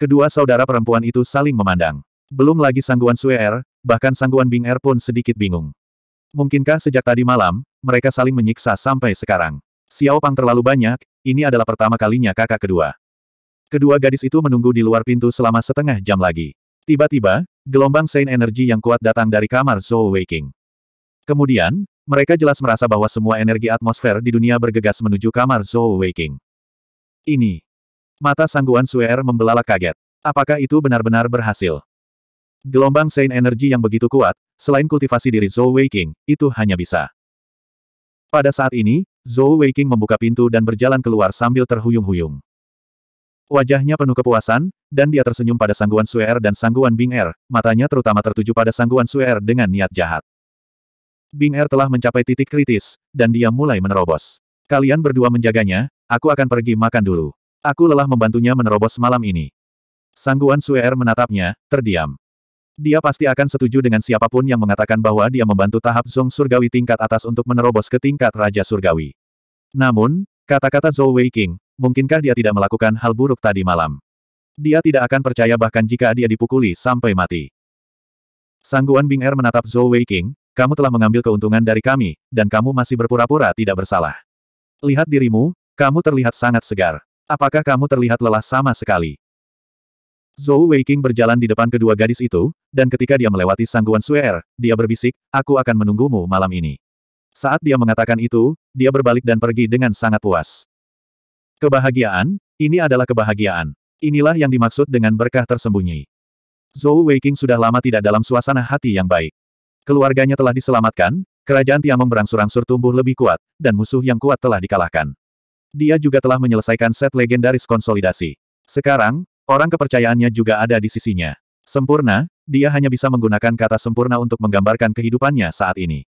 Kedua saudara perempuan itu saling memandang. Belum lagi sangguan Su'er, er, bahkan sangguan Bing Er pun sedikit bingung. Mungkinkah sejak tadi malam, mereka saling menyiksa sampai sekarang? Xiao Pang terlalu banyak, ini adalah pertama kalinya kakak kedua. Kedua gadis itu menunggu di luar pintu selama setengah jam lagi. Tiba-tiba, gelombang Sein energi yang kuat datang dari kamar Zhou Weiqing. Kemudian, mereka jelas merasa bahwa semua energi atmosfer di dunia bergegas menuju kamar Zhou Weiqing. Ini. Mata sangguan Suer membelalak kaget. Apakah itu benar-benar berhasil? Gelombang Saint Energy yang begitu kuat, selain kultivasi diri Zhou Weiqing, itu hanya bisa. Pada saat ini, Zhou Weiqing membuka pintu dan berjalan keluar sambil terhuyung-huyung. Wajahnya penuh kepuasan, dan dia tersenyum pada sangguan Suer er dan sangguan Bing Er, matanya terutama tertuju pada sangguan Suer er dengan niat jahat. Bing Er telah mencapai titik kritis, dan dia mulai menerobos. Kalian berdua menjaganya, aku akan pergi makan dulu. Aku lelah membantunya menerobos malam ini. Sangguan Suer er menatapnya, terdiam. Dia pasti akan setuju dengan siapapun yang mengatakan bahwa dia membantu tahap Zong Surgawi tingkat atas untuk menerobos ke tingkat Raja Surgawi. Namun, kata-kata Zhou Weiqing, mungkinkah dia tidak melakukan hal buruk tadi malam? Dia tidak akan percaya bahkan jika dia dipukuli sampai mati. Sangguan Bing Er menatap Zhou Weiqing, kamu telah mengambil keuntungan dari kami, dan kamu masih berpura-pura tidak bersalah. Lihat dirimu, kamu terlihat sangat segar. Apakah kamu terlihat lelah sama sekali? Zhou Weiqing berjalan di depan kedua gadis itu, dan ketika dia melewati sangguan Suer, dia berbisik, aku akan menunggumu malam ini. Saat dia mengatakan itu, dia berbalik dan pergi dengan sangat puas. Kebahagiaan, ini adalah kebahagiaan. Inilah yang dimaksud dengan berkah tersembunyi. Zhou Weiqing sudah lama tidak dalam suasana hati yang baik. Keluarganya telah diselamatkan, kerajaan Tiamong berangsur-angsur tumbuh lebih kuat, dan musuh yang kuat telah dikalahkan. Dia juga telah menyelesaikan set legendaris konsolidasi. Sekarang, Orang kepercayaannya juga ada di sisinya. Sempurna, dia hanya bisa menggunakan kata sempurna untuk menggambarkan kehidupannya saat ini.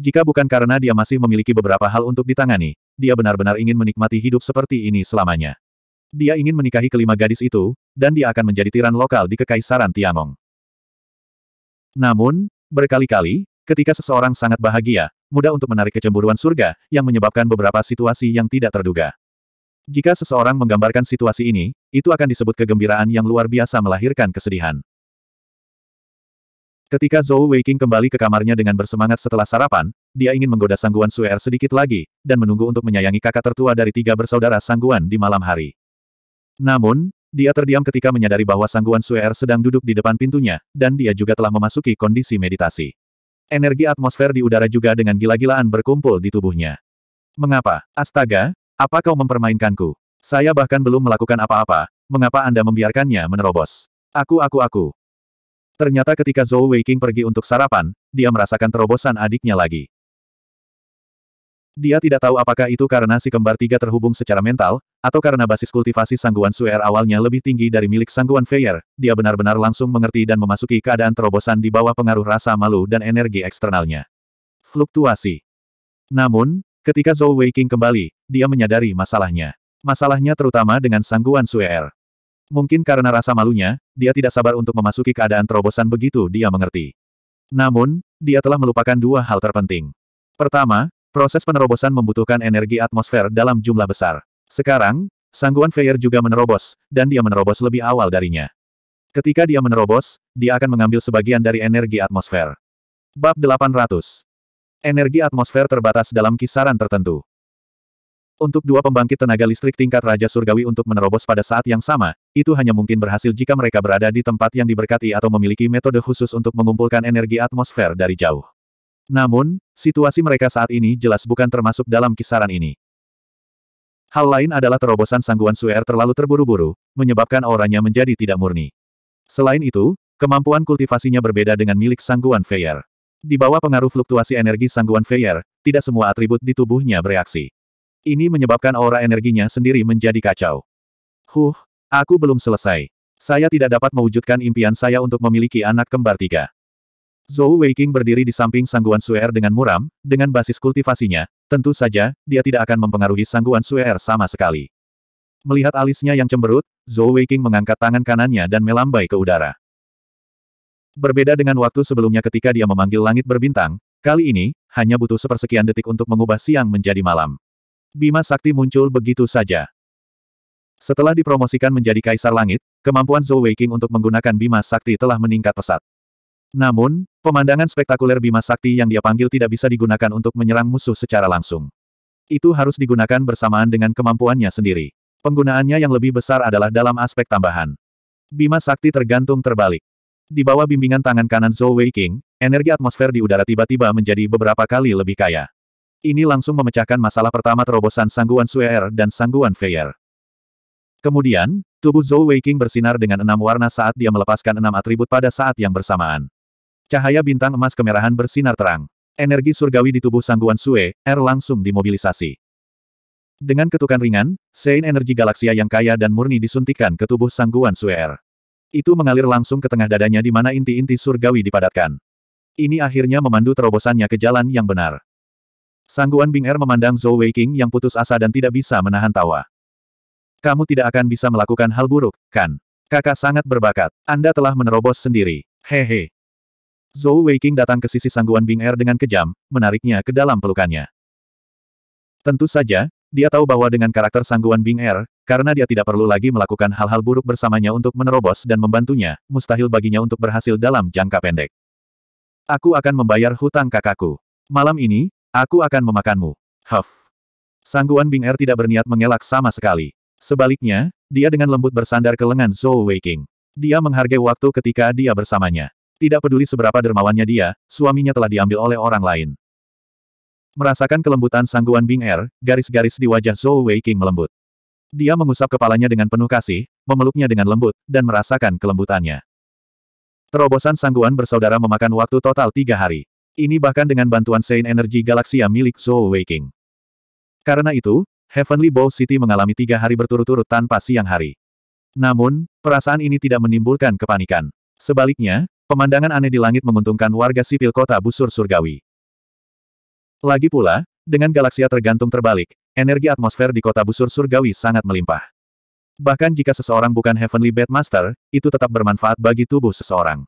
Jika bukan karena dia masih memiliki beberapa hal untuk ditangani, dia benar-benar ingin menikmati hidup seperti ini selamanya. Dia ingin menikahi kelima gadis itu, dan dia akan menjadi tiran lokal di Kekaisaran Tiangong. Namun, berkali-kali, ketika seseorang sangat bahagia, mudah untuk menarik kecemburuan surga, yang menyebabkan beberapa situasi yang tidak terduga. Jika seseorang menggambarkan situasi ini, itu akan disebut kegembiraan yang luar biasa melahirkan kesedihan. Ketika Zhou Weiqing kembali ke kamarnya dengan bersemangat setelah sarapan, dia ingin menggoda Sangguan Suer er sedikit lagi, dan menunggu untuk menyayangi kakak tertua dari tiga bersaudara Sangguan di malam hari. Namun, dia terdiam ketika menyadari bahwa Sangguan Suer er sedang duduk di depan pintunya, dan dia juga telah memasuki kondisi meditasi. Energi atmosfer di udara juga dengan gila-gilaan berkumpul di tubuhnya. Mengapa? Astaga, apa kau mempermainkanku? Saya bahkan belum melakukan apa-apa, mengapa Anda membiarkannya menerobos? Aku aku aku. Ternyata ketika Zhou Weiqing pergi untuk sarapan, dia merasakan terobosan adiknya lagi. Dia tidak tahu apakah itu karena si kembar tiga terhubung secara mental, atau karena basis kultivasi sangguan Suer awalnya lebih tinggi dari milik sangguan Feyer, dia benar-benar langsung mengerti dan memasuki keadaan terobosan di bawah pengaruh rasa malu dan energi eksternalnya. Fluktuasi. Namun, Ketika Zhou Weiqing kembali, dia menyadari masalahnya. Masalahnya terutama dengan sangguan Suer. Mungkin karena rasa malunya, dia tidak sabar untuk memasuki keadaan terobosan begitu dia mengerti. Namun, dia telah melupakan dua hal terpenting. Pertama, proses penerobosan membutuhkan energi atmosfer dalam jumlah besar. Sekarang, sangguan Feier juga menerobos, dan dia menerobos lebih awal darinya. Ketika dia menerobos, dia akan mengambil sebagian dari energi atmosfer. Bab 800 Energi atmosfer terbatas dalam kisaran tertentu. Untuk dua pembangkit tenaga listrik tingkat Raja Surgawi untuk menerobos pada saat yang sama, itu hanya mungkin berhasil jika mereka berada di tempat yang diberkati atau memiliki metode khusus untuk mengumpulkan energi atmosfer dari jauh. Namun, situasi mereka saat ini jelas bukan termasuk dalam kisaran ini. Hal lain adalah terobosan sangguan Suer terlalu terburu-buru, menyebabkan auranya menjadi tidak murni. Selain itu, kemampuan kultivasinya berbeda dengan milik sangguan Feyer. Di bawah pengaruh fluktuasi energi sangguan Feyer, tidak semua atribut di tubuhnya bereaksi. Ini menyebabkan aura energinya sendiri menjadi kacau. Huh, aku belum selesai. Saya tidak dapat mewujudkan impian saya untuk memiliki anak kembar tiga. Zhou Weiking berdiri di samping Sangguan Suer dengan muram, dengan basis kultivasinya, tentu saja, dia tidak akan mempengaruhi Sangguan Suer sama sekali. Melihat alisnya yang cemberut, Zhou Weiking mengangkat tangan kanannya dan melambai ke udara. Berbeda dengan waktu sebelumnya ketika dia memanggil langit berbintang, kali ini, hanya butuh sepersekian detik untuk mengubah siang menjadi malam. Bima Sakti muncul begitu saja. Setelah dipromosikan menjadi Kaisar Langit, kemampuan Zhou Weiqing untuk menggunakan Bima Sakti telah meningkat pesat. Namun, pemandangan spektakuler Bima Sakti yang dia panggil tidak bisa digunakan untuk menyerang musuh secara langsung. Itu harus digunakan bersamaan dengan kemampuannya sendiri. Penggunaannya yang lebih besar adalah dalam aspek tambahan. Bima Sakti tergantung terbalik. Di bawah bimbingan tangan kanan Zhou Wei energi atmosfer di udara tiba-tiba menjadi beberapa kali lebih kaya. Ini langsung memecahkan masalah pertama terobosan Sangguan Suer dan Sangguan Feier. Kemudian, tubuh Zhou Wei bersinar dengan enam warna saat dia melepaskan enam atribut pada saat yang bersamaan. Cahaya bintang emas kemerahan bersinar terang. Energi surgawi di tubuh Sangguan Sue, R langsung dimobilisasi. Dengan ketukan ringan, sein energi galaksia yang kaya dan murni disuntikan ke tubuh Sangguan Sue R. Itu mengalir langsung ke tengah dadanya di mana inti-inti surgawi dipadatkan. Ini akhirnya memandu terobosannya ke jalan yang benar. Sangguan Bing Er memandang Zhou Weiqing yang putus asa dan tidak bisa menahan tawa. Kamu tidak akan bisa melakukan hal buruk, kan? Kakak sangat berbakat. Anda telah menerobos sendiri. Hehe. Zhou Weiqing datang ke sisi Sangguan Bing Er dengan kejam, menariknya ke dalam pelukannya. Tentu saja, dia tahu bahwa dengan karakter Sangguan Bing Er, karena dia tidak perlu lagi melakukan hal-hal buruk bersamanya untuk menerobos dan membantunya, mustahil baginya untuk berhasil dalam jangka pendek. Aku akan membayar hutang kakakku. Malam ini, aku akan memakanmu. Huff. Sangguan Bing Er tidak berniat mengelak sama sekali. Sebaliknya, dia dengan lembut bersandar ke lengan Zhou Weiqing. Dia menghargai waktu ketika dia bersamanya. Tidak peduli seberapa dermawannya dia, suaminya telah diambil oleh orang lain. Merasakan kelembutan sangguan Bing Er, garis-garis di wajah Zhou Weiqing melembut. Dia mengusap kepalanya dengan penuh kasih, memeluknya dengan lembut, dan merasakan kelembutannya. Terobosan sangguan bersaudara memakan waktu total tiga hari. Ini bahkan dengan bantuan Saint Energy Galaxia milik Zhou Waking. Karena itu, Heavenly Bow City mengalami tiga hari berturut-turut tanpa siang hari. Namun, perasaan ini tidak menimbulkan kepanikan. Sebaliknya, pemandangan aneh di langit menguntungkan warga sipil kota busur surgawi. Lagi pula, dengan Galaksia tergantung terbalik, energi atmosfer di kota busur surgawi sangat melimpah. Bahkan jika seseorang bukan Heavenly Master, itu tetap bermanfaat bagi tubuh seseorang.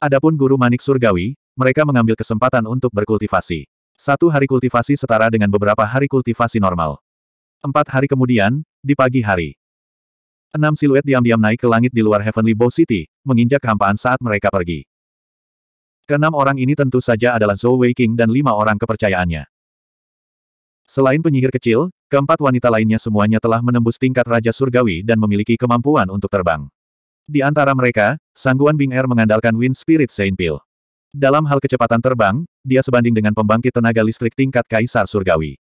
Adapun guru manik surgawi, mereka mengambil kesempatan untuk berkultivasi. Satu hari kultivasi setara dengan beberapa hari kultivasi normal. Empat hari kemudian, di pagi hari. Enam siluet diam-diam naik ke langit di luar Heavenly Bow City, menginjak kehampaan saat mereka pergi. Kenam orang ini tentu saja adalah Zhou Wei King dan lima orang kepercayaannya. Selain penyihir kecil, keempat wanita lainnya semuanya telah menembus tingkat Raja Surgawi dan memiliki kemampuan untuk terbang. Di antara mereka, Sangguan Bing Air er mengandalkan Wind Spirit Saint Pil. Dalam hal kecepatan terbang, dia sebanding dengan pembangkit tenaga listrik tingkat Kaisar Surgawi.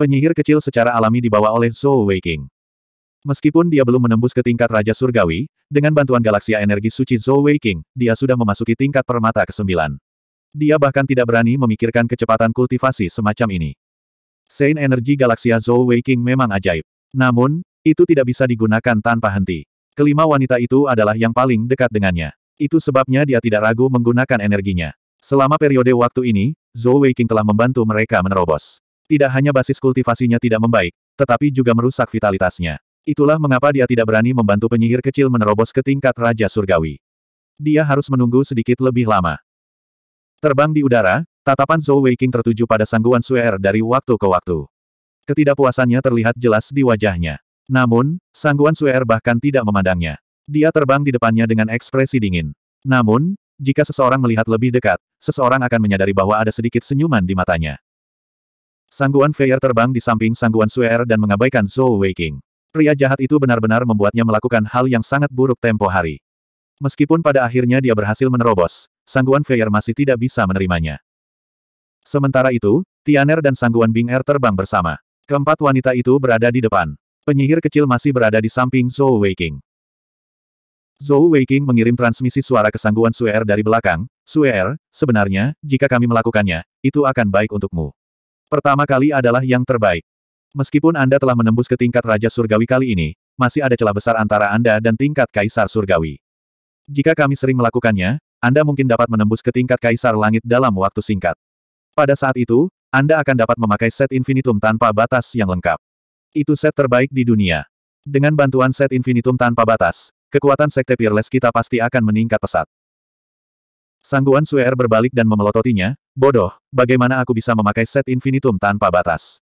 Penyihir kecil secara alami dibawa oleh Zhou Weiqing. Meskipun dia belum menembus ke tingkat Raja Surgawi, dengan bantuan galaksi energi suci Zhou Weiqing, dia sudah memasuki tingkat permata ke-9. Dia bahkan tidak berani memikirkan kecepatan kultivasi semacam ini. Sein energi Galaxia Zhou Weiqing memang ajaib. Namun, itu tidak bisa digunakan tanpa henti. Kelima wanita itu adalah yang paling dekat dengannya. Itu sebabnya dia tidak ragu menggunakan energinya. Selama periode waktu ini, Zhou Weiqing telah membantu mereka menerobos. Tidak hanya basis kultivasinya tidak membaik, tetapi juga merusak vitalitasnya. Itulah mengapa dia tidak berani membantu penyihir kecil menerobos ke tingkat Raja Surgawi. Dia harus menunggu sedikit lebih lama. Terbang di udara, Tatapan Zhou Weiqing tertuju pada sangguan Suer dari waktu ke waktu. Ketidakpuasannya terlihat jelas di wajahnya. Namun, sangguan Suer bahkan tidak memandangnya. Dia terbang di depannya dengan ekspresi dingin. Namun, jika seseorang melihat lebih dekat, seseorang akan menyadari bahwa ada sedikit senyuman di matanya. Sangguan Feier terbang di samping Sangguan Suer dan mengabaikan Zhou Weiqing. Pria jahat itu benar-benar membuatnya melakukan hal yang sangat buruk tempo hari. Meskipun pada akhirnya dia berhasil menerobos, Sangguan Feier masih tidak bisa menerimanya. Sementara itu, Tianer dan Sangguan Bing Er terbang bersama. Keempat wanita itu berada di depan. Penyihir kecil masih berada di samping Zhou Weiqing. Zhou Weiqing mengirim transmisi suara ke Sangguan Suer dari belakang, Suer, sebenarnya, jika kami melakukannya, itu akan baik untukmu. Pertama kali adalah yang terbaik. Meskipun Anda telah menembus ke tingkat Raja Surgawi kali ini, masih ada celah besar antara Anda dan tingkat Kaisar Surgawi. Jika kami sering melakukannya, Anda mungkin dapat menembus ke tingkat Kaisar Langit dalam waktu singkat. Pada saat itu, Anda akan dapat memakai set infinitum tanpa batas yang lengkap. Itu set terbaik di dunia. Dengan bantuan set infinitum tanpa batas, kekuatan sekte Peerless kita pasti akan meningkat pesat. Sangguan Suer berbalik dan memelototinya, bodoh, bagaimana aku bisa memakai set infinitum tanpa batas?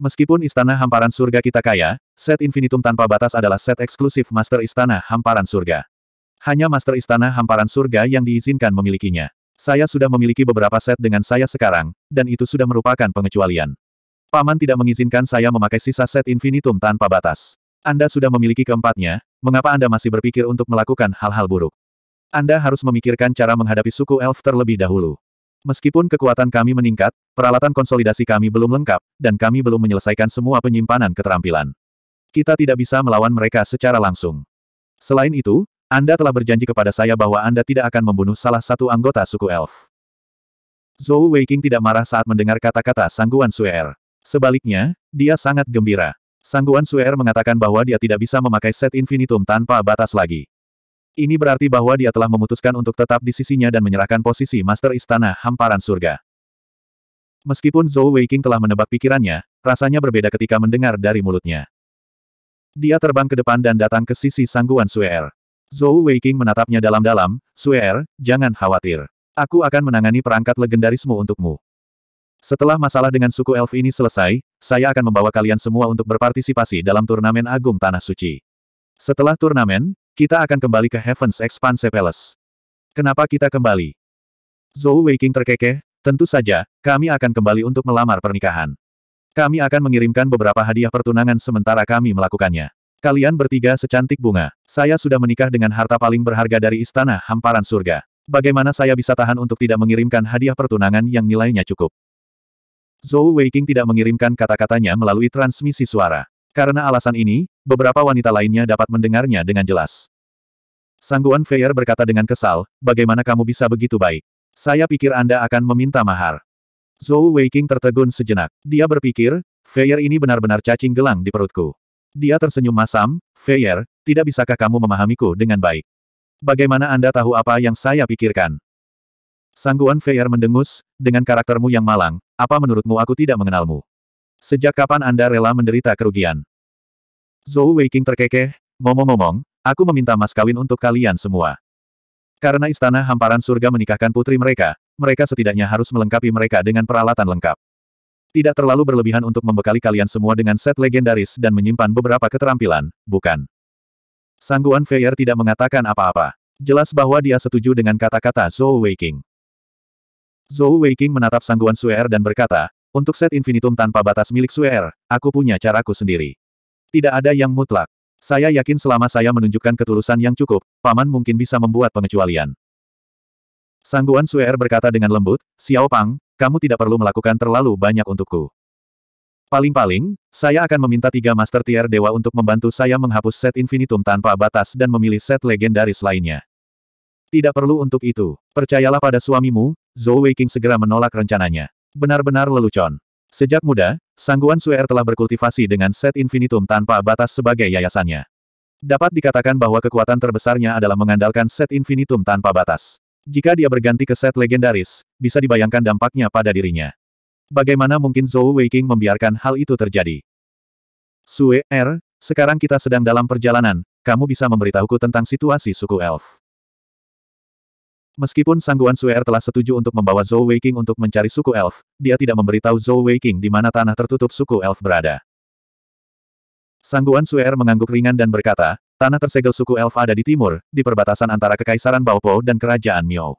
Meskipun istana hamparan surga kita kaya, set infinitum tanpa batas adalah set eksklusif master istana hamparan surga. Hanya master istana hamparan surga yang diizinkan memilikinya. Saya sudah memiliki beberapa set dengan saya sekarang, dan itu sudah merupakan pengecualian. Paman tidak mengizinkan saya memakai sisa set infinitum tanpa batas. Anda sudah memiliki keempatnya, mengapa Anda masih berpikir untuk melakukan hal-hal buruk? Anda harus memikirkan cara menghadapi suku elf terlebih dahulu. Meskipun kekuatan kami meningkat, peralatan konsolidasi kami belum lengkap, dan kami belum menyelesaikan semua penyimpanan keterampilan. Kita tidak bisa melawan mereka secara langsung. Selain itu, anda telah berjanji kepada saya bahwa Anda tidak akan membunuh salah satu anggota suku elf. Zhou Weiqing tidak marah saat mendengar kata-kata Sangguan Suer. Er. Sebaliknya, dia sangat gembira. Sangguan Suer er mengatakan bahwa dia tidak bisa memakai set infinitum tanpa batas lagi. Ini berarti bahwa dia telah memutuskan untuk tetap di sisinya dan menyerahkan posisi Master Istana Hamparan Surga. Meskipun Zhou Weiqing telah menebak pikirannya, rasanya berbeda ketika mendengar dari mulutnya. Dia terbang ke depan dan datang ke sisi Sangguan Suer. Er. Zhou Weiking menatapnya dalam-dalam, Suer, jangan khawatir. Aku akan menangani perangkat legendarismu untukmu. Setelah masalah dengan suku elf ini selesai, saya akan membawa kalian semua untuk berpartisipasi dalam turnamen agung Tanah Suci. Setelah turnamen, kita akan kembali ke Heaven's Expanse Palace. Kenapa kita kembali? Zhou Weiking terkekeh, tentu saja, kami akan kembali untuk melamar pernikahan. Kami akan mengirimkan beberapa hadiah pertunangan sementara kami melakukannya. Kalian bertiga secantik bunga. Saya sudah menikah dengan harta paling berharga dari istana hamparan surga. Bagaimana saya bisa tahan untuk tidak mengirimkan hadiah pertunangan yang nilainya cukup? Zhou Weiqing tidak mengirimkan kata-katanya melalui transmisi suara. Karena alasan ini, beberapa wanita lainnya dapat mendengarnya dengan jelas. Sangguan Feier berkata dengan kesal, bagaimana kamu bisa begitu baik? Saya pikir Anda akan meminta mahar. Zhou Weiqing tertegun sejenak. Dia berpikir, Feier ini benar-benar cacing gelang di perutku. Dia tersenyum masam, Feyer, tidak bisakah kamu memahamiku dengan baik? Bagaimana Anda tahu apa yang saya pikirkan? Sangguan Feyer mendengus, dengan karaktermu yang malang, apa menurutmu aku tidak mengenalmu? Sejak kapan Anda rela menderita kerugian? Zhou Weiking terkekeh, ngomong-ngomong, aku meminta mas kawin untuk kalian semua. Karena istana hamparan surga menikahkan putri mereka, mereka setidaknya harus melengkapi mereka dengan peralatan lengkap. Tidak terlalu berlebihan untuk membekali kalian semua dengan set legendaris dan menyimpan beberapa keterampilan, bukan? Sangguan Feier tidak mengatakan apa-apa. Jelas bahwa dia setuju dengan kata-kata Zhou Weiking. Zhou Weiking menatap Sangguan Suer dan berkata, untuk set infinitum tanpa batas milik Suer, aku punya caraku sendiri. Tidak ada yang mutlak. Saya yakin selama saya menunjukkan ketulusan yang cukup, Paman mungkin bisa membuat pengecualian. Sangguan Suer berkata dengan lembut, Xiao Pang, kamu tidak perlu melakukan terlalu banyak untukku. Paling-paling, saya akan meminta tiga Master Tier Dewa untuk membantu saya menghapus set Infinitum tanpa batas dan memilih set legendaris lainnya. Tidak perlu untuk itu. Percayalah pada suamimu, Zhou Weiqing segera menolak rencananya. Benar-benar lelucon. Sejak muda, Sangguan Suer telah berkultivasi dengan set infinitum tanpa batas sebagai yayasannya. Dapat dikatakan bahwa kekuatan terbesarnya adalah mengandalkan set infinitum tanpa batas. Jika dia berganti ke set legendaris, bisa dibayangkan dampaknya pada dirinya. Bagaimana mungkin Zhou Weiqing membiarkan hal itu terjadi? Sue Er, sekarang kita sedang dalam perjalanan, kamu bisa memberitahuku tentang situasi suku elf. Meskipun Sangguan Sue Er telah setuju untuk membawa Zhou Weiqing untuk mencari suku elf, dia tidak memberitahu Zhou Weiqing di mana tanah tertutup suku elf berada. Sangguan Sue Er mengangguk ringan dan berkata, Tanah tersegel suku elf ada di timur, di perbatasan antara Kekaisaran Baopo dan Kerajaan Mio.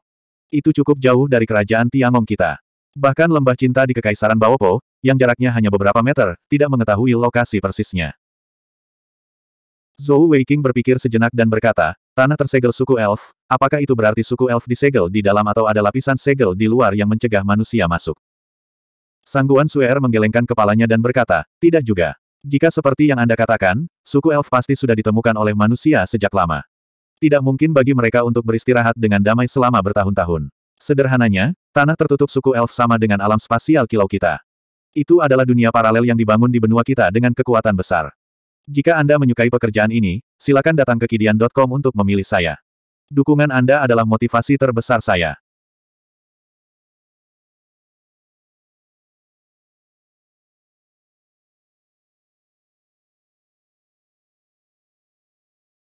Itu cukup jauh dari Kerajaan Tiangong kita. Bahkan lembah cinta di Kekaisaran Baopo, yang jaraknya hanya beberapa meter, tidak mengetahui lokasi persisnya. Zhou Weiqing berpikir sejenak dan berkata, tanah tersegel suku elf, apakah itu berarti suku elf disegel di dalam atau ada lapisan segel di luar yang mencegah manusia masuk? Sangguan Suer menggelengkan kepalanya dan berkata, tidak juga. Jika seperti yang Anda katakan, suku elf pasti sudah ditemukan oleh manusia sejak lama. Tidak mungkin bagi mereka untuk beristirahat dengan damai selama bertahun-tahun. Sederhananya, tanah tertutup suku elf sama dengan alam spasial kilau kita. Itu adalah dunia paralel yang dibangun di benua kita dengan kekuatan besar. Jika Anda menyukai pekerjaan ini, silakan datang ke kidian.com untuk memilih saya. Dukungan Anda adalah motivasi terbesar saya.